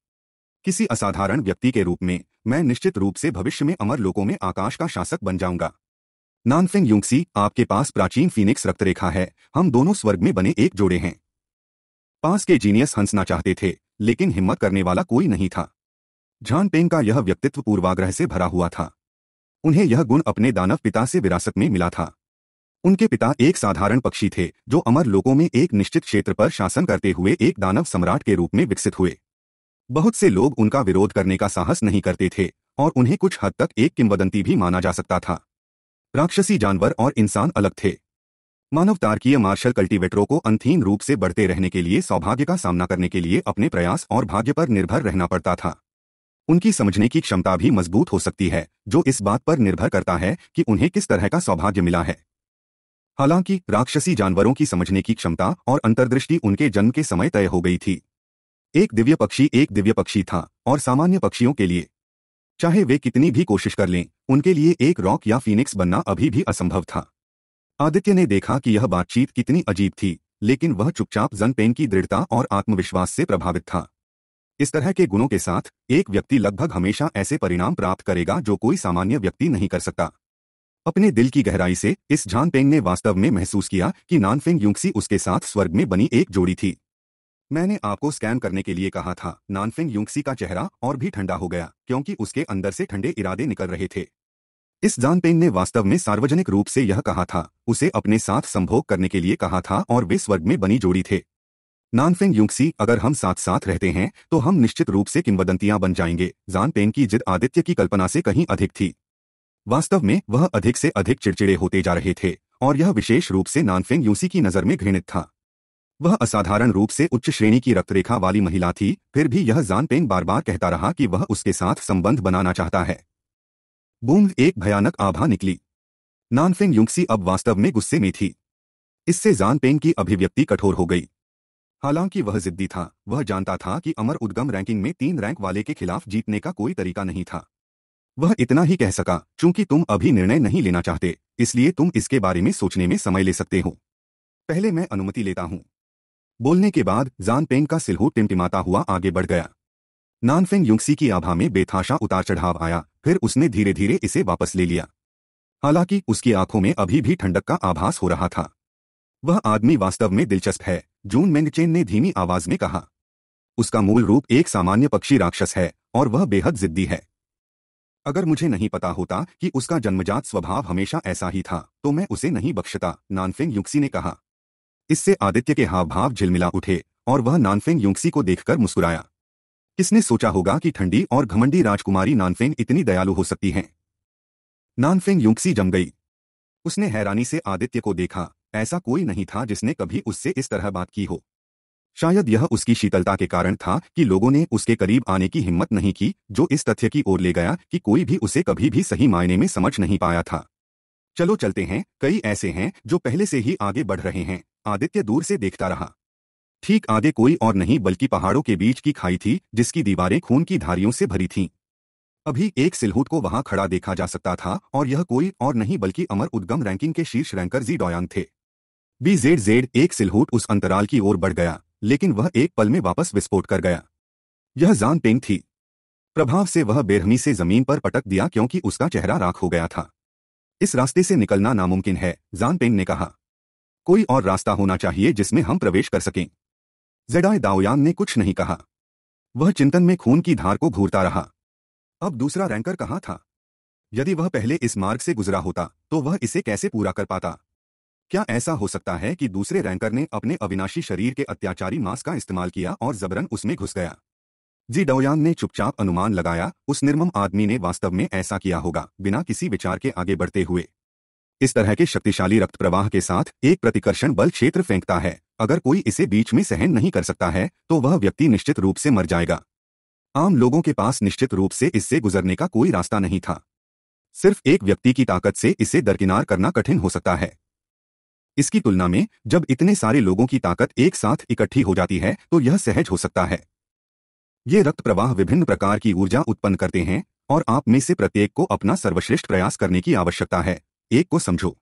किसी असाधारण व्यक्ति के रूप में मैं निश्चित रूप से भविष्य में अमर लोगों में आकाश का शासक बन जाऊंगा नानफेंग यूंगसी आपके पास प्राचीन फीनिक्स रक्तरेखा है हम दोनों स्वर्ग में बने एक जोड़े हैं पास के जीनियस हंसना चाहते थे लेकिन हिम्मत करने वाला कोई नहीं था झान पेंग का यह व्यक्तित्व पूर्वाग्रह से भरा हुआ था उन्हें यह गुण अपने दानव पिता से विरासत में मिला था उनके पिता एक साधारण पक्षी थे जो अमर लोगों में एक निश्चित क्षेत्र पर शासन करते हुए एक दानव सम्राट के रूप में विकसित हुए बहुत से लोग उनका विरोध करने का साहस नहीं करते थे और उन्हें कुछ हद तक एक किंवदंती भी माना जा सकता था राक्षसी जानवर और इंसान अलग थे मानव तारकीय मार्शल कल्टीवेटरों को अंतहीन रूप से बढ़ते रहने के लिए सौभाग्य का सामना करने के लिए अपने प्रयास और भाग्य पर निर्भर रहना पड़ता था उनकी समझने की क्षमता भी मजबूत हो सकती है जो इस बात पर निर्भर करता है कि उन्हें किस तरह का सौभाग्य मिला है हालांकि राक्षसी जानवरों की समझने की क्षमता और अंतर्दृष्टि उनके जन्म के समय तय हो गई थी एक दिव्य पक्षी एक दिव्य पक्षी था और सामान्य पक्षियों के लिए चाहे वे कितनी भी कोशिश कर लें उनके लिए एक रॉक या फीनिक्स बनना अभी भी असंभव था आदित्य ने देखा कि यह बातचीत कितनी अजीब थी लेकिन वह चुपचाप जनपेन की दृढ़ता और आत्मविश्वास से प्रभावित था इस तरह के गुणों के साथ एक व्यक्ति लगभग हमेशा ऐसे परिणाम प्राप्त करेगा जो कोई सामान्य व्यक्ति नहीं कर सकता अपने दिल की गहराई से इस झान पेंग ने वास्तव में महसूस किया कि नानफेंग युक्सी उसके साथ स्वर्ग में बनी एक जोड़ी थी मैंने आपको स्कैन करने के लिए कहा था नानफेंग युक्सी का चेहरा और भी ठंडा हो गया क्योंकि उसके अंदर से ठंडे इरादे निकल रहे थे इस जान पेन ने वास्तव में सार्वजनिक रूप से यह कहा था उसे अपने साथ संभोग करने के लिए कहा था और वे स्वर्ग में बनी जोड़ी थे नानफेंग युक्सी अगर हम साथ साथ रहते हैं तो हम निश्चित रूप से किंवदंतियां बन जाएंगे जान पेन की जिद आदित्य की कल्पना से कहीं अधिक थी वास्तव में वह अधिक से अधिक चिड़चिड़े होते जा रहे थे और यह विशेष रूप से नानफेंग यूसी की नज़र में घृणित था वह असाधारण रूप से उच्च श्रेणी की रक्तरेखा वाली महिला थी फिर भी यह जानपेन बार बार कहता रहा कि वह उसके साथ संबंध बनाना चाहता है बूंद एक भयानक आभा निकली नानफिन युक्सी अब वास्तव में गुस्से में थी इससे जान पेन की अभिव्यक्ति कठोर हो गई हालांकि वह जिद्दी था वह जानता था कि अमर उद्गम रैंकिंग में तीन रैंक वाले के खिलाफ जीतने का कोई तरीका नहीं था वह इतना ही कह सका चूंकि तुम अभी निर्णय नहीं लेना चाहते इसलिए तुम इसके बारे में सोचने में समय ले सकते हो पहले मैं अनुमति लेता हूं बोलने के बाद जान पेंग का सिलहू टिमटिमाता हुआ आगे बढ़ गया नानफिन युक्सी की आभा में बेथाशा उतार चढ़ाव आया फिर उसने धीरे धीरे इसे वापस ले लिया हालांकि उसकी आंखों में अभी भी ठंडक का आभास हो रहा था वह आदमी वास्तव में दिलचस्प है जून मेंगचेन ने धीमी आवाज में कहा उसका मूल रूप एक सामान्य पक्षी राक्षस है और वह बेहद जिद्दी है अगर मुझे नहीं पता होता कि उसका जन्मजात स्वभाव हमेशा ऐसा ही था तो मैं उसे नहीं बख्शता नानफिंग युक्सी ने कहा इससे आदित्य के हावभाव झिलमिला उठे और वह नानफिंग युक्सी को देखकर मुस्कुराया किसने सोचा होगा कि ठंडी और घमंडी राजकुमारी नानफेंग इतनी दयालु हो सकती हैं नानफेंग युक्सी जम गई उसने हैरानी से आदित्य को देखा ऐसा कोई नहीं था जिसने कभी उससे इस तरह बात की हो शायद यह उसकी शीतलता के कारण था कि लोगों ने उसके करीब आने की हिम्मत नहीं की जो इस तथ्य की ओर ले गया कि कोई भी उसे कभी भी सही मायने में समझ नहीं पाया था चलो चलते हैं कई ऐसे हैं जो पहले से ही आगे बढ़ रहे हैं आदित्य दूर से देखता रहा ठीक आगे कोई और नहीं बल्कि पहाड़ों के बीच की खाई थी जिसकी दीवारें खून की धारियों से भरी थीं। अभी एक सिलहूट को वहां खड़ा देखा जा सकता था और यह कोई और नहीं बल्कि अमर उद्गम रैंकिंग के शीर्ष रैंकर जी डोयान थे बी जेड जेड एक सिलहूट उस अंतराल की ओर बढ़ गया लेकिन वह एक पल में वापस विस्फोट कर गया यह जान पेंग थी प्रभाव से वह बेरहमी से जमीन पर पटक दिया क्योंकि उसका चेहरा राख हो गया था इस रास्ते से निकलना नामुमकिन है जान पेंग ने कहा कोई और रास्ता होना चाहिए जिसमें हम प्रवेश कर सकें जेडाई दाओयान ने कुछ नहीं कहा वह चिंतन में खून की धार को घूरता रहा अब दूसरा रैंकर कहाँ था यदि वह पहले इस मार्ग से गुजरा होता तो वह इसे कैसे पूरा कर पाता क्या ऐसा हो सकता है कि दूसरे रैंकर ने अपने अविनाशी शरीर के अत्याचारी मांस का इस्तेमाल किया और जबरन उसमें घुस गया जी डोयान ने चुपचाप अनुमान लगाया उस निर्मम आदमी ने वास्तव में ऐसा किया होगा बिना किसी विचार के आगे बढ़ते हुए इस तरह के शक्तिशाली रक्त प्रवाह के साथ एक प्रतिकर्षण बल क्षेत्र फेंकता है अगर कोई इसे बीच में सहन नहीं कर सकता है तो वह व्यक्ति निश्चित रूप से मर जाएगा आम लोगों के पास निश्चित रूप से इससे गुजरने का कोई रास्ता नहीं था सिर्फ एक व्यक्ति की ताकत से इसे दरकिनार करना कठिन हो सकता है इसकी तुलना में जब इतने सारे लोगों की ताकत एक साथ इकट्ठी हो जाती है तो यह सहज हो सकता है ये रक्त प्रवाह विभिन्न प्रकार की ऊर्जा उत्पन्न करते हैं और आप में से प्रत्येक को अपना सर्वश्रेष्ठ प्रयास करने की आवश्यकता है एक को समझो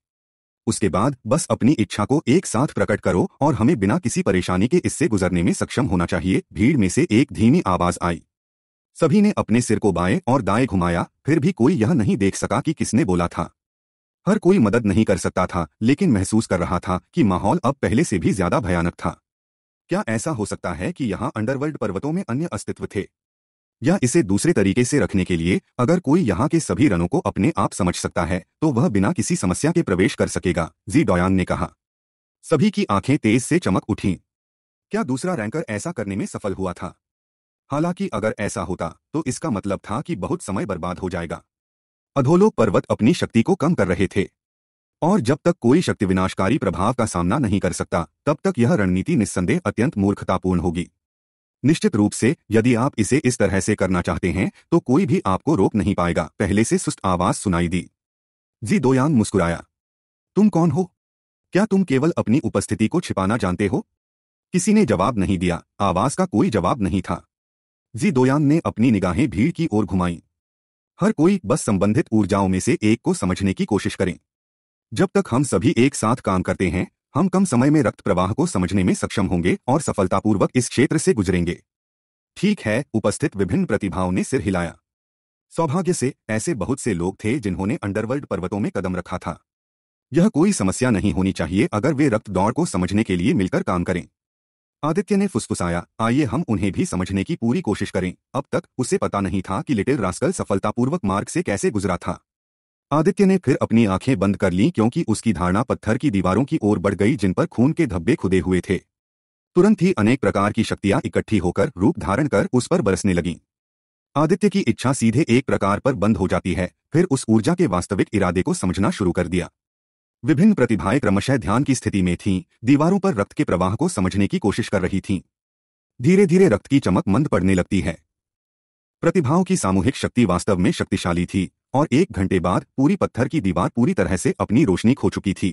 उसके बाद बस अपनी इच्छा को एक साथ प्रकट करो और हमें बिना किसी परेशानी के इससे गुजरने में सक्षम होना चाहिए भीड़ में से एक धीमी आवाज आई सभी ने अपने सिर को बाएं और दाएं घुमाया फिर भी कोई यह नहीं देख सका कि किसने बोला था हर कोई मदद नहीं कर सकता था लेकिन महसूस कर रहा था कि माहौल अब पहले से भी ज्यादा भयानक था क्या ऐसा हो सकता है कि यहाँ अंडरवर्ल्ड पर्वतों में अन्य अस्तित्व थे या इसे दूसरे तरीके से रखने के लिए अगर कोई यहाँ के सभी रनों को अपने आप समझ सकता है तो वह बिना किसी समस्या के प्रवेश कर सकेगा जी डोयान ने कहा सभी की आंखें तेज से चमक उठीं क्या दूसरा रैंकर ऐसा करने में सफल हुआ था हालांकि अगर ऐसा होता तो इसका मतलब था कि बहुत समय बर्बाद हो जाएगा अधोलोक पर्वत अपनी शक्ति को कम कर रहे थे और जब तक कोई शक्ति विनाशकारी प्रभाव का सामना नहीं कर सकता तब तक यह रणनीति निस्संदेह अत्यंत मूर्खतापूर्ण होगी निश्चित रूप से यदि आप इसे इस तरह से करना चाहते हैं तो कोई भी आपको रोक नहीं पाएगा पहले से सुस्त आवाज सुनाई दी जी दोयांग मुस्कुराया तुम कौन हो क्या तुम केवल अपनी उपस्थिति को छिपाना जानते हो किसी ने जवाब नहीं दिया आवाज का कोई जवाब नहीं था जी दोयांग ने अपनी निगाहें भीड़ की ओर घुमाई हर कोई बस संबंधित ऊर्जाओं में से एक को समझने की कोशिश करें जब तक हम सभी एक साथ काम करते हैं हम कम समय में रक्त प्रवाह को समझने में सक्षम होंगे और सफलतापूर्वक इस क्षेत्र से गुजरेंगे ठीक है उपस्थित विभिन्न प्रतिभाओं ने सिर हिलाया सौभाग्य से ऐसे बहुत से लोग थे जिन्होंने अंडरवर्ल्ड पर्वतों में कदम रखा था यह कोई समस्या नहीं होनी चाहिए अगर वे रक्त दौड़ को समझने के लिए मिलकर काम करें आदित्य ने फुसफुसाया आइए हम उन्हें भी समझने की पूरी कोशिश करें अब तक उसे पता नहीं था कि लिटिल रास्कल सफलतापूर्वक मार्ग से कैसे गुजरा था आदित्य ने फिर अपनी आंखें बंद कर ली क्योंकि उसकी धारणा पत्थर की दीवारों की ओर बढ़ गई जिन पर खून के धब्बे खुदे हुए थे तुरंत ही अनेक प्रकार की शक्तियां इकट्ठी होकर रूप धारण कर उस पर बरसने लगीं आदित्य की इच्छा सीधे एक प्रकार पर बंद हो जाती है फिर उस ऊर्जा के वास्तविक इरादे को समझना शुरू कर दिया विभिन्न प्रतिभाएं क्रमशः ध्यान की स्थिति में थीं दीवारों पर रक्त के प्रवाह को समझने की कोशिश कर रही थीं धीरे धीरे रक्त की चमक मंद पड़ने लगती है प्रतिभाओं की सामूहिक शक्ति वास्तव में शक्तिशाली थी और एक घंटे बाद पूरी पत्थर की दीवार पूरी तरह से अपनी रोशनी खो चुकी थी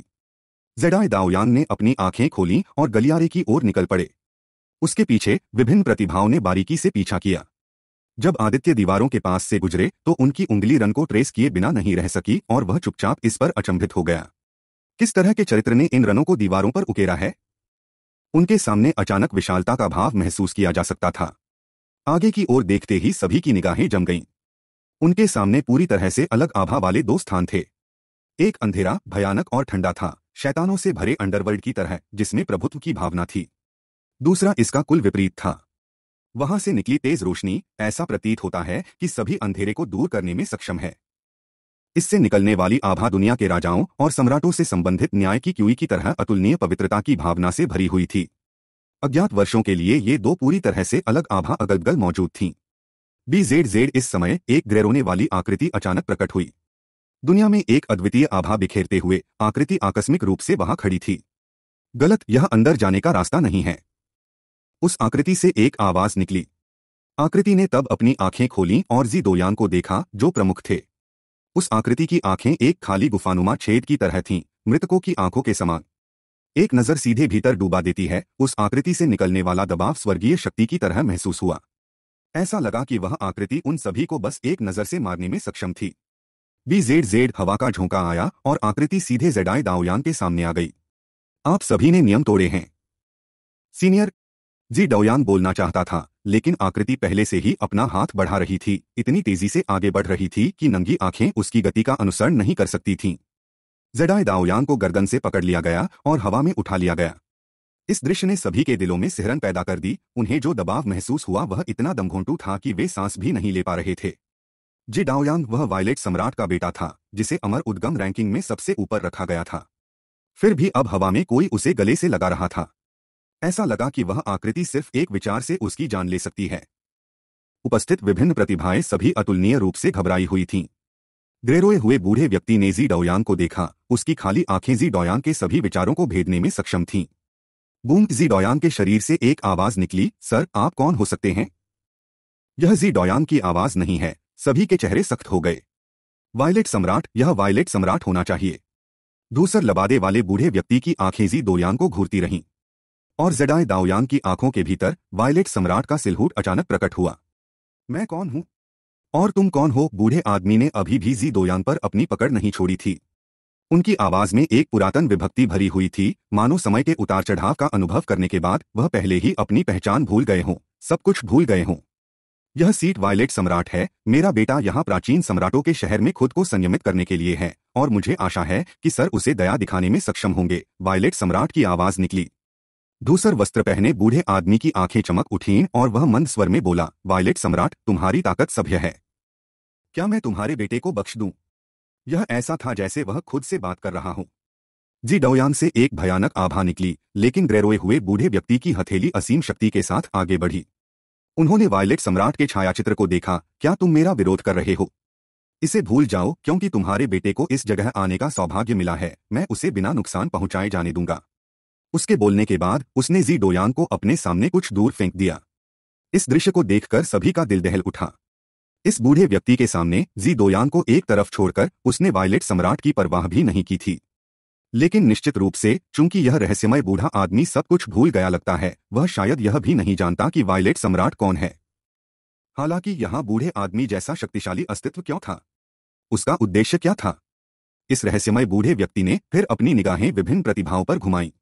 जेडाई दाओयांग ने अपनी आंखें खोली और गलियारे की ओर निकल पड़े उसके पीछे विभिन्न प्रतिभाओं ने बारीकी से पीछा किया जब आदित्य दीवारों के पास से गुजरे तो उनकी उंगली रन को ट्रेस किए बिना नहीं रह सकी और वह चुपचाप इस पर अचंभित हो गया किस तरह के चरित्र ने इन रनों को दीवारों पर उकेरा है उनके सामने अचानक विशालता का भाव महसूस किया जा सकता था आगे की ओर देखते ही सभी की निगाहें जम गईं उनके सामने पूरी तरह से अलग आभा वाले दो स्थान थे एक अंधेरा भयानक और ठंडा था शैतानों से भरे अंडरवर्ल्ड की तरह जिसमें प्रभुत्व की भावना थी दूसरा इसका कुल विपरीत था वहां से निकली तेज रोशनी ऐसा प्रतीत होता है कि सभी अंधेरे को दूर करने में सक्षम है इससे निकलने वाली आभा दुनिया के राजाओं और सम्राटों से संबंधित न्याय की क्यूई की तरह अतुलनीय पवित्रता की भावना से भरी हुई थी अज्ञात वर्षों के लिए ये दो पूरी तरह से अलग आभा अगलगल मौजूद थीं जेड इस समय एक ग्रेरोने वाली आकृति अचानक प्रकट हुई दुनिया में एक अद्वितीय आभा बिखेरते हुए आकृति आकस्मिक रूप से वहां खड़ी थी गलत यह अंदर जाने का रास्ता नहीं है उस आकृति से एक आवाज निकली आकृति ने तब अपनी आंखें खोली और जी दोयान को देखा जो प्रमुख थे उस आकृति की आंखें एक खाली गुफानुमा छेद की तरह थीं मृतकों की आंखों के समान एक नजर सीधे भीतर डूबा देती है उस आकृति से निकलने वाला दबाव स्वर्गीय शक्ति की तरह महसूस हुआ ऐसा लगा कि वह आकृति उन सभी को बस एक नजर से मारने में सक्षम थी बी जेड जेड हवा का झोंका आया और आकृति सीधे जेडाई दाओयान के सामने आ गई आप सभी ने नियम तोड़े हैं सीनियर जी डाओयान बोलना चाहता था लेकिन आकृति पहले से ही अपना हाथ बढ़ा रही थी इतनी तेजी से आगे बढ़ रही थी कि नंगी आंखें उसकी गति का अनुसरण नहीं कर सकती थीं। जेडाई दाओयान को गर्दन से पकड़ लिया गया और हवा में उठा लिया गया इस दृश्य ने सभी के दिलों में सिहरन पैदा कर दी उन्हें जो दबाव महसूस हुआ वह इतना दमघोंटू था कि वे सांस भी नहीं ले पा रहे थे जी डाओयांग वह वायलेट सम्राट का बेटा था जिसे अमर उद्गम रैंकिंग में सबसे ऊपर रखा गया था फिर भी अब हवा में कोई उसे गले से लगा रहा था ऐसा लगा कि वह आकृति सिर्फ एक विचार से उसकी जान ले सकती है उपस्थित विभिन्न प्रतिभाएं सभी अतुलनीय रूप से घबराई हुई थीं ग्रेरोए हुए बूढ़े व्यक्ति ने जी डाओयांग को देखा उसकी खाली आंखें जी डाओयांग के सभी विचारों को भेदने में सक्षम थीं बूंद जी डोयान के शरीर से एक आवाज निकली सर आप कौन हो सकते हैं यह जी डोयान की आवाज नहीं है सभी के चेहरे सख्त हो गए वायलेट सम्राट यह वायलेट सम्राट होना चाहिए धूसर लबादे वाले बूढ़े व्यक्ति की आंखें जी दोयान को घूरती रहीं और जडाए दाओयांग की आंखों के भीतर वायलेट सम्राट का सिलहूट अचानक प्रकट हुआ मैं कौन हूं और तुम कौन हो बूढ़े आदमी ने अभी भी जी दोयान पर अपनी पकड़ नहीं छोड़ी थी उनकी आवाज में एक पुरातन विभक्ति भरी हुई थी मानो समय के उतार चढ़ाव का अनुभव करने के बाद वह पहले ही अपनी पहचान भूल गए हों सब कुछ भूल गए हों यह सीट वायलेट सम्राट है मेरा बेटा यहाँ प्राचीन सम्राटों के शहर में खुद को संयमित करने के लिए है और मुझे आशा है कि सर उसे दया दिखाने में सक्षम होंगे वायलेट सम्राट की आवाज निकली धूसर वस्त्र पहने बूढ़े आदमी की आंखें चमक उठीं और वह मंद स्वर में बोला वायलेट सम्राट तुम्हारी ताकत सभ्य है क्या मैं तुम्हारे बेटे को बख्श दूं यह ऐसा था जैसे वह खुद से बात कर रहा हो जी डोयान से एक भयानक आभा निकली लेकिन ग्रेरोए हुए बूढ़े व्यक्ति की हथेली असीम शक्ति के साथ आगे बढ़ी उन्होंने वायलेट सम्राट के छायाचित्र को देखा क्या तुम मेरा विरोध कर रहे हो इसे भूल जाओ क्योंकि तुम्हारे बेटे को इस जगह आने का सौभाग्य मिला है मैं उसे बिना नुकसान पहुंचाए जाने दूंगा उसके बोलने के बाद उसने जी डोयान को अपने सामने कुछ दूर फेंक दिया इस दृश्य को देखकर सभी का दिल दहल उठा इस बूढ़े व्यक्ति के सामने जी दोयान को एक तरफ छोड़कर उसने वायलेट सम्राट की परवाह भी नहीं की थी लेकिन निश्चित रूप से चूंकि यह रहस्यमय बूढ़ा आदमी सब कुछ भूल गया लगता है वह शायद यह भी नहीं जानता कि वायलेट सम्राट कौन है हालांकि यहाँ बूढ़े आदमी जैसा शक्तिशाली अस्तित्व क्यों था उसका उद्देश्य क्या था इस रहस्यमय बूढ़े व्यक्ति ने फिर अपनी निगाहें विभिन्न प्रतिभाओं पर घुमाई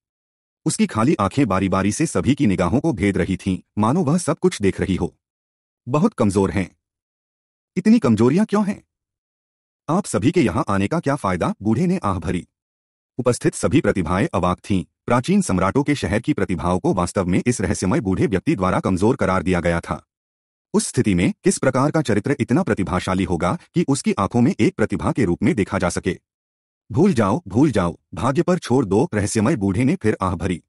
उसकी खाली आंखें बारी बारी से सभी की निगाहों को भेद रही थीं मानो वह सब कुछ देख रही हो बहुत कमजोर हैं इतनी कमजोरियां क्यों हैं आप सभी के यहां आने का क्या फायदा बूढ़े ने आह भरी उपस्थित सभी प्रतिभाएं अवाक थीं प्राचीन सम्राटों के शहर की प्रतिभाओं को वास्तव में इस रहस्यमय बूढ़े व्यक्ति द्वारा कमजोर करार दिया गया था उस स्थिति में किस प्रकार का चरित्र इतना प्रतिभाशाली होगा कि उसकी आंखों में एक प्रतिभा के रूप में देखा जा सके भूल जाओ भूल जाओ भाग्य पर छोड़ दो रहस्यमय बूढ़े ने फिर आह भरी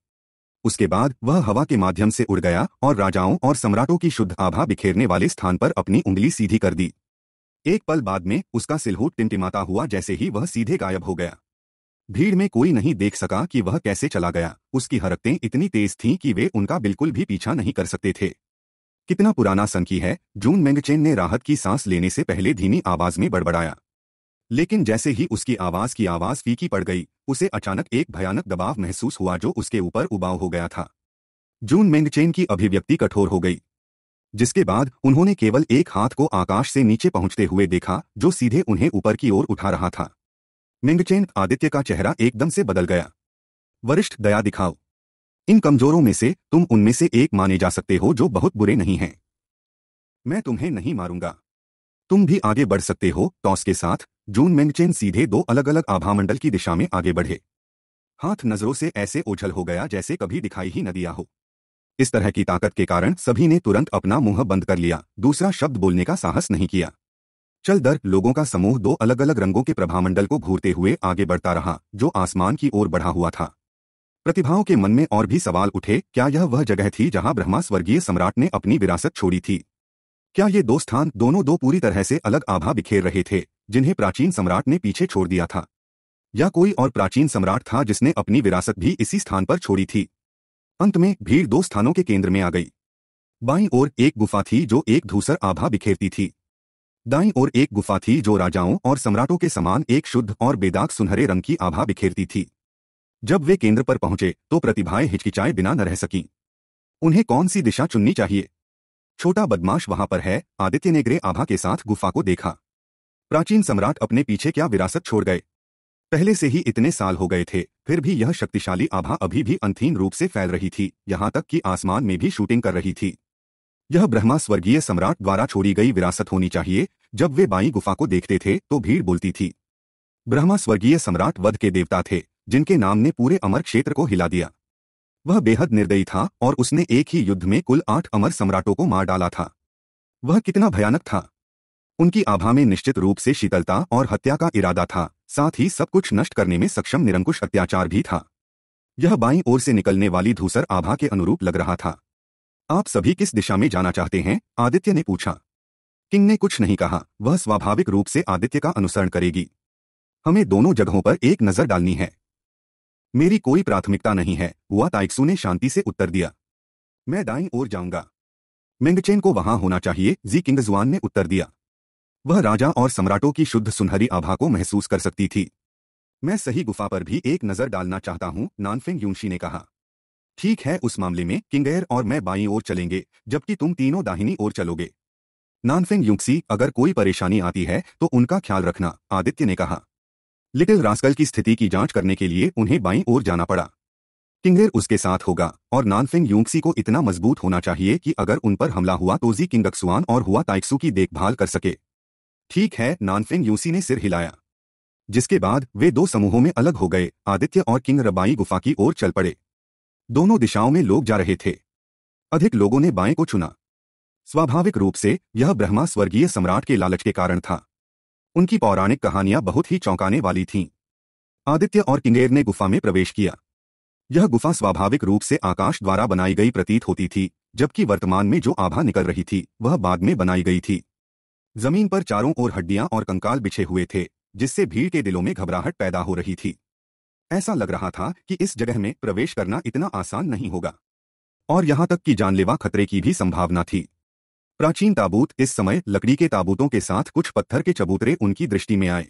उसके बाद वह हवा के माध्यम से उड़ गया और राजाओं और सम्राटों की शुद्ध आभा बिखेरने वाले स्थान पर अपनी उंगली सीधी कर दी एक पल बाद में उसका सिलहूट टिमटिमाता हुआ जैसे ही वह सीधे गायब हो गया भीड़ में कोई नहीं देख सका कि वह कैसे चला गया उसकी हरकतें इतनी तेज थीं कि वे उनका बिल्कुल भी पीछा नहीं कर सकते थे कितना पुराना संखी है जून मैंगचेन ने राहत की सांस लेने से पहले धीमी आवाज में बड़बड़ाया लेकिन जैसे ही उसकी आवाज की आवाज फीकी पड़ गई उसे अचानक एक भयानक दबाव महसूस हुआ जो उसके ऊपर उबाव हो गया था जून मेंगचेन की अभिव्यक्ति कठोर हो गई जिसके बाद उन्होंने केवल एक हाथ को आकाश से नीचे पहुंचते हुए देखा जो सीधे उन्हें ऊपर की ओर उठा रहा था मेंगचेन आदित्य का चेहरा एकदम से बदल गया वरिष्ठ दया दिखाओ इन कमजोरों में से तुम उनमें से एक माने जा सकते हो जो बहुत बुरे नहीं हैं मैं तुम्हें नहीं मारूंगा तुम भी आगे बढ़ सकते हो टॉस के साथ जून मेनचेन सीधे दो अलग अलग आभामंडल की दिशा में आगे बढ़े हाथ नजरों से ऐसे ओझल हो गया जैसे कभी दिखाई ही न दिया हो इस तरह की ताकत के कारण सभी ने तुरंत अपना मुंह बंद कर लिया दूसरा शब्द बोलने का साहस नहीं किया चल दर लोगों का समूह दो अलग अलग रंगों के प्रभामंडल को घूरते हुए आगे बढ़ता रहा जो आसमान की ओर बढ़ा हुआ था प्रतिभाओं के मन में और भी सवाल उठे क्या यह वह जगह थी जहां ब्रह्मा स्वर्गीय सम्राट ने अपनी विरासत छोड़ी थी क्या ये दो स्थान दोनों दो पूरी तरह से अलग आभा बिखेर रहे थे जिन्हें प्राचीन सम्राट ने पीछे छोड़ दिया था या कोई और प्राचीन सम्राट था जिसने अपनी विरासत भी इसी स्थान पर छोड़ी थी अंत में भीड़ दो स्थानों के केंद्र में आ गई बाई ओर एक गुफा थी जो एक धूसर आभा बिखेरती थी दाई ओर एक गुफा थी जो राजाओं और सम्राटों के समान एक शुद्ध और बेदाग सुनहरे रंग की आभा बिखेरती थी जब वे केंद्र पर पहुंचे तो प्रतिभाएं हिचकिचाए बिना न रह सकीं उन्हें कौन सी दिशा चुननी चाहिए छोटा बदमाश वहां पर है आदित्य ने ग्रे आभा के साथ गुफा को देखा प्राचीन सम्राट अपने पीछे क्या विरासत छोड़ गए पहले से ही इतने साल हो गए थे फिर भी यह शक्तिशाली आभा अभी भी अंतहीन रूप से फैल रही थी यहां तक कि आसमान में भी शूटिंग कर रही थी यह ब्रह्मा स्वर्गीय सम्राट द्वारा छोड़ी गई विरासत होनी चाहिए जब वे बाई गुफा को देखते थे तो भीड़ बोलती थी ब्रह्मा स्वर्गीय सम्राट वध के देवता थे जिनके नाम ने पूरे अमर क्षेत्र को हिला दिया वह बेहद निर्दयी था और उसने एक ही युद्ध में कुल आठ अमर सम्राटों को मार डाला था वह कितना भयानक था उनकी आभा में निश्चित रूप से शीतलता और हत्या का इरादा था साथ ही सब कुछ नष्ट करने में सक्षम निरंकुश अत्याचार भी था यह बाईं ओर से निकलने वाली धूसर आभा के अनुरूप लग रहा था आप सभी किस दिशा में जाना चाहते हैं आदित्य ने पूछा किंग ने कुछ नहीं कहा वह स्वाभाविक रूप से आदित्य का अनुसरण करेगी हमें दोनों जगहों पर एक नजर डालनी है मेरी कोई प्राथमिकता नहीं है हुआ ताइक्सू ने शांति से उत्तर दिया मैं दाई ओर जाऊंगा मेंगचेन को वहां होना चाहिए जी किंग जुआन ने उत्तर दिया वह राजा और सम्राटों की शुद्ध सुनहरी आभा को महसूस कर सकती थी मैं सही गुफा पर भी एक नजर डालना चाहता हूं नानफिंग यूंशी ने कहा ठीक है उस मामले में किंगेर और मैं बाईं ओर चलेंगे जबकि तुम तीनों दाहिनी ओर चलोगे नानफिंग युक्सी अगर कोई परेशानी आती है तो उनका ख्याल रखना आदित्य ने कहा लिटिल रास्कल की स्थिति की जांच करने के लिए उन्हें बाईं ओर जाना पड़ा किंगेर उसके साथ होगा और नानफिंग यूंगसी को इतना मजबूत होना चाहिए कि अगर उन पर हमला हुआ तो जी किंगक्सुआन और हुआ ताइक्सू की देखभाल कर सके ठीक है नानफिंग यूसी ने सिर हिलाया जिसके बाद वे दो समूहों में अलग हो गए आदित्य और किंग रबाई गुफा की ओर चल पड़े दोनों दिशाओं में लोग जा रहे थे अधिक लोगों ने बाएं को चुना स्वाभाविक रूप से यह ब्रह्मा स्वर्गीय सम्राट के लालच के कारण था उनकी पौराणिक कहानियां बहुत ही चौंकाने वाली थीं आदित्य और किंगेर ने गुफा में प्रवेश किया यह गुफा स्वाभाविक रूप से आकाश द्वारा बनाई गई प्रतीत होती थी जबकि वर्तमान में जो आभा निकल रही थी वह बाद में बनाई गई थी जमीन पर चारों ओर हड्डियां और कंकाल बिछे हुए थे जिससे भीड़ के दिलों में घबराहट पैदा हो रही थी ऐसा लग रहा था कि इस जगह में प्रवेश करना इतना आसान नहीं होगा और यहां तक कि जानलेवा खतरे की भी संभावना थी प्राचीन ताबूत इस समय लकड़ी के ताबूतों के साथ कुछ पत्थर के चबूतरे उनकी दृष्टि में आए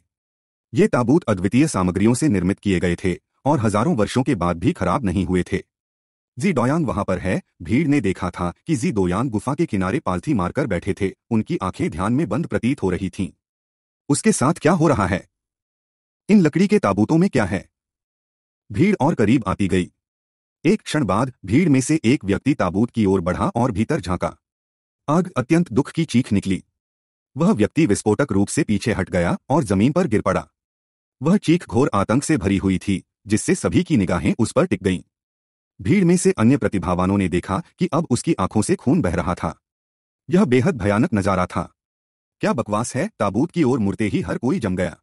ये ताबूत अद्वितीय सामग्रियों से निर्मित किए गए थे और हजारों वर्षों के बाद भी खराब नहीं हुए थे जी डोयांग वहां पर है भीड़ ने देखा था कि जी डोयांग गुफा के किनारे पालथी मारकर बैठे थे उनकी आंखें ध्यान में बंद प्रतीत हो रही थीं। उसके साथ क्या हो रहा है इन लकड़ी के ताबूतों में क्या है भीड़ और करीब आती गई एक क्षण बाद भीड़ में से एक व्यक्ति ताबूत की ओर बढ़ा और भीतर झांका आग अत्यंत दुख की चीख निकली वह व्यक्ति विस्फोटक रूप से पीछे हट गया और जमीन पर गिर पड़ा वह चीख घोर आतंक से भरी हुई थी जिससे सभी की निगाहें उस पर टिक गईं भीड़ में से अन्य प्रतिभावानों ने देखा कि अब उसकी आंखों से खून बह रहा था यह बेहद भयानक नजारा था क्या बकवास है ताबूत की ओर मुड़ते ही हर कोई जम गया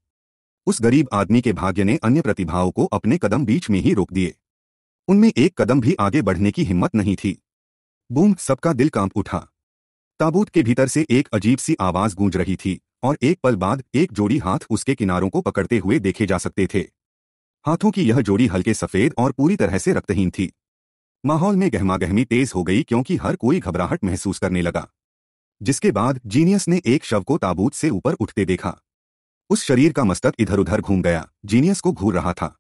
उस गरीब आदमी के भाग्य ने अन्य प्रतिभाओं को अपने कदम बीच में ही रोक दिए उनमें एक कदम भी आगे बढ़ने की हिम्मत नहीं थी बूम सबका दिल कांप उठा ताबूत के भीतर से एक अजीब सी आवाज गूंज रही थी और एक पल बाद एक जोड़ी हाथ उसके किनारों को पकड़ते हुए देखे जा सकते थे हाथों की यह जोड़ी हल्के सफेद और पूरी तरह से रक्तहीन थी माहौल में गहमागहमी तेज हो गई क्योंकि हर कोई घबराहट महसूस करने लगा जिसके बाद जीनियस ने एक शव को ताबूत से ऊपर उठते देखा उस शरीर का मस्तक इधर उधर घूम गया जीनियस को घूर रहा था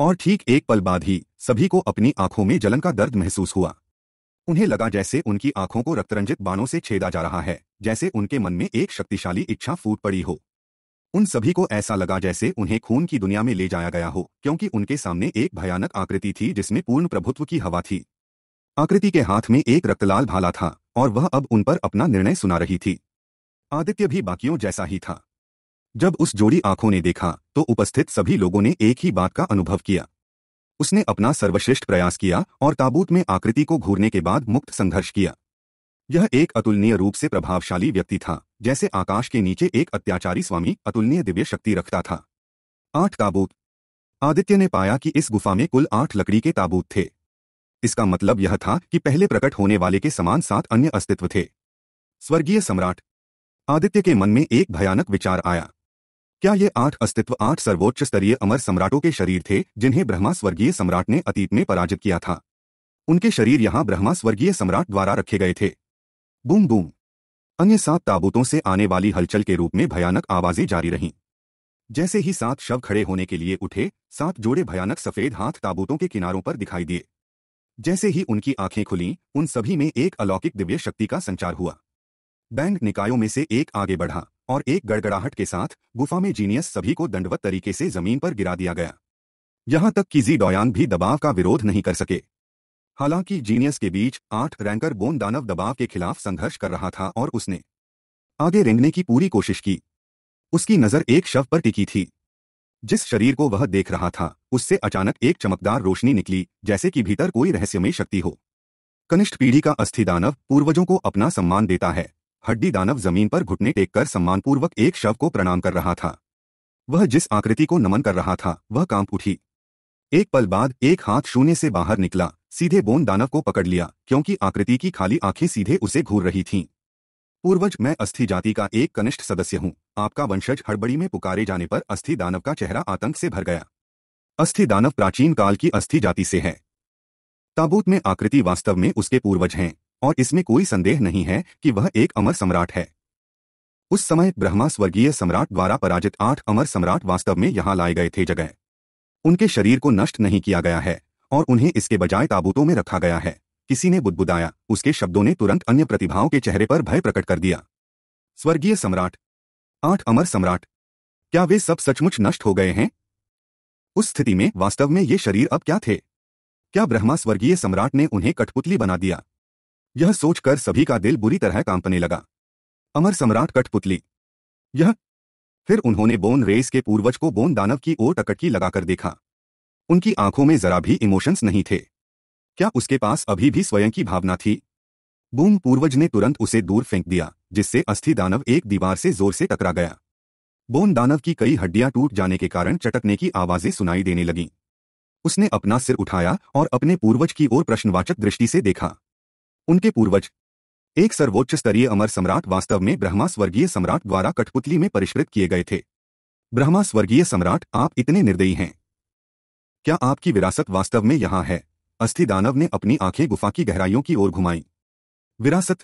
और ठीक एक पल बाद ही सभी को अपनी आंखों में जलन का दर्द महसूस हुआ उन्हें लगा जैसे उनकी आंखों को रक्तरंजित बाणों से छेदा जा रहा है जैसे उनके मन में एक शक्तिशाली इच्छा फूट पड़ी हो उन सभी को ऐसा लगा जैसे उन्हें खून की दुनिया में ले जाया गया हो क्योंकि उनके सामने एक भयानक आकृति थी जिसमें पूर्ण प्रभुत्व की हवा थी आकृति के हाथ में एक रक्तलाल भाला था और वह अब उन पर अपना निर्णय सुना रही थी आदित्य भी बाकियों जैसा ही था जब उस जोड़ी आंखों ने देखा तो उपस्थित सभी लोगों ने एक ही बात का अनुभव किया उसने अपना सर्वश्रेष्ठ प्रयास किया और ताबूत में आकृति को घूरने के बाद मुक्त संघर्ष किया यह एक अतुलनीय रूप से प्रभावशाली व्यक्ति था जैसे आकाश के नीचे एक अत्याचारी स्वामी अतुलनीय दिव्य शक्ति रखता था आठ ताबूत आदित्य ने पाया कि इस गुफा में कुल आठ लकड़ी के ताबूत थे इसका मतलब यह था कि पहले प्रकट होने वाले के समान सात अन्य अस्तित्व थे स्वर्गीय सम्राट आदित्य के मन में एक भयानक विचार आया क्या ये आठ अस्तित्व आठ सर्वोच्च स्तरीय अमर सम्राटों के शरीर थे जिन्हें ब्रह्मा स्वर्गीय सम्राट ने अतीत में पराजित किया था उनके शरीर यहां ब्रह्मा स्वर्गीय सम्राट द्वारा रखे गए थे बूम बूम अन्य सात ताबूतों से आने वाली हलचल के रूप में भयानक आवाजें जारी रहीं जैसे ही सात शव खड़े होने के लिए उठे सात जोड़े भयानक सफेद हाथ ताबूतों के किनारों पर दिखाई दिए जैसे ही उनकी आंखें खुलीं उन सभी में एक अलौकिक दिव्य शक्ति का संचार हुआ बैंक निकायों में से एक आगे बढ़ा और एक गड़गड़ाहट के साथ गुफा में जीनियस सभी को दंडवत तरीके से जमीन पर गिरा दिया गया यहां तक कि जी डॉयान भी दबाव का विरोध नहीं कर सके हालांकि जीनियस के बीच आठ रैंकर बोन दानव दबाव के खिलाफ संघर्ष कर रहा था और उसने आगे रेंगने की पूरी कोशिश की उसकी नजर एक शव पर टिकी थी जिस शरीर को वह देख रहा था उससे अचानक एक चमकदार रोशनी निकली जैसे कि भीतर कोई रहस्यमय शक्ति हो कनिष्ठ पीढ़ी का अस्थिदानव पूर्वजों को अपना सम्मान देता है हड्डी दानव जमीन पर घुटने टेक कर सम्मानपूर्वक एक शव को प्रणाम कर रहा था वह जिस आकृति को नमन कर रहा था वह कांप उठी एक पल बाद एक हाथ शून्य से बाहर निकला सीधे बोन दानव को पकड़ लिया क्योंकि आकृति की खाली आंखें सीधे उसे घूर रही थीं। पूर्वज मैं अस्थि जाति का एक कनिष्ठ सदस्य हूं आपका वंशज हड़बड़ी में पुकारे जाने पर अस्थि दानव का चेहरा आतंक से भर गया अस्थि दानव प्राचीन काल की अस्थि जाति से है ताबूत में आकृति वास्तव में उसके पूर्वज हैं और इसमें कोई संदेह नहीं है कि वह एक अमर सम्राट है उस समय ब्रह्मा स्वर्गीय सम्राट द्वारा पराजित आठ अमर सम्राट वास्तव में यहां लाए गए थे जगह उनके शरीर को नष्ट नहीं किया गया है और उन्हें इसके बजाय ताबूतों में रखा गया है किसी ने बुदबुदाया उसके शब्दों ने तुरंत अन्य प्रतिभाओं के चेहरे पर भय प्रकट कर दिया स्वर्गीय सम्राट आठ अमर सम्राट क्या वे सब सचमुच नष्ट हो गए हैं उस स्थिति में वास्तव में ये शरीर अब क्या थे क्या ब्रह्मा स्वर्गीय सम्राट ने उन्हें कठपुतली बना दिया यह सोचकर सभी का दिल बुरी तरह कांपने लगा अमर सम्राट कठपुतली यह फिर उन्होंने बोन रेस के पूर्वज को बोन दानव की ओर टकटकी लगाकर देखा उनकी आंखों में जरा भी इमोशंस नहीं थे क्या उसके पास अभी भी स्वयं की भावना थी बूम पूर्वज ने तुरंत उसे दूर फेंक दिया जिससे अस्थि दानव एक दीवार से जोर से टकरा गया बोन दानव की कई हड्डियां टूट जाने के कारण चटकने की आवाजें सुनाई देने लगीं उसने अपना सिर उठाया और अपने पूर्वज की ओर प्रश्नवाचक दृष्टि से देखा उनके पूर्वज एक सर्वोच्च स्तरीय अमर सम्राट वास्तव में ब्रह्मा स्वर्गीय सम्राट द्वारा कठपुतली में परिष्कृत किए गए थे ब्रह्मा स्वर्गीय सम्राट आप इतने निर्दयी हैं क्या आपकी विरासत वास्तव में यहां है अस्थि दानव ने अपनी आंखें गुफा की गहराइयों की ओर घुमाई विरासत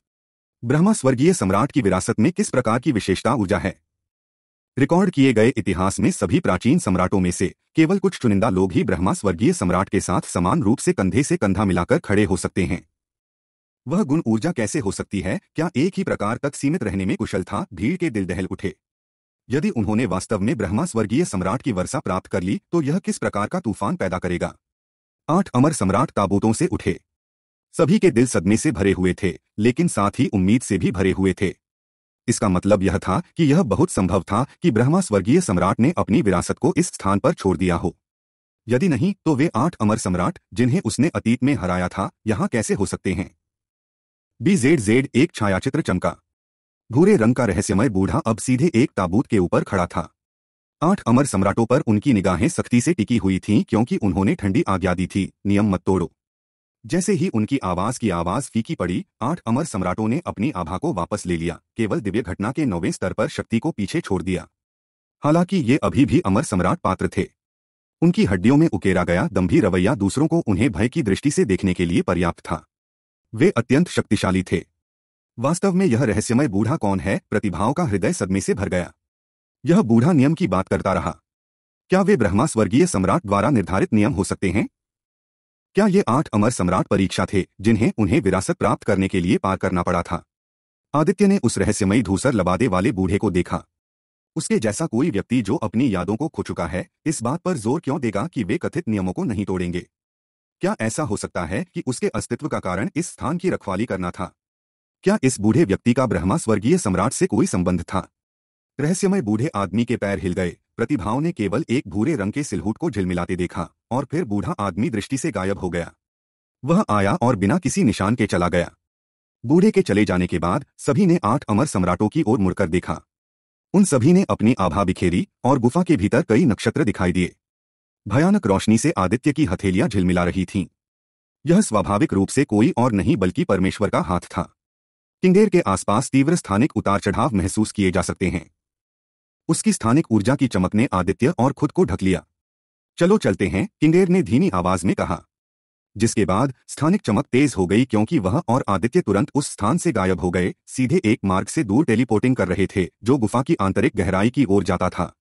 ब्रह्मा स्वर्गीय सम्राट की विरासत में किस प्रकार की विशेषता ऊर्जा है रिकॉर्ड किए गए इतिहास में सभी प्राचीन सम्राटों में से केवल कुछ चुनिंदा लोग ही ब्रह्मा स्वर्गीय सम्राट के साथ समान रूप से कंधे से कंधा मिलाकर खड़े हो सकते हैं वह गुण ऊर्जा कैसे हो सकती है क्या एक ही प्रकार तक सीमित रहने में कुशल था भीड़ के दिल दहल उठे यदि उन्होंने वास्तव में ब्रह्मा स्वर्गीय सम्राट की वर्षा प्राप्त कर ली तो यह किस प्रकार का तूफान पैदा करेगा आठ अमर सम्राट ताबूतों से उठे सभी के दिल सदमे से भरे हुए थे लेकिन साथ ही उम्मीद से भी भरे हुए थे इसका मतलब यह था कि यह बहुत संभव था कि ब्रह्मा स्वर्गीय सम्राट ने अपनी विरासत को इस स्थान पर छोड़ दिया हो यदि नहीं तो वे आठ अमर सम्राट जिन्हें उसने अतीत में हराया था यहां कैसे हो सकते हैं बीजेड जेड एक छायाचित्र चमका भूरे रंग का रहस्यमय बूढ़ा अब सीधे एक ताबूत के ऊपर खड़ा था आठ अमर सम्राटों पर उनकी निगाहें सख्ती से टिकी हुई थीं क्योंकि उन्होंने ठंडी आज्ञा दी थी नियम मत तोड़ो जैसे ही उनकी आवाज की आवाज फीकी पड़ी आठ अमर सम्राटों ने अपनी आभा को वापस ले लिया केवल दिव्य घटना के नौवें स्तर पर शक्ति को पीछे छोड़ दिया हालांकि ये अभी भी अमर सम्राट पात्र थे उनकी हड्डियों में उकेरा गया दम्भी रवैया दूसरों को उन्हें भय की दृष्टि से देखने के लिए पर्याप्त था वे अत्यंत शक्तिशाली थे वास्तव में यह रहस्यमय बूढ़ा कौन है प्रतिभाओं का हृदय सदमे से भर गया यह बूढ़ा नियम की बात करता रहा क्या वे ब्रह्मा स्वर्गीय सम्राट द्वारा निर्धारित नियम हो सकते हैं क्या ये आठ अमर सम्राट परीक्षा थे जिन्हें उन्हें विरासत प्राप्त करने के लिए पार करना पड़ा था आदित्य ने उस रहस्यमयी धूसर लबादे वाले बूढ़े को देखा उसके जैसा कोई व्यक्ति जो अपनी यादों को खो चुका है इस बात पर जोर क्यों देगा कि वे कथित नियमों को नहीं तोड़ेंगे क्या ऐसा हो सकता है कि उसके अस्तित्व का कारण इस स्थान की रखवाली करना था क्या इस बूढ़े व्यक्ति का ब्रह्मा स्वर्गीय सम्राट से कोई संबंध था रहस्यमय बूढ़े आदमी के पैर हिल गए प्रतिभाओं ने केवल एक भूरे रंग के सिलहूट को झिलमिलाते देखा और फिर बूढ़ा आदमी दृष्टि से गायब हो गया वह आया और बिना किसी निशान के चला गया बूढ़े के चले जाने के बाद सभी ने आठ अमर सम्राटों की ओर मुड़कर देखा उन सभी ने अपनी आभा बिखेरी और गुफा के भीतर कई नक्षत्र दिखाई दिए भयानक रोशनी से आदित्य की हथेलियां झिलमिला रही थीं यह स्वाभाविक रूप से कोई और नहीं बल्कि परमेश्वर का हाथ था किंगेर के आसपास तीव्र स्थानिक उतार चढ़ाव महसूस किए जा सकते हैं उसकी स्थानिक ऊर्जा की चमक ने आदित्य और खुद को ढक लिया चलो चलते हैं किंगेर ने धीमी आवाज में कहा जिसके बाद स्थानिक चमक तेज हो गई क्योंकि वह और आदित्य तुरंत उस स्थान से गायब हो गए सीधे एक मार्ग से दूर टेलीपोर्टिंग कर रहे थे जो गुफा की आंतरिक गहराई की ओर जाता था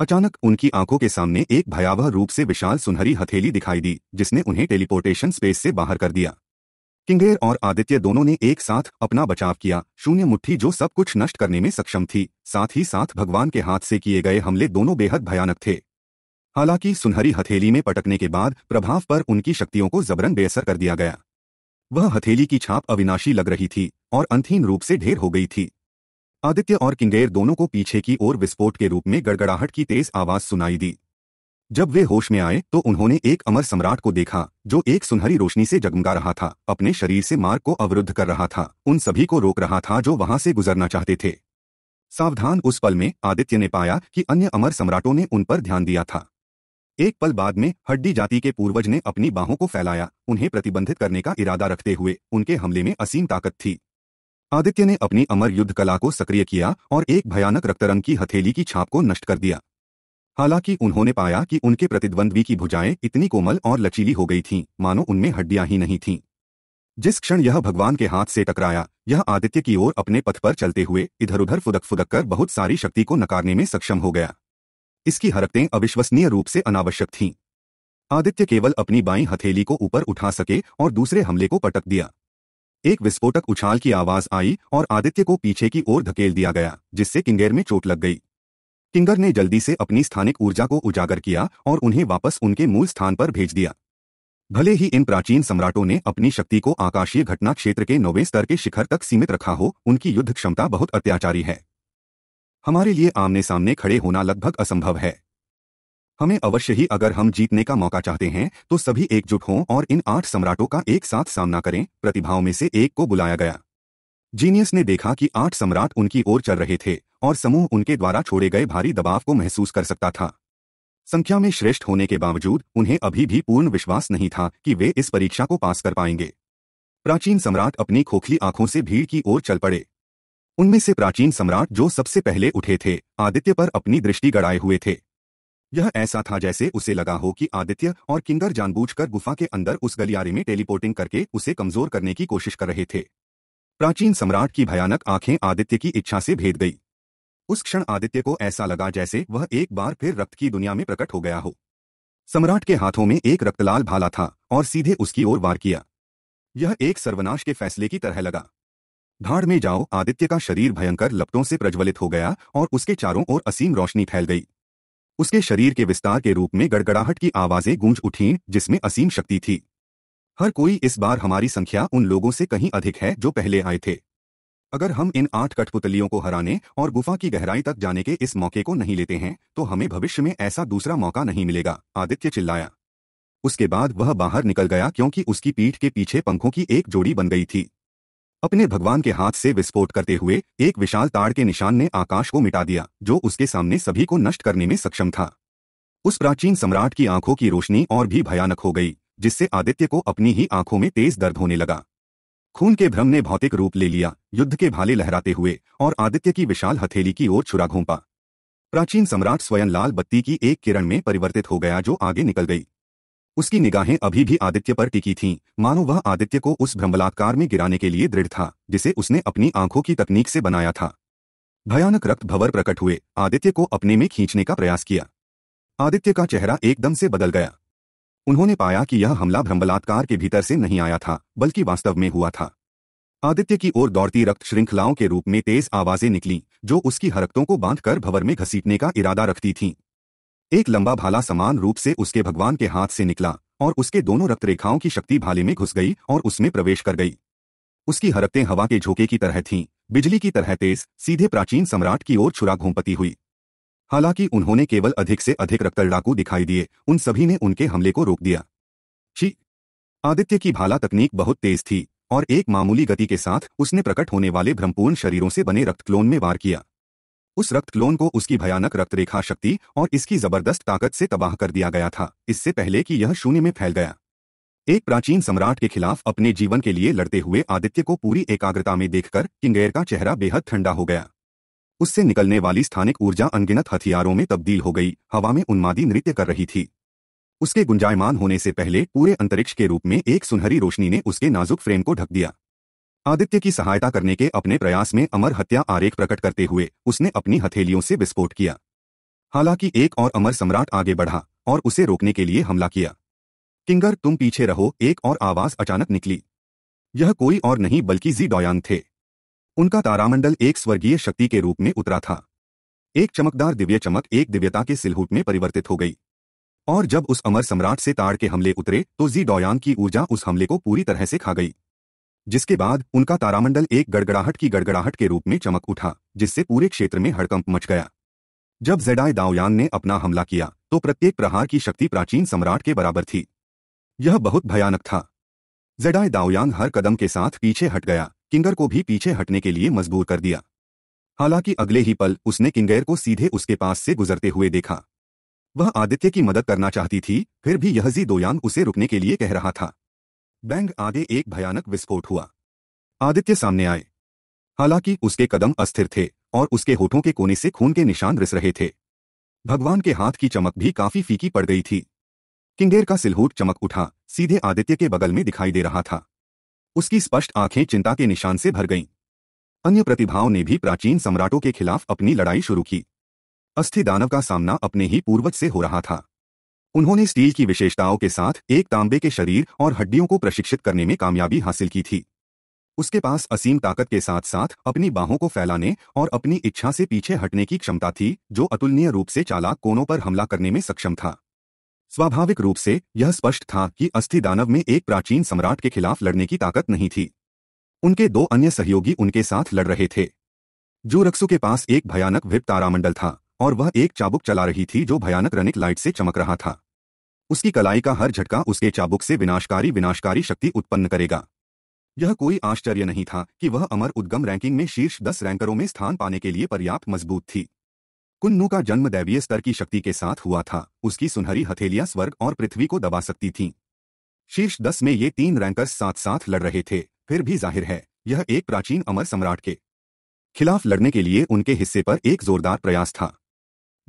अचानक उनकी आंखों के सामने एक भयावह रूप से विशाल सुनहरी हथेली दिखाई दी जिसने उन्हें टेलीपोर्टेशन स्पेस से बाहर कर दिया किंगेर और आदित्य दोनों ने एक साथ अपना बचाव किया शून्य मुट्ठी जो सब कुछ नष्ट करने में सक्षम थी साथ ही साथ भगवान के हाथ से किए गए हमले दोनों बेहद भयानक थे हालांकि सुनहरी हथेली में पटकने के बाद प्रभाव पर उनकी शक्तियों को जबरन बेअसर कर दिया गया वह हथेली की छाप अविनाशी लग रही थी और अंतिम रूप से ढेर हो गई थी आदित्य और किंगेर दोनों को पीछे की ओर विस्फोट के रूप में गड़गड़ाहट की तेज आवाज सुनाई दी जब वे होश में आए तो उन्होंने एक अमर सम्राट को देखा जो एक सुनहरी रोशनी से जगमगा रहा था अपने शरीर से मार्ग को अवरुद्ध कर रहा था उन सभी को रोक रहा था जो वहां से गुजरना चाहते थे सावधान उस पल में आदित्य ने पाया कि अन्य अमर सम्राटों ने उन पर ध्यान दिया था एक पल बाद में हड्डी जाति के पूर्वज ने अपनी बाहों को फैलाया उन्हें प्रतिबंधित करने का इरादा रखते हुए उनके हमले में असीम ताकत थी आदित्य ने अपनी अमर युद्ध कला को सक्रिय किया और एक भयानक रक्तरंग की हथेली की छाप को नष्ट कर दिया हालांकि उन्होंने पाया कि उनके प्रतिद्वंद्वी की भुजाएं इतनी कोमल और लचीली हो गई थीं मानो उनमें हड्डियां ही नहीं थीं जिस क्षण यह भगवान के हाथ से टकराया यह आदित्य की ओर अपने पथ पर चलते हुए इधर उधर फुदक फुदक कर बहुत सारी शक्ति को नकारने में सक्षम हो गया इसकी हरकतें अविश्वसनीय रूप से अनावश्यक थीं आदित्य केवल अपनी बाई हथेली को ऊपर उठा सके और दूसरे हमले को पटक दिया एक विस्फोटक उछाल की आवाज आई और आदित्य को पीछे की ओर धकेल दिया गया जिससे किंगेर में चोट लग गई किंगर ने जल्दी से अपनी स्थानिक ऊर्जा को उजागर किया और उन्हें वापस उनके मूल स्थान पर भेज दिया भले ही इन प्राचीन सम्राटों ने अपनी शक्ति को आकाशीय घटना क्षेत्र के नौवे स्तर के शिखर तक सीमित रखा हो उनकी युद्ध क्षमता बहुत अत्याचारी है हमारे लिए आमने सामने खड़े होना लगभग असंभव है हमें अवश्य ही अगर हम जीतने का मौका चाहते हैं तो सभी एकजुट हों और इन आठ सम्राटों का एक साथ सामना करें प्रतिभाओं में से एक को बुलाया गया जीनियस ने देखा कि आठ सम्राट उनकी ओर चल रहे थे और समूह उनके द्वारा छोड़े गए भारी दबाव को महसूस कर सकता था संख्या में श्रेष्ठ होने के बावजूद उन्हें अभी भी पूर्ण विश्वास नहीं था कि वे इस परीक्षा को पास कर पाएंगे प्राचीन सम्राट अपनी खोखली आंखों से भीड़ की ओर चल पड़े उनमें से प्राचीन सम्राट जो सबसे पहले उठे थे आदित्य पर अपनी दृष्टि गड़ाए हुए थे यह ऐसा था जैसे उसे लगा हो कि आदित्य और किंगर जानबूझकर गुफा के अंदर उस गलियारे में टेलीपोर्टिंग करके उसे कमजोर करने की कोशिश कर रहे थे प्राचीन सम्राट की भयानक आंखें आदित्य की इच्छा से भेद गई उस क्षण आदित्य को ऐसा लगा जैसे वह एक बार फिर रक्त की दुनिया में प्रकट हो गया हो सम्राट के हाथों में एक रक्तलाल भाला था और सीधे उसकी ओर वार किया यह एक सर्वनाश के फैसले की तरह लगा धाड़ में जाओ आदित्य का शरीर भयंकर लपटों से प्रज्वलित हो गया और उसके चारों ओर असीम रोशनी फैल गई उसके शरीर के विस्तार के रूप में गड़गड़ाहट की आवाजें गूंज उठी जिसमें असीम शक्ति थी हर कोई इस बार हमारी संख्या उन लोगों से कहीं अधिक है जो पहले आए थे अगर हम इन आठ कठपुतलियों को हराने और गुफा की गहराई तक जाने के इस मौके को नहीं लेते हैं तो हमें भविष्य में ऐसा दूसरा मौका नहीं मिलेगा आदित्य चिल्लाया उसके बाद वह बाहर निकल गया क्योंकि उसकी पीठ के पीछे पंखों की एक जोड़ी बन गई थी अपने भगवान के हाथ से विस्फोट करते हुए एक विशाल ताड़ के निशान ने आकाश को मिटा दिया जो उसके सामने सभी को नष्ट करने में सक्षम था उस प्राचीन सम्राट की आंखों की रोशनी और भी भयानक हो गई जिससे आदित्य को अपनी ही आंखों में तेज दर्द होने लगा खून के भ्रम ने भौतिक रूप ले लिया युद्ध के भाले लहराते हुए और आदित्य की विशाल हथेली की ओर छुरा घोंपा प्राचीन सम्राट स्वयं लाल बत्ती की एक किरण में परिवर्तित हो गया जो आगे निकल गई उसकी निगाहें अभी भी आदित्य पर टिकी थीं, मानो वह आदित्य को उस भ्रमलात्कार में गिराने के लिए दृढ़ था जिसे उसने अपनी आंखों की तकनीक से बनाया था भयानक रक्त भवर प्रकट हुए आदित्य को अपने में खींचने का प्रयास किया आदित्य का चेहरा एकदम से बदल गया उन्होंने पाया कि यह हमला भ्रमलात्कार के भीतर से नहीं आया था बल्कि वास्तव में हुआ था आदित्य की ओर दौड़ती रक्त श्रृंखलाओं के रूप में तेज आवाजें निकली जो उसकी हरकतों को बांधकर भवर में घसीटने का इरादा रखती थीं एक लंबा भाला समान रूप से उसके भगवान के हाथ से निकला और उसके दोनों रक्त रेखाओं की शक्ति भाले में घुस गई और उसमें प्रवेश कर गई उसकी हरकतें हवा के झोंके की तरह थीं, बिजली की तरह तेज सीधे प्राचीन सम्राट की ओर छुरा घूमपती हुई हालांकि उन्होंने केवल अधिक से अधिक रक्तडाकू दिखाई दिए उन सभी ने उनके हमले को रोक दिया शी आदित्य की भाला तकनीक बहुत तेज थी और एक मामूली गति के साथ उसने प्रकट होने वाले भ्रमपूर्ण शरीरों से बने रक्तक्लोन में वार किया उस रक्त क्लोन को उसकी भयानक रक्तरेखा शक्ति और इसकी जबरदस्त ताकत से तबाह कर दिया गया था इससे पहले कि यह शून्य में फैल गया एक प्राचीन सम्राट के खिलाफ अपने जीवन के लिए लड़ते हुए आदित्य को पूरी एकाग्रता में देखकर किंगेर का चेहरा बेहद ठंडा हो गया उससे निकलने वाली स्थानिक ऊर्जा अनगिनत हथियारों में तब्दील हो गई हवा में उन्मादी नृत्य कर रही थी उसके गुंजायमान होने से पहले पूरे अंतरिक्ष के रूप में एक सुनहरी रोशनी ने उसके नाजुक फ्रेम को ढक दिया आदित्य की सहायता करने के अपने प्रयास में अमर हत्या आरेख प्रकट करते हुए उसने अपनी हथेलियों से विस्फोट किया हालांकि एक और अमर सम्राट आगे बढ़ा और उसे रोकने के लिए हमला किया किंगर तुम पीछे रहो एक और आवाज अचानक निकली यह कोई और नहीं बल्कि जी डोयांग थे उनका तारामंडल एक स्वर्गीय शक्ति के रूप में उतरा था एक चमकदार दिव्य चमक एक दिव्यता के सिलहूट में परिवर्तित हो गई और जब उस अमर सम्राट से ताड़ के हमले उतरे तो जी डोयांग की ऊर्जा उस हमले को पूरी तरह से खा गई जिसके बाद उनका तारामंडल एक गड़गड़ाहट की गड़गड़ाहट के रूप में चमक उठा जिससे पूरे क्षेत्र में हड़कंप मच गया जब जेडाई दाओयान ने अपना हमला किया तो प्रत्येक प्रहार की शक्ति प्राचीन सम्राट के बराबर थी यह बहुत भयानक था जेडाई दाओयांग हर कदम के साथ पीछे हट गया किंगर को भी पीछे हटने के लिए मजबूर कर दिया हालांकि अगले ही पल उसने किंगेर को सीधे उसके पास से गुजरते हुए देखा वह आदित्य की मदद करना चाहती थी फिर भी यह जी दोयान उसे रुकने के लिए कह रहा था बैंग आगे एक भयानक विस्फोट हुआ आदित्य सामने आए हालांकि उसके कदम अस्थिर थे और उसके होठों के कोने से खून के निशान रिस रहे थे भगवान के हाथ की चमक भी काफी फीकी पड़ गई थी किंगेर का सिलहूट चमक उठा सीधे आदित्य के बगल में दिखाई दे रहा था उसकी स्पष्ट आंखें चिंता के निशान से भर गईं अन्य प्रतिभाओं ने भी प्राचीन सम्राटों के खिलाफ अपनी लड़ाई शुरू की अस्थि दानव का सामना अपने ही पूर्वज से हो रहा था उन्होंने स्टील की विशेषताओं के साथ एक तांबे के शरीर और हड्डियों को प्रशिक्षित करने में कामयाबी हासिल की थी उसके पास असीम ताकत के साथ साथ अपनी बाहों को फैलाने और अपनी इच्छा से पीछे हटने की क्षमता थी जो अतुलनीय रूप से चालाक कोनों पर हमला करने में सक्षम था स्वाभाविक रूप से यह स्पष्ट था कि अस्थि दानव में एक प्राचीन सम्राट के खिलाफ लड़ने की ताकत नहीं थी उनके दो अन्य सहयोगी उनके साथ लड़ रहे थे जूरक्सु के पास एक भयानक विप तारामंडल था और वह एक चाबुक चला रही थी जो भयानक रनिक लाइट से चमक रहा था उसकी कलाई का हर झटका उसके चाबुक से विनाशकारी विनाशकारी शक्ति उत्पन्न करेगा यह कोई आश्चर्य नहीं था कि वह अमर उद्गम रैंकिंग में शीर्ष दस रैंकरों में स्थान पाने के लिए पर्याप्त मजबूत थी कुन्नू का जन्म दैवीय स्तर की शक्ति के साथ हुआ था उसकी सुनहरी हथेलियां स्वर्ग और पृथ्वी को दबा सकती थीं शीर्ष दस में ये तीन रैंकर्स साथ साथ लड़ रहे थे फिर भी जाहिर है यह एक प्राचीन अमर सम्राट के खिलाफ लड़ने के लिए उनके हिस्से पर एक जोरदार प्रयास था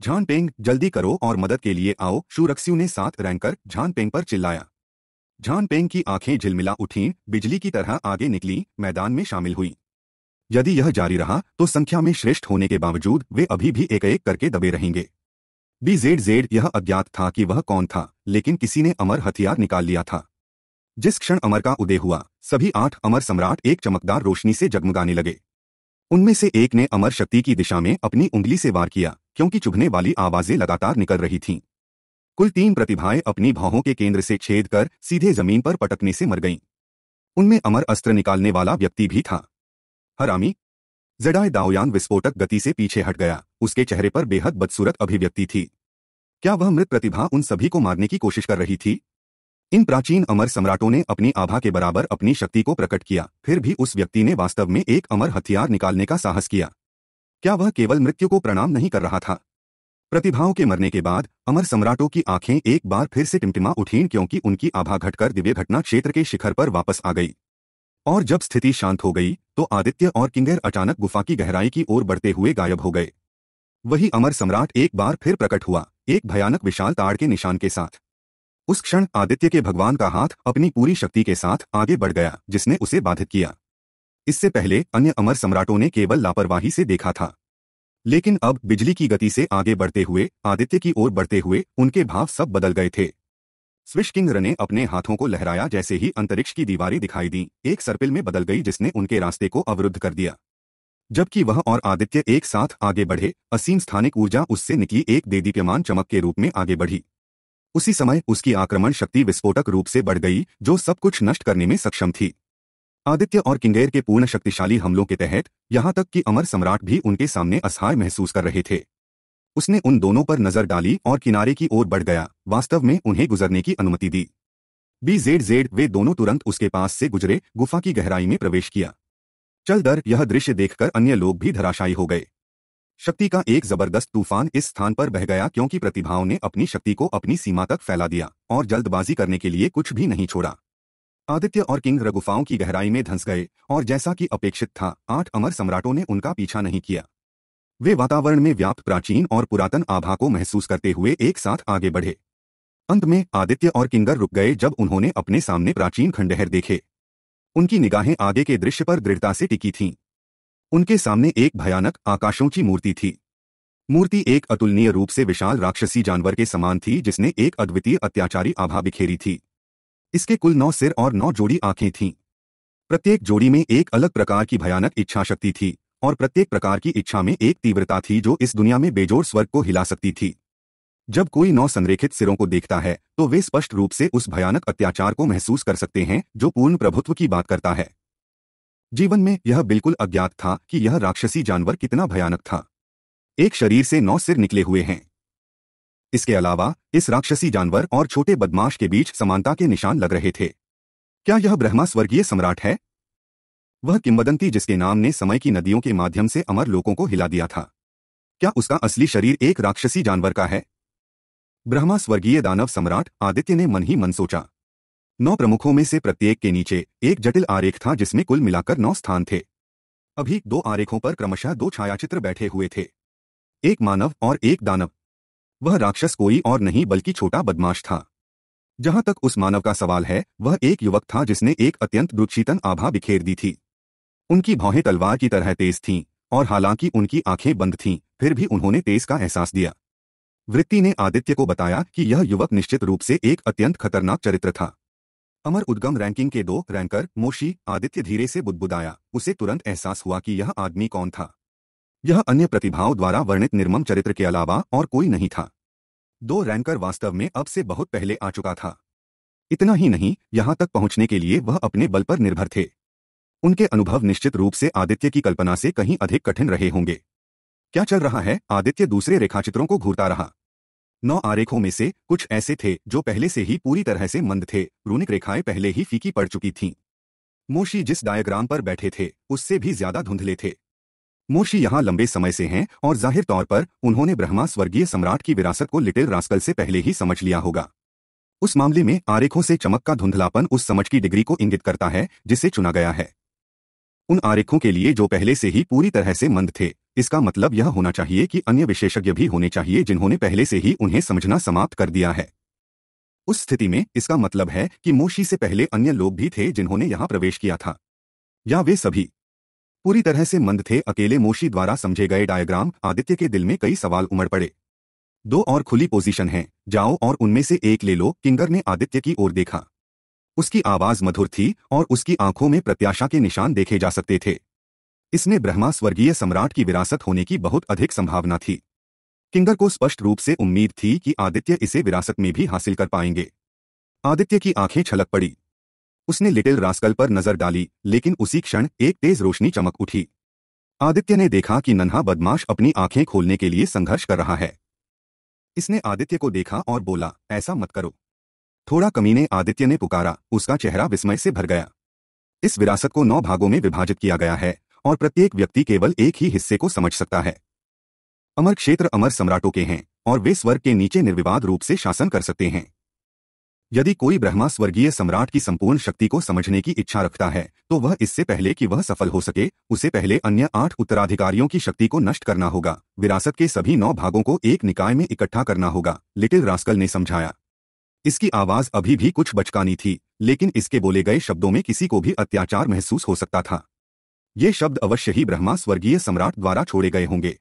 झान पेंग जल्दी करो और मदद के लिए आओ शूरक्स्यू ने साथ रैंकर झान पेंग पर चिल्लाया झान पेंग की आंखें झिलमिला उठी बिजली की तरह आगे निकली मैदान में शामिल हुई यदि यह जारी रहा तो संख्या में श्रेष्ठ होने के बावजूद वे अभी भी एक एक करके दबे रहेंगे बी जेड जेड यह अज्ञात था कि वह कौन था लेकिन किसी ने अमर हथियार निकाल लिया था जिस क्षण अमर का उदय हुआ सभी आठ अमर सम्राट एक चमकदार रोशनी से जगमगाने लगे उनमें से एक ने अमर शक्ति की दिशा में अपनी उंगली से वार किया क्योंकि चुभने वाली आवाजें लगातार निकल रही थीं। कुल तीन प्रतिभाएं अपनी भावों के केंद्र से छेद कर सीधे जमीन पर पटकने से मर गईं। उनमें अमर अस्त्र निकालने वाला व्यक्ति भी था हरामी जडाए दाओयान विस्फोटक गति से पीछे हट गया उसके चेहरे पर बेहद बदसूरत अभिव्यक्ति थी क्या वह मृत प्रतिभा उन सभी को मारने की कोशिश कर रही थी इन प्राचीन अमर सम्राटों ने अपनी आभा के बराबर अपनी शक्ति को प्रकट किया फिर भी उस व्यक्ति ने वास्तव में एक अमर हथियार निकालने का साहस किया क्या वह केवल मृत्यु को प्रणाम नहीं कर रहा था प्रतिभाओं के मरने के बाद अमर सम्राटों की आंखें एक बार फिर से टिमटिमा उठीं क्योंकि उनकी आभा घटकर दिव्य घटना क्षेत्र के शिखर पर वापस आ गई और जब स्थिति शांत हो गई तो आदित्य और किंगर अचानक गुफा की गहराई की ओर बढ़ते हुए गायब हो गए वही अमर सम्राट एक बार फिर प्रकट हुआ एक भयानक विशाल ताड़ के निशान के साथ उस क्षण आदित्य के भगवान का हाथ अपनी पूरी शक्ति के साथ आगे बढ़ गया जिसने उसे बाधित किया इससे पहले अन्य अमर सम्राटों ने केवल लापरवाही से देखा था लेकिन अब बिजली की गति से आगे बढ़ते हुए आदित्य की ओर बढ़ते हुए उनके भाव सब बदल गए थे स्विश किंग ने अपने हाथों को लहराया जैसे ही अंतरिक्ष की दीवारें दिखाई दी एक सर्पिल में बदल गई जिसने उनके रास्ते को अवरुद्ध कर दिया जबकि वह और आदित्य एक साथ आगे बढ़े असीम स्थानिक ऊर्जा उससे निकली एक देदीप्यमान चमक के रूप में आगे बढ़ी उसी समय उसकी आक्रमण शक्ति विस्फोटक रूप से बढ़ गई जो सब कुछ नष्ट करने में सक्षम थी आदित्य और किंगेर के पूर्ण शक्तिशाली हमलों के तहत यहां तक कि अमर सम्राट भी उनके सामने असहाय महसूस कर रहे थे उसने उन दोनों पर नजर डाली और किनारे की ओर बढ़ गया वास्तव में उन्हें गुजरने की अनुमति दी बी जेड जेड वे दोनों तुरंत उसके पास से गुजरे गुफा की गहराई में प्रवेश किया चल दर यह दृश्य देखकर अन्य लोग भी धराशायी हो गए शक्ति का एक जबरदस्त तूफान इस स्थान पर बह गया क्योंकि प्रतिभाओं ने अपनी शक्ति को अपनी सीमा तक फैला दिया और जल्दबाजी करने के लिए कुछ भी नहीं छोड़ा आदित्य और किंग रगुफाओं की गहराई में धंस गए और जैसा कि अपेक्षित था आठ अमर सम्राटों ने उनका पीछा नहीं किया वे वातावरण में व्याप्त प्राचीन और पुरातन आभा को महसूस करते हुए एक साथ आगे बढ़े अंत में आदित्य और किंगर रुक गए जब उन्होंने अपने सामने प्राचीन खंडहर देखे उनकी निगाहें आगे के दृश्य पर दृढ़ता से टिकी थीं उनके सामने एक भयानक आकाशोंची मूर्ति थी मूर्ति एक अतुलनीय रूप से विशाल राक्षसी जानवर के समान थी जिसने एक अद्वितीय अत्याचारी आभा बिखेरी थी इसके कुल नौ सिर और नौ जोड़ी आंखें थीं प्रत्येक जोड़ी में एक अलग प्रकार की भयानक इच्छा शक्ति थी और प्रत्येक प्रकार की इच्छा में एक तीव्रता थी जो इस दुनिया में बेजोर स्वर्ग को हिला सकती थी जब कोई नौ संरेखित सिरों को देखता है तो वे स्पष्ट रूप से उस भयानक अत्याचार को महसूस कर सकते हैं जो पूर्ण प्रभुत्व की बात करता है जीवन में यह बिल्कुल अज्ञात था कि यह राक्षसी जानवर कितना भयानक था एक शरीर से नौ सिर निकले हुए हैं इसके अलावा इस राक्षसी जानवर और छोटे बदमाश के बीच समानता के निशान लग रहे थे क्या यह ब्रह्मा स्वर्गीय सम्राट है वह किंवदंती जिसके नाम ने समय की नदियों के माध्यम से अमर लोगों को हिला दिया था क्या उसका असली शरीर एक राक्षसी जानवर का है ब्रह्मा स्वर्गीय दानव सम्राट आदित्य ने मन ही मन सोचा नौ प्रमुखों में से प्रत्येक के नीचे एक जटिल आरेख था जिसमें कुल मिलाकर नौ स्थान थे अभी दो आरेखों पर क्रमशः दो छायाचित्र बैठे हुए थे एक मानव और एक दानव वह राक्षस कोई और नहीं बल्कि छोटा बदमाश था जहां तक उस मानव का सवाल है वह एक युवक था जिसने एक अत्यंत दुच्छीतन आभा बिखेर दी थी उनकी भौहें तलवार की तरह तेज थीं और हालांकि उनकी आंखें बंद थीं फिर भी उन्होंने तेज का एहसास दिया वृत्ति ने आदित्य को बताया कि यह युवक निश्चित रूप से एक अत्यंत खतरनाक चरित्र था अमर उद्गम रैंकिंग के दो रैंकर मोशी आदित्य धीरे से बुदबुदाया उसे तुरंत एहसास हुआ कि यह आदमी कौन था यह अन्य प्रतिभाओं द्वारा वर्णित निर्मम चरित्र के अलावा और कोई नहीं था दो रैंकर वास्तव में अब से बहुत पहले आ चुका था इतना ही नहीं यहां तक पहुंचने के लिए वह अपने बल पर निर्भर थे उनके अनुभव निश्चित रूप से आदित्य की कल्पना से कहीं अधिक कठिन रहे होंगे क्या चल रहा है आदित्य दूसरे रेखाचित्रों को घूरता रहा नौ आरेखों में से कुछ ऐसे थे जो पहले से ही पूरी तरह से मंद थे रूनिक रेखाएं पहले ही फीकी पड़ चुकी थीं मोशी जिस डायग्राम पर बैठे थे उससे भी ज्यादा धुंधले थे मोशी यहाँ लंबे समय से हैं और जाहिर तौर पर उन्होंने ब्रह्मा स्वर्गीय सम्राट की विरासत को लिटिल रास्कल से पहले ही समझ लिया होगा उस मामले में आरेखों से चमक का धुंधलापन उस समझ की डिग्री को इंगित करता है जिसे चुना गया है उन आरेखों के लिए जो पहले से ही पूरी तरह से मंद थे इसका मतलब यह होना चाहिए कि अन्य विशेषज्ञ भी होने चाहिए जिन्होंने पहले से ही उन्हें समझना समाप्त कर दिया है उस स्थिति में इसका मतलब है कि मोशी से पहले अन्य लोग भी थे जिन्होंने यहां प्रवेश किया था या वे सभी पूरी तरह से मंद थे अकेले मोशी द्वारा समझे गए डायग्राम आदित्य के दिल में कई सवाल उमड़ पड़े दो और खुली पोजीशन हैं, जाओ और उनमें से एक ले लो किंगर ने आदित्य की ओर देखा उसकी आवाज मधुर थी और उसकी आंखों में प्रत्याशा के निशान देखे जा सकते थे इसमें ब्रह्मा स्वर्गीय सम्राट की विरासत होने की बहुत अधिक संभावना थी किंगर को स्पष्ट रूप से उम्मीद थी कि आदित्य इसे विरासत में भी हासिल कर पाएंगे आदित्य की आंखें छलक पड़ी उसने लिटिल रास्कल पर नजर डाली लेकिन उसी क्षण एक तेज रोशनी चमक उठी आदित्य ने देखा कि नन्हा बदमाश अपनी आंखें खोलने के लिए संघर्ष कर रहा है इसने आदित्य को देखा और बोला ऐसा मत करो थोड़ा कमीने आदित्य ने पुकारा उसका चेहरा विस्मय से भर गया इस विरासत को नौ भागों में विभाजित किया गया है और प्रत्येक व्यक्ति केवल एक ही हिस्से को समझ सकता है अमर क्षेत्र अमर सम्राटों के हैं और वे स्वर्ग के नीचे निर्विवाद रूप से शासन कर सकते हैं यदि कोई ब्रह्मा स्वर्गीय सम्राट की संपूर्ण शक्ति को समझने की इच्छा रखता है तो वह इससे पहले कि वह सफल हो सके उसे पहले अन्य आठ उत्तराधिकारियों की शक्ति को नष्ट करना होगा विरासत के सभी नौ भागों को एक निकाय में इकट्ठा करना होगा लिटिल रास्कल ने समझाया इसकी आवाज अभी भी कुछ बचकानी थी लेकिन इसके बोले गए शब्दों में किसी को भी अत्याचार महसूस हो सकता था ये शब्द अवश्य ही ब्रह्मा स्वर्गीय सम्राट द्वारा छोड़े गए होंगे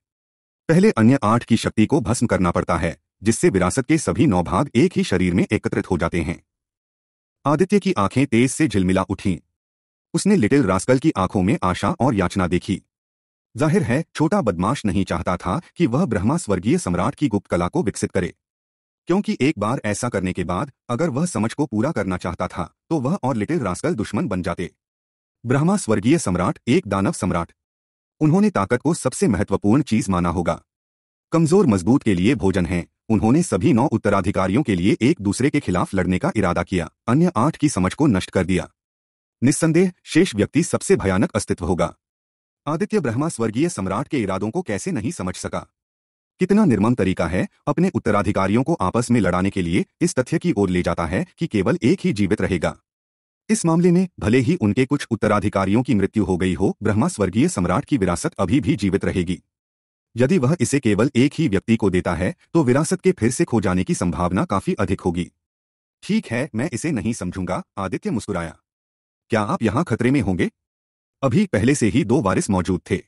पहले अन्य आठ की शक्ति को भस्म करना पड़ता है जिससे विरासत के सभी नौ भाग एक ही शरीर में एकत्रित हो जाते हैं आदित्य की आंखें तेज से झिलमिला उठीं उसने लिटिल रास्कल की आंखों में आशा और याचना देखी जाहिर है छोटा बदमाश नहीं चाहता था कि वह ब्रह्मा स्वर्गीय सम्राट की गुप्त कला को विकसित करे क्योंकि एक बार ऐसा करने के बाद अगर वह समझ को पूरा करना चाहता था तो वह और लिटिल रास्कल दुश्मन बन जाते ब्रह्मा स्वर्गीय सम्राट एक दानव सम्राट उन्होंने ताकत को सबसे महत्वपूर्ण चीज माना होगा कमजोर मजबूत के लिए भोजन है उन्होंने सभी नौ उत्तराधिकारियों के लिए एक दूसरे के खिलाफ लड़ने का इरादा किया अन्य आठ की समझ को नष्ट कर दिया निस्संदेह शेष व्यक्ति सबसे भयानक अस्तित्व होगा आदित्य ब्रह्मा स्वर्गीय सम्राट के इरादों को कैसे नहीं समझ सका कितना निर्मम तरीका है अपने उत्तराधिकारियों को आपस में लड़ाने के लिए इस तथ्य की ओर ले जाता है कि केवल एक ही जीवित रहेगा इस मामले में भले ही उनके कुछ उत्तराधिकारियों की मृत्यु हो गई हो ब्रह्मा स्वर्गीय सम्राट की विरासत अभी भी जीवित रहेगी यदि वह इसे केवल एक ही व्यक्ति को देता है तो विरासत के फिर से खो जाने की संभावना काफी अधिक होगी ठीक है मैं इसे नहीं समझूंगा आदित्य मुस्कुराया क्या आप यहां खतरे में होंगे अभी पहले से ही दो वारिस मौजूद थे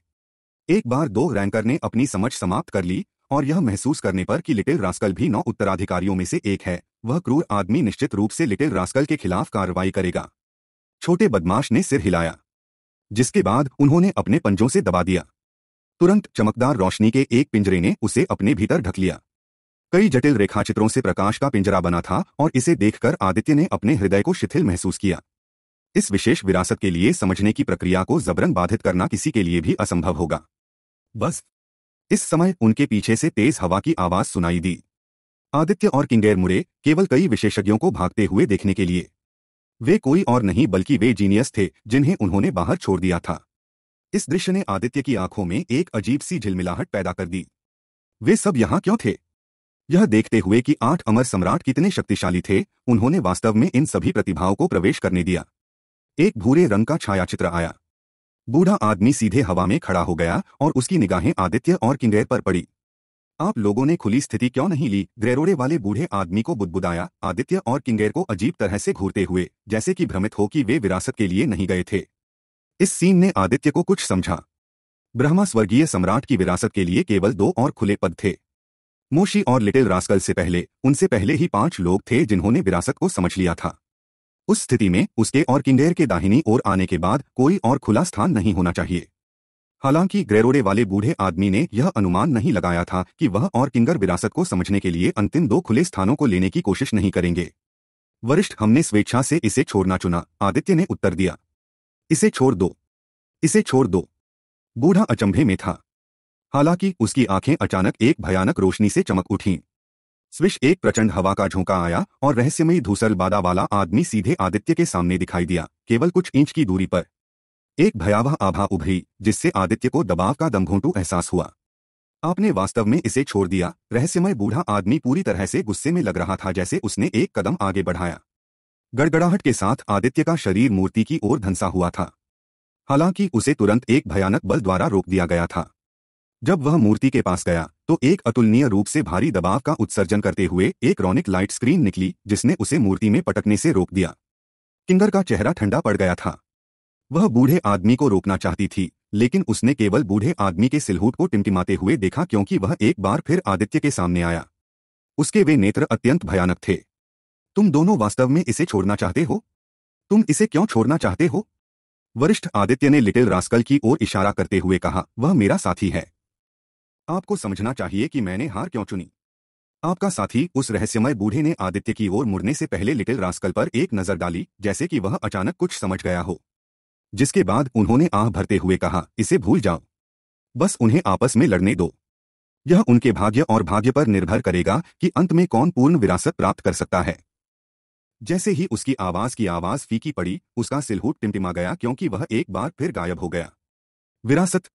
एक बार दो रैंकर ने अपनी समझ समाप्त कर ली और यह महसूस करने पर कि लिटिल रास्कल भी नौ उत्तराधिकारियों में से एक है वह क्रूर आदमी निश्चित रूप से लिटिल रास्कल के खिलाफ कार्रवाई करेगा छोटे बदमाश ने सिर हिलाया जिसके बाद उन्होंने अपने पंजों से दबा दिया तुरंत चमकदार रोशनी के एक पिंजरे ने उसे अपने भीतर ढक लिया कई जटिल रेखाचित्रों से प्रकाश का पिंजरा बना था और इसे देखकर आदित्य ने अपने हृदय को शिथिल महसूस किया इस विशेष विरासत के लिए समझने की प्रक्रिया को जबरन बाधित करना किसी के लिए भी असंभव होगा बस इस समय उनके पीछे से तेज हवा की आवाज सुनाई दी आदित्य और किंगेर मुरे केवल कई विशेषज्ञों को भागते हुए देखने के लिए वे कोई और नहीं बल्कि वे जीनियस थे जिन्हें उन्होंने बाहर छोड़ दिया था इस दृश्य ने आदित्य की आंखों में एक अजीब सी झिलमिलाहट पैदा कर दी वे सब यहां क्यों थे यह देखते हुए कि आठ अमर सम्राट कितने शक्तिशाली थे उन्होंने वास्तव में इन सभी प्रतिभाओं को प्रवेश करने दिया एक भूरे रंग का छायाचित्र आया बूढ़ा आदमी सीधे हवा में खड़ा हो गया और उसकी निगाहें आदित्य और किंगेर पर पड़ी आप लोगों ने खुली स्थिति क्यों नहीं ली ग्रेरोड़े वाले बूढ़े आदमी को बुदबुदाया आदित्य और किंगेर को अजीब तरह से घूरते हुए जैसे कि भ्रमित हो कि वे विरासत के लिए नहीं गए थे इस सीन ने आदित्य को कुछ समझा ब्रह्मा स्वर्गीय सम्राट की विरासत के लिए केवल दो और खुले पद थे मोशी और लिटिल रास्कल से पहले उनसे पहले ही पांच लोग थे जिन्होंने विरासत को समझ लिया था उस स्थिति में उसके और किंडेर के दाहिनी ओर आने के बाद कोई और खुला स्थान नहीं होना चाहिए हालांकि ग्रेरोडे वाले बूढ़े आदमी ने यह अनुमान नहीं लगाया था कि वह और किंगर विरासत को समझने के लिए अंतिम दो खुले स्थानों को लेने की कोशिश नहीं करेंगे वरिष्ठ हमने स्वेच्छा से इसे छोड़ना चुना आदित्य ने उत्तर दिया इसे छोड़ दो इसे छोड़ दो बूढ़ा अचंभे में था हालांकि उसकी आंखें अचानक एक भयानक रोशनी से चमक उठीं स्विश एक प्रचंड हवा का झोंका आया और रहस्यमयी धूसर बादा वाला आदमी सीधे आदित्य के सामने दिखाई दिया केवल कुछ इंच की दूरी पर एक भयावह आभा उभरी जिससे आदित्य को दबाव का दमघोंटू एहसास हुआ आपने वास्तव में इसे छोड़ दिया रहस्यमय बूढ़ा आदमी पूरी तरह से गुस्से में लग रहा था जैसे उसने एक कदम आगे बढ़ाया गड़गड़ाहट के साथ आदित्य का शरीर मूर्ति की ओर धंसा हुआ था हालांकि उसे तुरंत एक भयानक बल द्वारा रोक दिया गया था जब वह मूर्ति के पास गया तो एक अतुलनीय रूप से भारी दबाव का उत्सर्जन करते हुए एक रॉनिक लाइट स्क्रीन निकली जिसने उसे मूर्ति में पटकने से रोक दिया किंगर का चेहरा ठंडा पड़ गया था वह बूढ़े आदमी को रोकना चाहती थी लेकिन उसने केवल बूढ़े आदमी के सिलहूट को टिमटिमाते हुए देखा क्योंकि वह एक बार फिर आदित्य के सामने आया उसके वे नेत्र अत्यंत भयानक थे तुम दोनों वास्तव में इसे छोड़ना चाहते हो तुम इसे क्यों छोड़ना चाहते हो वरिष्ठ आदित्य ने लिटिल रास्कल की ओर इशारा करते हुए कहा वह मेरा साथी है आपको समझना चाहिए कि मैंने हार क्यों चुनी आपका साथी उस रहस्यमय बूढ़े ने आदित्य की ओर मुड़ने से पहले लिटिल रास्कल पर एक नजर डाली जैसे कि वह अचानक कुछ समझ गया हो जिसके बाद उन्होंने आह भरते हुए कहा इसे भूल जाओ बस उन्हें आपस में लड़ने दो यह उनके भाग्य और भाग्य पर निर्भर करेगा कि अंत में कौन पूर्ण विरासत प्राप्त कर सकता है जैसे ही उसकी आवाज की आवाज फीकी पड़ी उसका सिलहूट टिमटिमा गया क्योंकि वह एक बार फिर गायब हो गया विरासत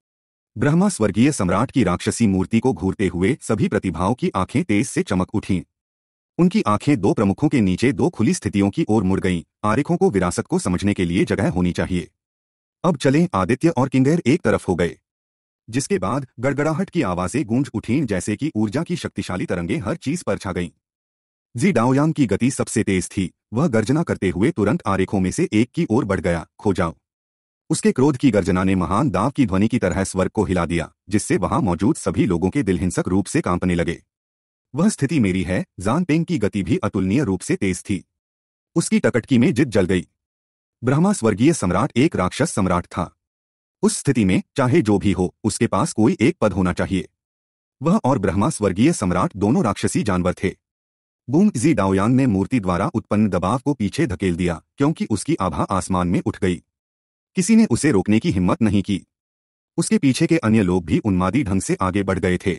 ब्रह्मा स्वर्गीय सम्राट की राक्षसी मूर्ति को घूरते हुए सभी प्रतिभाओं की आंखें तेज से चमक उठीं उनकी आंखें दो प्रमुखों के नीचे दो खुली स्थितियों की ओर मुड़ गईं आरिखों को विरासत को समझने के लिए जगह होनी चाहिए अब चलें आदित्य और किंगेर एक तरफ हो गए जिसके बाद गड़गड़ाहट की आवाजें गूंज उठीं जैसे कि ऊर्जा की शक्तिशाली तरंगे हर चीज पर छा गईं जी डाओयांग की गति सबसे तेज थी वह गर्जना करते हुए तुरंत आरेखों में से एक की ओर बढ़ गया खो जाओ उसके क्रोध की गर्जना ने महान दाव की ध्वनि की तरह स्वर्ग को हिला दिया जिससे वहां मौजूद सभी लोगों के दिल हिंसक रूप से कांपने लगे वह स्थिति मेरी है जान पेंग की गति भी अतुलनीय रूप से तेज थी उसकी टकटकी में जिद जल गई ब्रह्मा स्वर्गीय सम्राट एक राक्षस सम्राट था उस स्थिति में चाहे जो भी हो उसके पास कोई एक पद होना चाहिए वह और ब्रह्मा स्वर्गीय सम्राट दोनों राक्षसी जानवर थे बूम जी डाओयांग ने मूर्ति द्वारा उत्पन्न दबाव को पीछे धकेल दिया क्योंकि उसकी आभा आसमान में उठ गई किसी ने उसे रोकने की हिम्मत नहीं की उसके पीछे के अन्य लोग भी उन्मादी ढंग से आगे बढ़ गए थे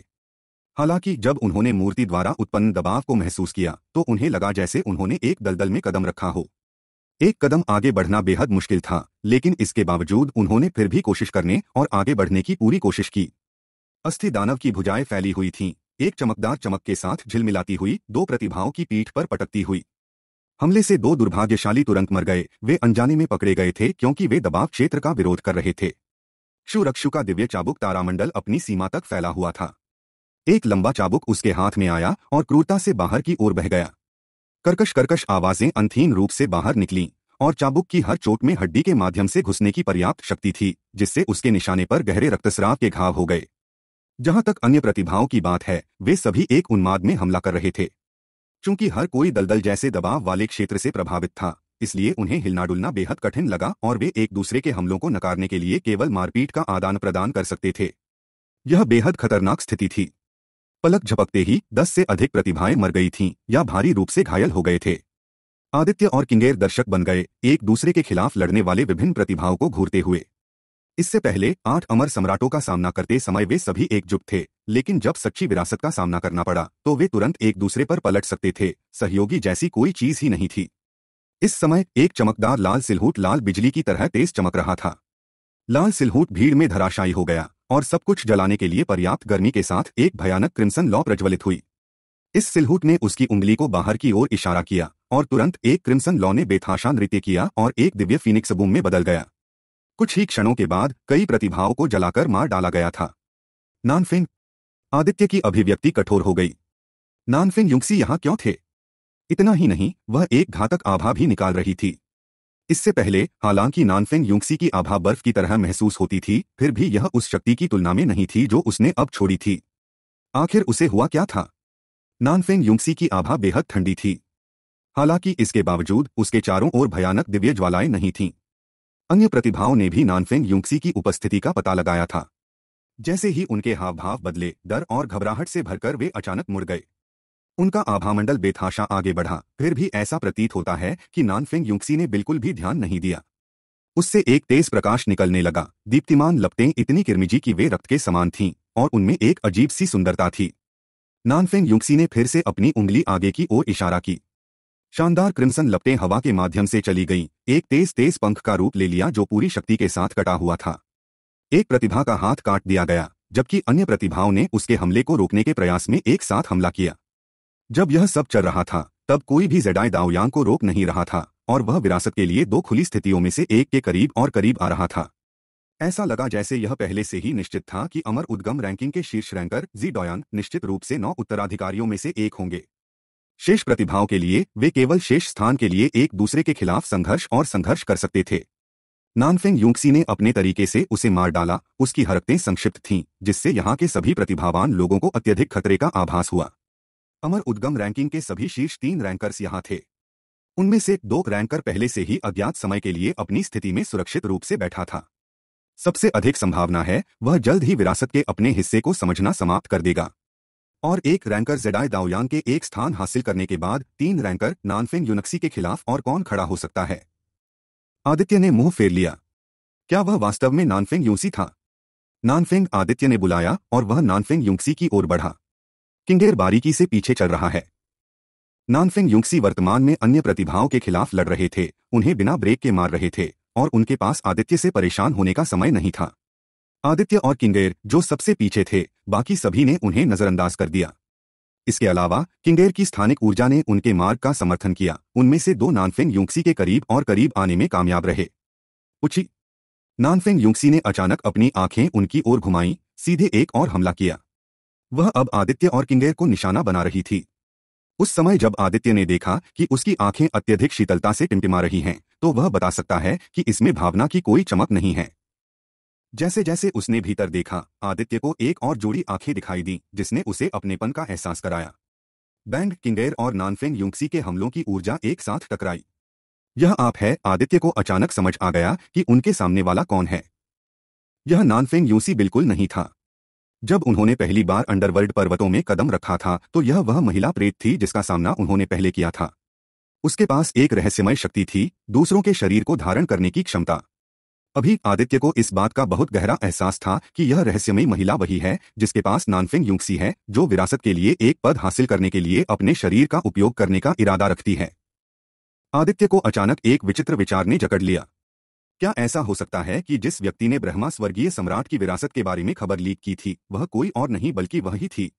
हालांकि जब उन्होंने मूर्ति द्वारा उत्पन्न दबाव को महसूस किया तो उन्हें लगा जैसे उन्होंने एक दलदल में कदम रखा हो एक कदम आगे बढ़ना बेहद मुश्किल था लेकिन इसके बावजूद उन्होंने फिर भी कोशिश करने और आगे बढ़ने की पूरी कोशिश की अस्थि दानव की भुजाएं फैली हुई थीं एक चमकदार चमक के साथ झिलमिलाती हुई दो प्रतिभाओं की पीठ पर पटकती हुई हमले से दो दुर्भाग्यशाली तुरंत मर गए वे अनजाने में पकड़े गए थे क्योंकि वे दबाव क्षेत्र का विरोध कर रहे थे शुरक्षु का दिव्य चाबुक तारामंडल अपनी सीमा तक फैला हुआ था एक लंबा चाबुक उसके हाथ में आया और क्रूरता से बाहर की ओर बह गया कर्कश कर्कश आवाजें अंथहीन रूप से बाहर निकलीं और चाबुक की हर चोट में हड्डी के माध्यम से घुसने की पर्याप्त शक्ति थी जिससे उसके निशाने पर गहरे रक्तस्राव के घाव हो गए जहां तक अन्य प्रतिभाओं की बात है वे सभी एक उन्माद में हमला कर रहे थे चूंकि हर कोई दलदल जैसे दबाव वाले क्षेत्र से प्रभावित था इसलिए उन्हें हिलना डुलना बेहद कठिन लगा और वे एक दूसरे के हमलों को नकारने के लिए केवल मारपीट का आदान प्रदान कर सकते थे यह बेहद खतरनाक स्थिति थी पलक झपकते ही दस से अधिक प्रतिभाएं मर गई थीं या भारी रूप से घायल हो गए थे आदित्य और किंगेर दर्शक बन गए एक दूसरे के खिलाफ लड़ने वाले विभिन्न प्रतिभाओं को घूरते हुए इससे पहले आठ अमर सम्राटों का सामना करते समय वे सभी एकजुट थे लेकिन जब सच्ची विरासत का सामना करना पड़ा तो वे तुरंत एक दूसरे पर पलट सकते थे सहयोगी जैसी कोई चीज ही नहीं थी इस समय एक चमकदार लाल सिलहूट लाल बिजली की तरह तेज चमक रहा था लाल सिलहूट भीड़ में धराशायी हो गया और सब कुछ जलाने के लिए पर्याप्त गर्मी के साथ एक भयानक क्रिमसन लॉ प्रज्वलित हुई इस सिलहूट ने उसकी उंगली को बाहर की ओर इशारा किया और तुरंत एक क्रिमसन लॉ ने बेथाशा नृत्य किया और एक दिव्य फिनिक्स बूम में बदल गया कुछ ही क्षणों के बाद कई प्रतिभाओं को जलाकर मार डाला गया था नानफिंग आदित्य की अभिव्यक्ति कठोर हो गई नानफिंग युक्सी यहां क्यों थे इतना ही नहीं वह एक घातक आभा भी निकाल रही थी इससे पहले हालांकि नानफेंग युंगसी की आभा बर्फ की तरह महसूस होती थी फिर भी यह उस शक्ति की तुलना में नहीं थी जो उसने अब छोड़ी थी आखिर उसे हुआ क्या था नानफेंग युंगसी की आभा बेहद ठंडी थी हालांकि इसके बावजूद उसके चारों ओर भयानक दिव्य ज्वालाएं नहीं थीं अन्य प्रतिभाओं ने भी नानफेंग युक्सी की उपस्थिति का पता लगाया था जैसे ही उनके हाव भाव बदले डर और घबराहट से भरकर वे अचानक मुड़ गए उनका आभामंडल बेथाशा आगे बढ़ा फिर भी ऐसा प्रतीत होता है कि नानफेंग युक्सी ने बिल्कुल भी ध्यान नहीं दिया उससे एक तेज प्रकाश निकलने लगा दीप्तिमान लपटें इतनी किरमिजी की वे रक्त के समान थीं और उनमें एक अजीब सी सुंदरता थी नानफेंग युंगसी ने फिर से अपनी उंगली आगे की ओर इशारा की शानदार क्रिमसन लपटें हवा के माध्यम से चली गई एक तेज तेज पंख का रूप ले लिया जो पूरी शक्ति के साथ कटा हुआ था एक प्रतिभा का हाथ काट दिया गया जबकि अन्य प्रतिभाओं ने उसके हमले को रोकने के प्रयास में एक साथ हमला किया जब यह सब चल रहा था तब कोई भी जेडाई दाओयांग को रोक नहीं रहा था और वह विरासत के लिए दो खुली स्थितियों में से एक के करीब और करीब आ रहा था ऐसा लगा जैसे यह पहले से ही निश्चित था कि अमर उद्गम रैंकिंग के शीर्ष रैंकर जी डॉयन निश्चित रूप से नौ उत्तराधिकारियों में से एक होंगे शेष प्रतिभाओं के लिए वे केवल शेष स्थान के लिए एक दूसरे के खिलाफ संघर्ष और संघर्ष कर सकते थे नानफेंग युक्सी ने अपने तरीके से उसे मार डाला उसकी हरकतें संक्षिप्त थीं जिससे यहां के सभी प्रतिभावान लोगों को अत्यधिक खतरे का आभास हुआ अमर उद्गम रैंकिंग के सभी शीर्ष तीन रैंकर्स यहां थे उनमें से दो रैंकर पहले से ही अज्ञात समय के लिए अपनी स्थिति में सुरक्षित रूप से बैठा था सबसे अधिक संभावना है वह जल्द ही विरासत के अपने हिस्से को समझना समाप्त कर देगा और एक रैंकर जेडाई दाओयांग के एक स्थान हासिल करने के बाद तीन रैंकर नानफिंग यूनक्सी के खिलाफ और कौन खड़ा हो सकता है आदित्य ने मुंह फेर लिया क्या वह वास्तव में नानफिंग यूसी था नानफिंग आदित्य ने बुलाया और वह नानफिंग युक्सी की ओर बढ़ा किंगेर बारीकी से पीछे चल रहा है नानफिंग युक्सी वर्तमान में अन्य प्रतिभाओं के खिलाफ लड़ रहे थे उन्हें बिना ब्रेक के मार रहे थे और उनके पास आदित्य से परेशान होने का समय नहीं था आदित्य और किंगेर जो सबसे पीछे थे बाकी सभी ने उन्हें नजरअंदाज कर दिया इसके अलावा किंगेर की स्थानिक ऊर्जा ने उनके मार्ग का समर्थन किया उनमें से दो नानफेंग युक्सी के करीब और करीब आने में कामयाब रहे उची नानफेंग युक्सी ने अचानक अपनी आंखें उनकी ओर घुमाई सीधे एक और हमला किया वह अब आदित्य और किंगेर को निशाना बना रही थी उस समय जब आदित्य ने देखा कि उसकी आंखें अत्यधिक शीतलता से टिमटिमा रही हैं तो वह बता सकता है कि इसमें भावना की कोई चमक नहीं है जैसे जैसे उसने भीतर देखा आदित्य को एक और जोड़ी आंखें दिखाई दी जिसने उसे अपनेपन का एहसास कराया बैंड किंगेर और नानफेंग युंगसी के हमलों की ऊर्जा एक साथ टकराई यह आप है आदित्य को अचानक समझ आ गया कि उनके सामने वाला कौन है यह नानफेंग यूसी बिल्कुल नहीं था जब उन्होंने पहली बार अंडरवर्ल्ड पर्वतों में कदम रखा था तो यह वह महिला प्रेत थी जिसका सामना उन्होंने पहले किया था उसके पास एक रहस्यमय शक्ति थी दूसरों के शरीर को धारण करने की क्षमता अभी आदित्य को इस बात का बहुत गहरा एहसास था कि यह रहस्यमयी महिला वही है जिसके पास नानफिंग युक्सी है जो विरासत के लिए एक पद हासिल करने के लिए अपने शरीर का उपयोग करने का इरादा रखती है आदित्य को अचानक एक विचित्र विचार ने जकड़ लिया क्या ऐसा हो सकता है कि जिस व्यक्ति ने ब्रह्मा स्वर्गीय सम्राट की विरासत के बारे में खबर लीक की थी वह कोई और नहीं बल्कि वही थी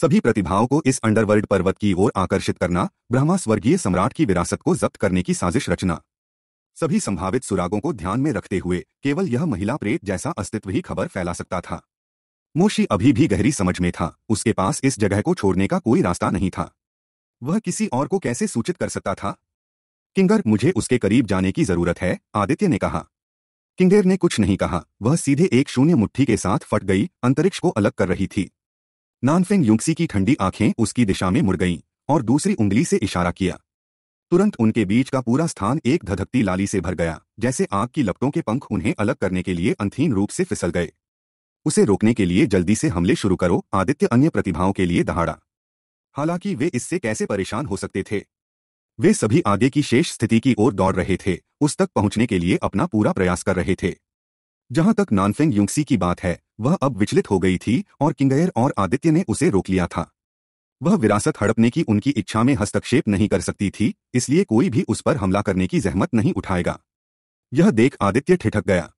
सभी प्रतिभाओं को इस अंडरवर्ल्ड पर्वत की ओर आकर्षित करना ब्रह्मा स्वर्गीय सम्राट की विरासत को जब्त करने की साजिश रचना सभी संभावित सुरागों को ध्यान में रखते हुए केवल यह महिला प्रेत जैसा अस्तित्व ही खबर फैला सकता था मोशी अभी भी गहरी समझ में था उसके पास इस जगह को छोड़ने का कोई रास्ता नहीं था वह किसी और को कैसे सूचित कर सकता था किंगर मुझे उसके करीब जाने की जरूरत है आदित्य ने कहा किंगेर ने कुछ नहीं कहा वह सीधे एक शून्य मुट्ठी के साथ फट गई अंतरिक्ष को अलग कर रही थी नानफिंग युक्सी की ठंडी आंखें उसकी दिशा में मुड़ गईं और दूसरी उंगली से इशारा किया तुरंत उनके बीच का पूरा स्थान एक धधकती लाली से भर गया जैसे आग की लपटों के पंख उन्हें अलग करने के लिए अंथहीन रूप से फिसल गए उसे रोकने के लिए जल्दी से हमले शुरू करो आदित्य अन्य प्रतिभाओं के लिए दहाड़ा हालांकि वे इससे कैसे परेशान हो सकते थे वे सभी आगे की शेष स्थिति की ओर दौड़ रहे थे उस तक पहुंचने के लिए अपना पूरा प्रयास कर रहे थे जहां तक नानफेंग युंगसी की बात है वह अब विचलित हो गई थी और किंगयर और आदित्य ने उसे रोक लिया था वह विरासत हड़पने की उनकी इच्छा में हस्तक्षेप नहीं कर सकती थी इसलिए कोई भी उस पर हमला करने की जहमत नहीं उठाएगा यह देख आदित्य ठिठक गया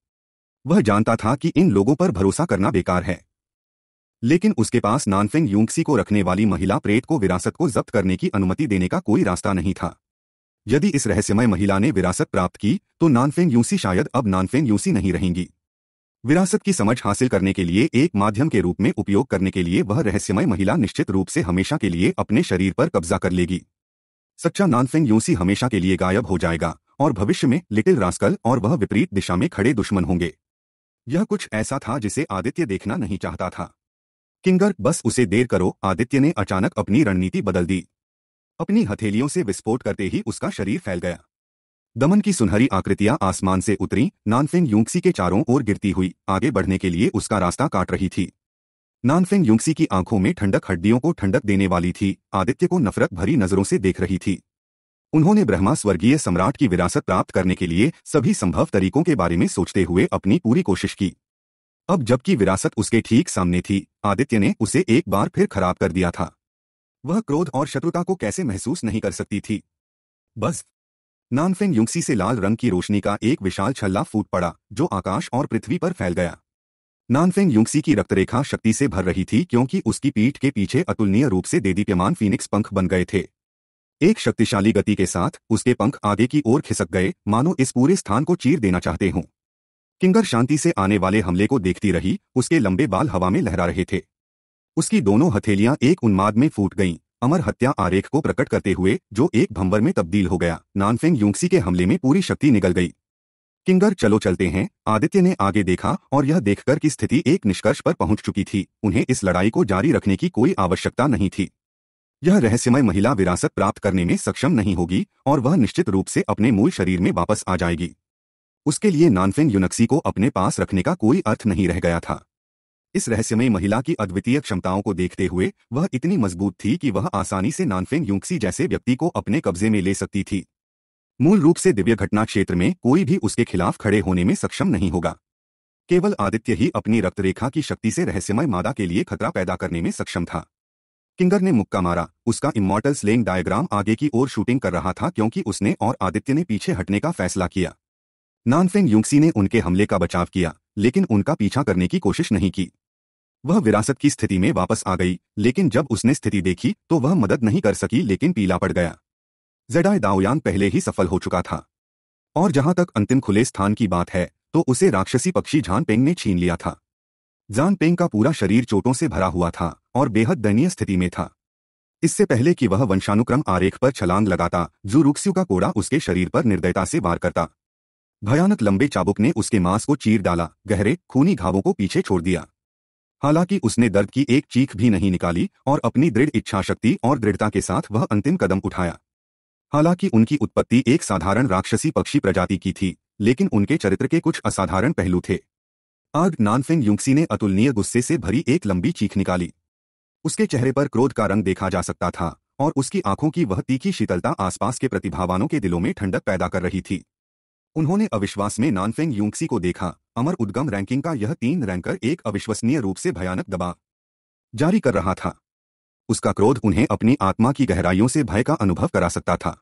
वह जानता था कि इन लोगों पर भरोसा करना बेकार है लेकिन उसके पास नानफिंग यूंगसी को रखने वाली महिला प्रेत को विरासत को जब्त करने की अनुमति देने का कोई रास्ता नहीं था यदि इस रहस्यमय महिला ने विरासत प्राप्त की तो नानफिंग यूंसी शायद अब नानफिंग यूंसी नहीं रहेंगी विरासत की समझ हासिल करने के लिए एक माध्यम के रूप में उपयोग करने के लिए वह रहस्यमय महिला निश्चित रूप से हमेशा के लिए अपने शरीर पर कब्जा कर लेगी सच्चा नानफेंग यूसी हमेशा के लिए गायब हो जाएगा और भविष्य में लिटिल रास्कल और वह विपरीत दिशा में खड़े दुश्मन होंगे यह कुछ ऐसा था जिसे आदित्य देखना नहीं चाहता था किंगर बस उसे देर करो आदित्य ने अचानक अपनी रणनीति बदल दी अपनी हथेलियों से विस्फोट करते ही उसका शरीर फैल गया दमन की सुनहरी आकृतियां आसमान से उतरी नानफेन युक्सी के चारों ओर गिरती हुई आगे बढ़ने के लिए उसका रास्ता काट रही थी नानफेन युक्सी की आंखों में ठंडक हड्डियों को ठंडक देने वाली थी आदित्य को नफरत भरी नजरों से देख रही थी उन्होंने ब्रह्मा स्वर्गीय सम्राट की विरासत प्राप्त करने के लिए सभी संभव तरीकों के बारे में सोचते हुए अपनी पूरी कोशिश की अब जबकि विरासत उसके ठीक सामने थी आदित्य ने उसे एक बार फिर खराब कर दिया था वह क्रोध और शत्रुता को कैसे महसूस नहीं कर सकती थी बस नानफेन युक्सी से लाल रंग की रोशनी का एक विशाल छल्ला फूट पड़ा जो आकाश और पृथ्वी पर फैल गया नानफेन युक्सी की रक्तरेखा शक्ति से भर रही थी क्योंकि उसकी पीठ के पीछे अतुलनीय रूप से देदीप्यमान फीनिक्स पंख बन गए थे एक शक्तिशाली गति के साथ उसके पंख आगे की ओर खिसक गए मानो इस पूरे स्थान को चीर देना चाहते हों किंगर शांति से आने वाले हमले को देखती रही उसके लंबे बाल हवा में लहरा रहे थे उसकी दोनों हथेलियां एक उन्माद में फूट गईं अमर हत्या आरेख को प्रकट करते हुए जो एक भंबर में तब्दील हो गया नानफेंग युक्सी के हमले में पूरी शक्ति निकल गई किंगर चलो चलते हैं आदित्य ने आगे देखा और यह देखकर कि स्थिति एक निष्कर्ष पर पहुंच चुकी थी उन्हें इस लड़ाई को जारी रखने की कोई आवश्यकता नहीं थी यह रहस्यमय महिला विरासत प्राप्त करने में सक्षम नहीं होगी और वह निश्चित रूप से अपने मूल शरीर में वापस आ जाएगी उसके लिए नानफेन युनक्सी को अपने पास रखने का कोई अर्थ नहीं रह गया था इस रहस्यमय महिला की अद्वितीय क्षमताओं को देखते हुए वह इतनी मजबूत थी कि वह आसानी से नानफेन युक्सी जैसे व्यक्ति को अपने कब्जे में ले सकती थी मूल रूप से दिव्य घटना क्षेत्र में कोई भी उसके खिलाफ खड़े होने में सक्षम नहीं होगा केवल आदित्य ही अपनी रक्तरेखा की शक्ति से रहस्यमय मादा के लिए खतरा पैदा करने में सक्षम था किंगर ने मुक्का मारा उसका इमोटल स्लेंग डायग्राम आगे की ओर शूटिंग कर रहा था क्योंकि उसने और आदित्य ने पीछे हटने का फैसला किया नानफेन युक्सी ने उनके हमले का बचाव किया लेकिन उनका पीछा करने की कोशिश नहीं की वह विरासत की स्थिति में वापस आ गई लेकिन जब उसने स्थिति देखी तो वह मदद नहीं कर सकी लेकिन पीला पड़ गया जेडाई दाओयांग पहले ही सफल हो चुका था और जहां तक अंतिम खुले स्थान की बात है तो उसे राक्षसी पक्षी झान पेंग ने छीन लिया था जान पेंग का पूरा शरीर चोटों से भरा हुआ था और बेहद दयनीय स्थिति में था इससे पहले कि वह वंशानुक्रम आरेख पर छलांग लगाता जू रुक्स्यू का कोड़ा उसके शरीर पर निर्दयता से वार करता भयानक लंबे चाबुक ने उसके मांस को चीर डाला गहरे खूनी घावों को पीछे छोड़ दिया हालांकि उसने दर्द की एक चीख भी नहीं निकाली और अपनी दृढ़ इच्छा शक्ति और दृढ़ता के साथ वह अंतिम कदम उठाया हालांकि उनकी उत्पत्ति एक साधारण राक्षसी पक्षी प्रजाति की थी लेकिन उनके चरित्र के कुछ असाधारण पहलू थे आग नानफिन युक्सी ने अतुलनीय गुस्से से भरी एक लंबी चीख निकाली उसके चेहरे पर क्रोध का रंग देखा जा सकता था और उसकी आंखों की वह तीखी शीतलता आसपास के प्रतिभावानों के दिलों में ठंडक पैदा कर रही थी उन्होंने अविश्वास में नानफेंग यूंगसी को देखा अमर उद्गम रैंकिंग का यह तीन रैंकर एक अविश्वसनीय रूप से भयानक दबाव जारी कर रहा था उसका क्रोध उन्हें अपनी आत्मा की गहराइयों से भय का अनुभव करा सकता था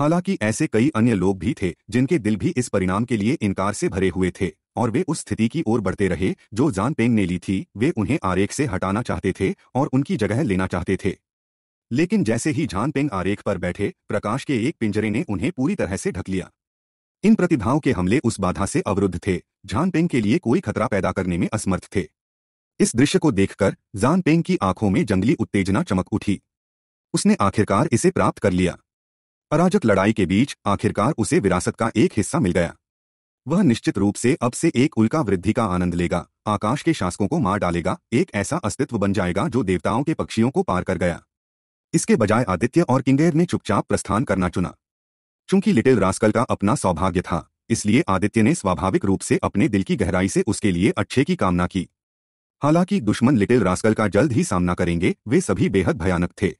हालांकि ऐसे कई अन्य लोग भी थे जिनके दिल भी इस परिणाम के लिए इनकार से भरे हुए थे और वे उस स्थिति की ओर बढ़ते रहे जो जान पेंग ने ली थी वे उन्हें आरेख से हटाना चाहते थे और उनकी जगह लेना चाहते थे लेकिन जैसे ही जान पेंग आरेख पर बैठे प्रकाश के एक पिंजरे ने उन्हें पूरी तरह से ढक लिया इन प्रतिभाओं के हमले उस बाधा से अवरुद्ध थे झान पेंग के लिए कोई खतरा पैदा करने में असमर्थ थे इस दृश्य को देखकर जान पेंग की आंखों में जंगली उत्तेजना चमक उठी उसने आखिरकार इसे प्राप्त कर लिया अराजक लड़ाई के बीच आखिरकार उसे विरासत का एक हिस्सा मिल गया वह निश्चित रूप से अब से एक उल्का वृद्धि का आनंद लेगा आकाश के शासकों को मार डालेगा एक ऐसा अस्तित्व बन जाएगा जो देवताओं के पक्षियों को पार कर गया इसके बजाय आदित्य और किंगेर ने चुपचाप प्रस्थान करना चुना चूंकि लिटिल रास्कल का अपना सौभाग्य था इसलिए आदित्य ने स्वाभाविक रूप से अपने दिल की गहराई से उसके लिए अच्छे की कामना की हालांकि दुश्मन लिटिल रास्कल का जल्द ही सामना करेंगे वे सभी बेहद भयानक थे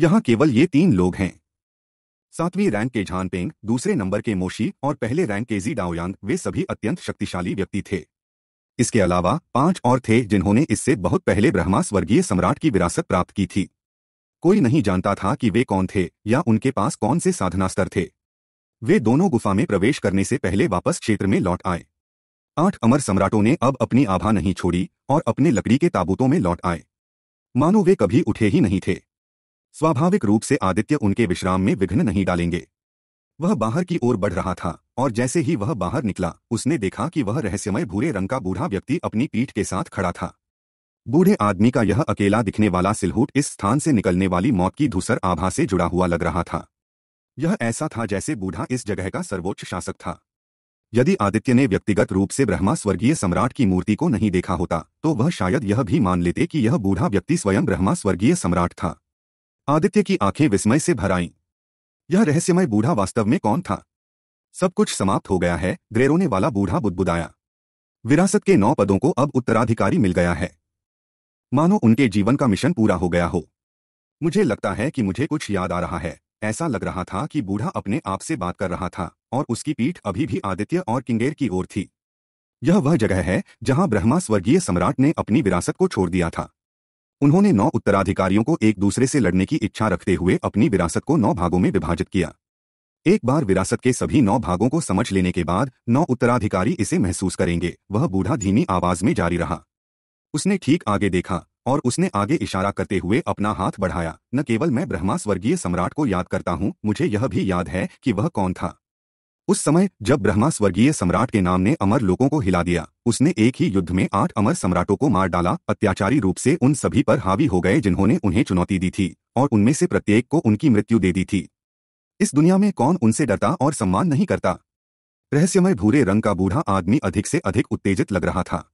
यहां केवल ये तीन लोग हैं सातवीं रैंक के झान पेंग दूसरे नंबर के मोशी और पहले रैंक के जी डाओयांग वे सभी अत्यंत शक्तिशाली व्यक्ति थे इसके अलावा पांच और थे जिन्होंने इससे बहुत पहले ब्रह्मा स्वर्गीय सम्राट की विरासत प्राप्त की थी कोई नहीं जानता था कि वे कौन थे या उनके पास कौन से साधनास्तर थे वे दोनों गुफा में प्रवेश करने से पहले वापस क्षेत्र में लौट आए आठ अमर सम्राटों ने अब अपनी आभा नहीं छोड़ी और अपने लकड़ी के ताबूतों में लौट आए मानो वे कभी उठे ही नहीं थे स्वाभाविक रूप से आदित्य उनके विश्राम में विघ्न नहीं डालेंगे वह बाहर की ओर बढ़ रहा था और जैसे ही वह बाहर निकला उसने देखा कि वह रहस्यमय भूरे रंग का बूढ़ा व्यक्ति अपनी पीठ के साथ खड़ा था बूढ़े आदमी का यह अकेला दिखने वाला सिलहूट इस स्थान से निकलने वाली मौत की धूसर आभा से जुड़ा हुआ लग रहा था यह ऐसा था जैसे बूढ़ा इस जगह का सर्वोच्च शासक था यदि आदित्य ने व्यक्तिगत रूप से ब्रह्मा स्वर्गीय सम्राट की मूर्ति को नहीं देखा होता तो वह शायद यह भी मान लेते कि यह बूढ़ा व्यक्ति स्वयं ब्रह्मा स्वर्गीय सम्राट था आदित्य की आंखें विस्मय से भर आईं यह रहस्यमय बूढ़ा वास्तव में कौन था सब कुछ समाप्त हो गया है ग्रेरोने वाला बूढ़ा बुदबुदाया विरासत के नौ पदों को अब उत्तराधिकारी मिल गया है मानो उनके जीवन का मिशन पूरा हो गया हो मुझे लगता है कि मुझे कुछ याद आ रहा है ऐसा लग रहा था कि बूढ़ा अपने आप से बात कर रहा था और उसकी पीठ अभी भी आदित्य और किंगेर की ओर थी यह वह जगह है जहां ब्रह्मा स्वर्गीय सम्राट ने अपनी विरासत को छोड़ दिया था उन्होंने नौ उत्तराधिकारियों को एक दूसरे से लड़ने की इच्छा रखते हुए अपनी विरासत को नौ भागों में विभाजित किया एक बार विरासत के सभी नौ भागों को समझ लेने के बाद नौ उत्तराधिकारी इसे महसूस करेंगे वह बूढ़ा धीमी आवाज में जारी रहा उसने ठीक आगे देखा और उसने आगे इशारा करते हुए अपना हाथ बढ़ाया न केवल मैं ब्रह्मा स्वर्गीय सम्राट को याद करता हूँ मुझे यह भी याद है कि वह कौन था उस समय जब ब्रह्मा स्वर्गीय सम्राट के नाम ने अमर लोगों को हिला दिया उसने एक ही युद्ध में आठ अमर सम्राटों को मार डाला अत्याचारी रूप से उन सभी पर हावी हो गए जिन्होंने उन्हें चुनौती दी थी और उनमें से प्रत्येक को उनकी मृत्यु दे दी थी इस दुनिया में कौन उनसे डरता और सम्मान नहीं करता रहस्यमय भूरे रंग का बूढ़ा आदमी अधिक से अधिक उत्तेजित लग रहा था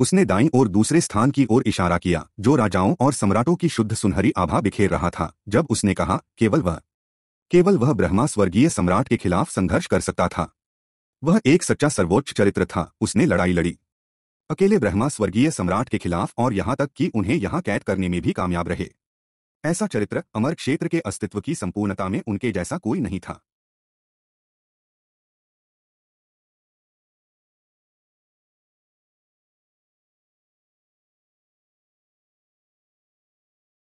उसने दाईं और दूसरे स्थान की ओर इशारा किया जो राजाओं और सम्राटों की शुद्ध सुनहरी आभा बिखेर रहा था जब उसने कहा केवल वह केवल वह ब्रह्मा स्वर्गीय सम्राट के खिलाफ संघर्ष कर सकता था वह एक सच्चा सर्वोच्च चरित्र था उसने लड़ाई लड़ी अकेले ब्रह्मा स्वर्गीय सम्राट के खिलाफ और यहां तक कि उन्हें यहां कैद करने में भी कामयाब रहे ऐसा चरित्र अमर क्षेत्र के अस्तित्व की संपूर्णता में उनके जैसा कोई नहीं था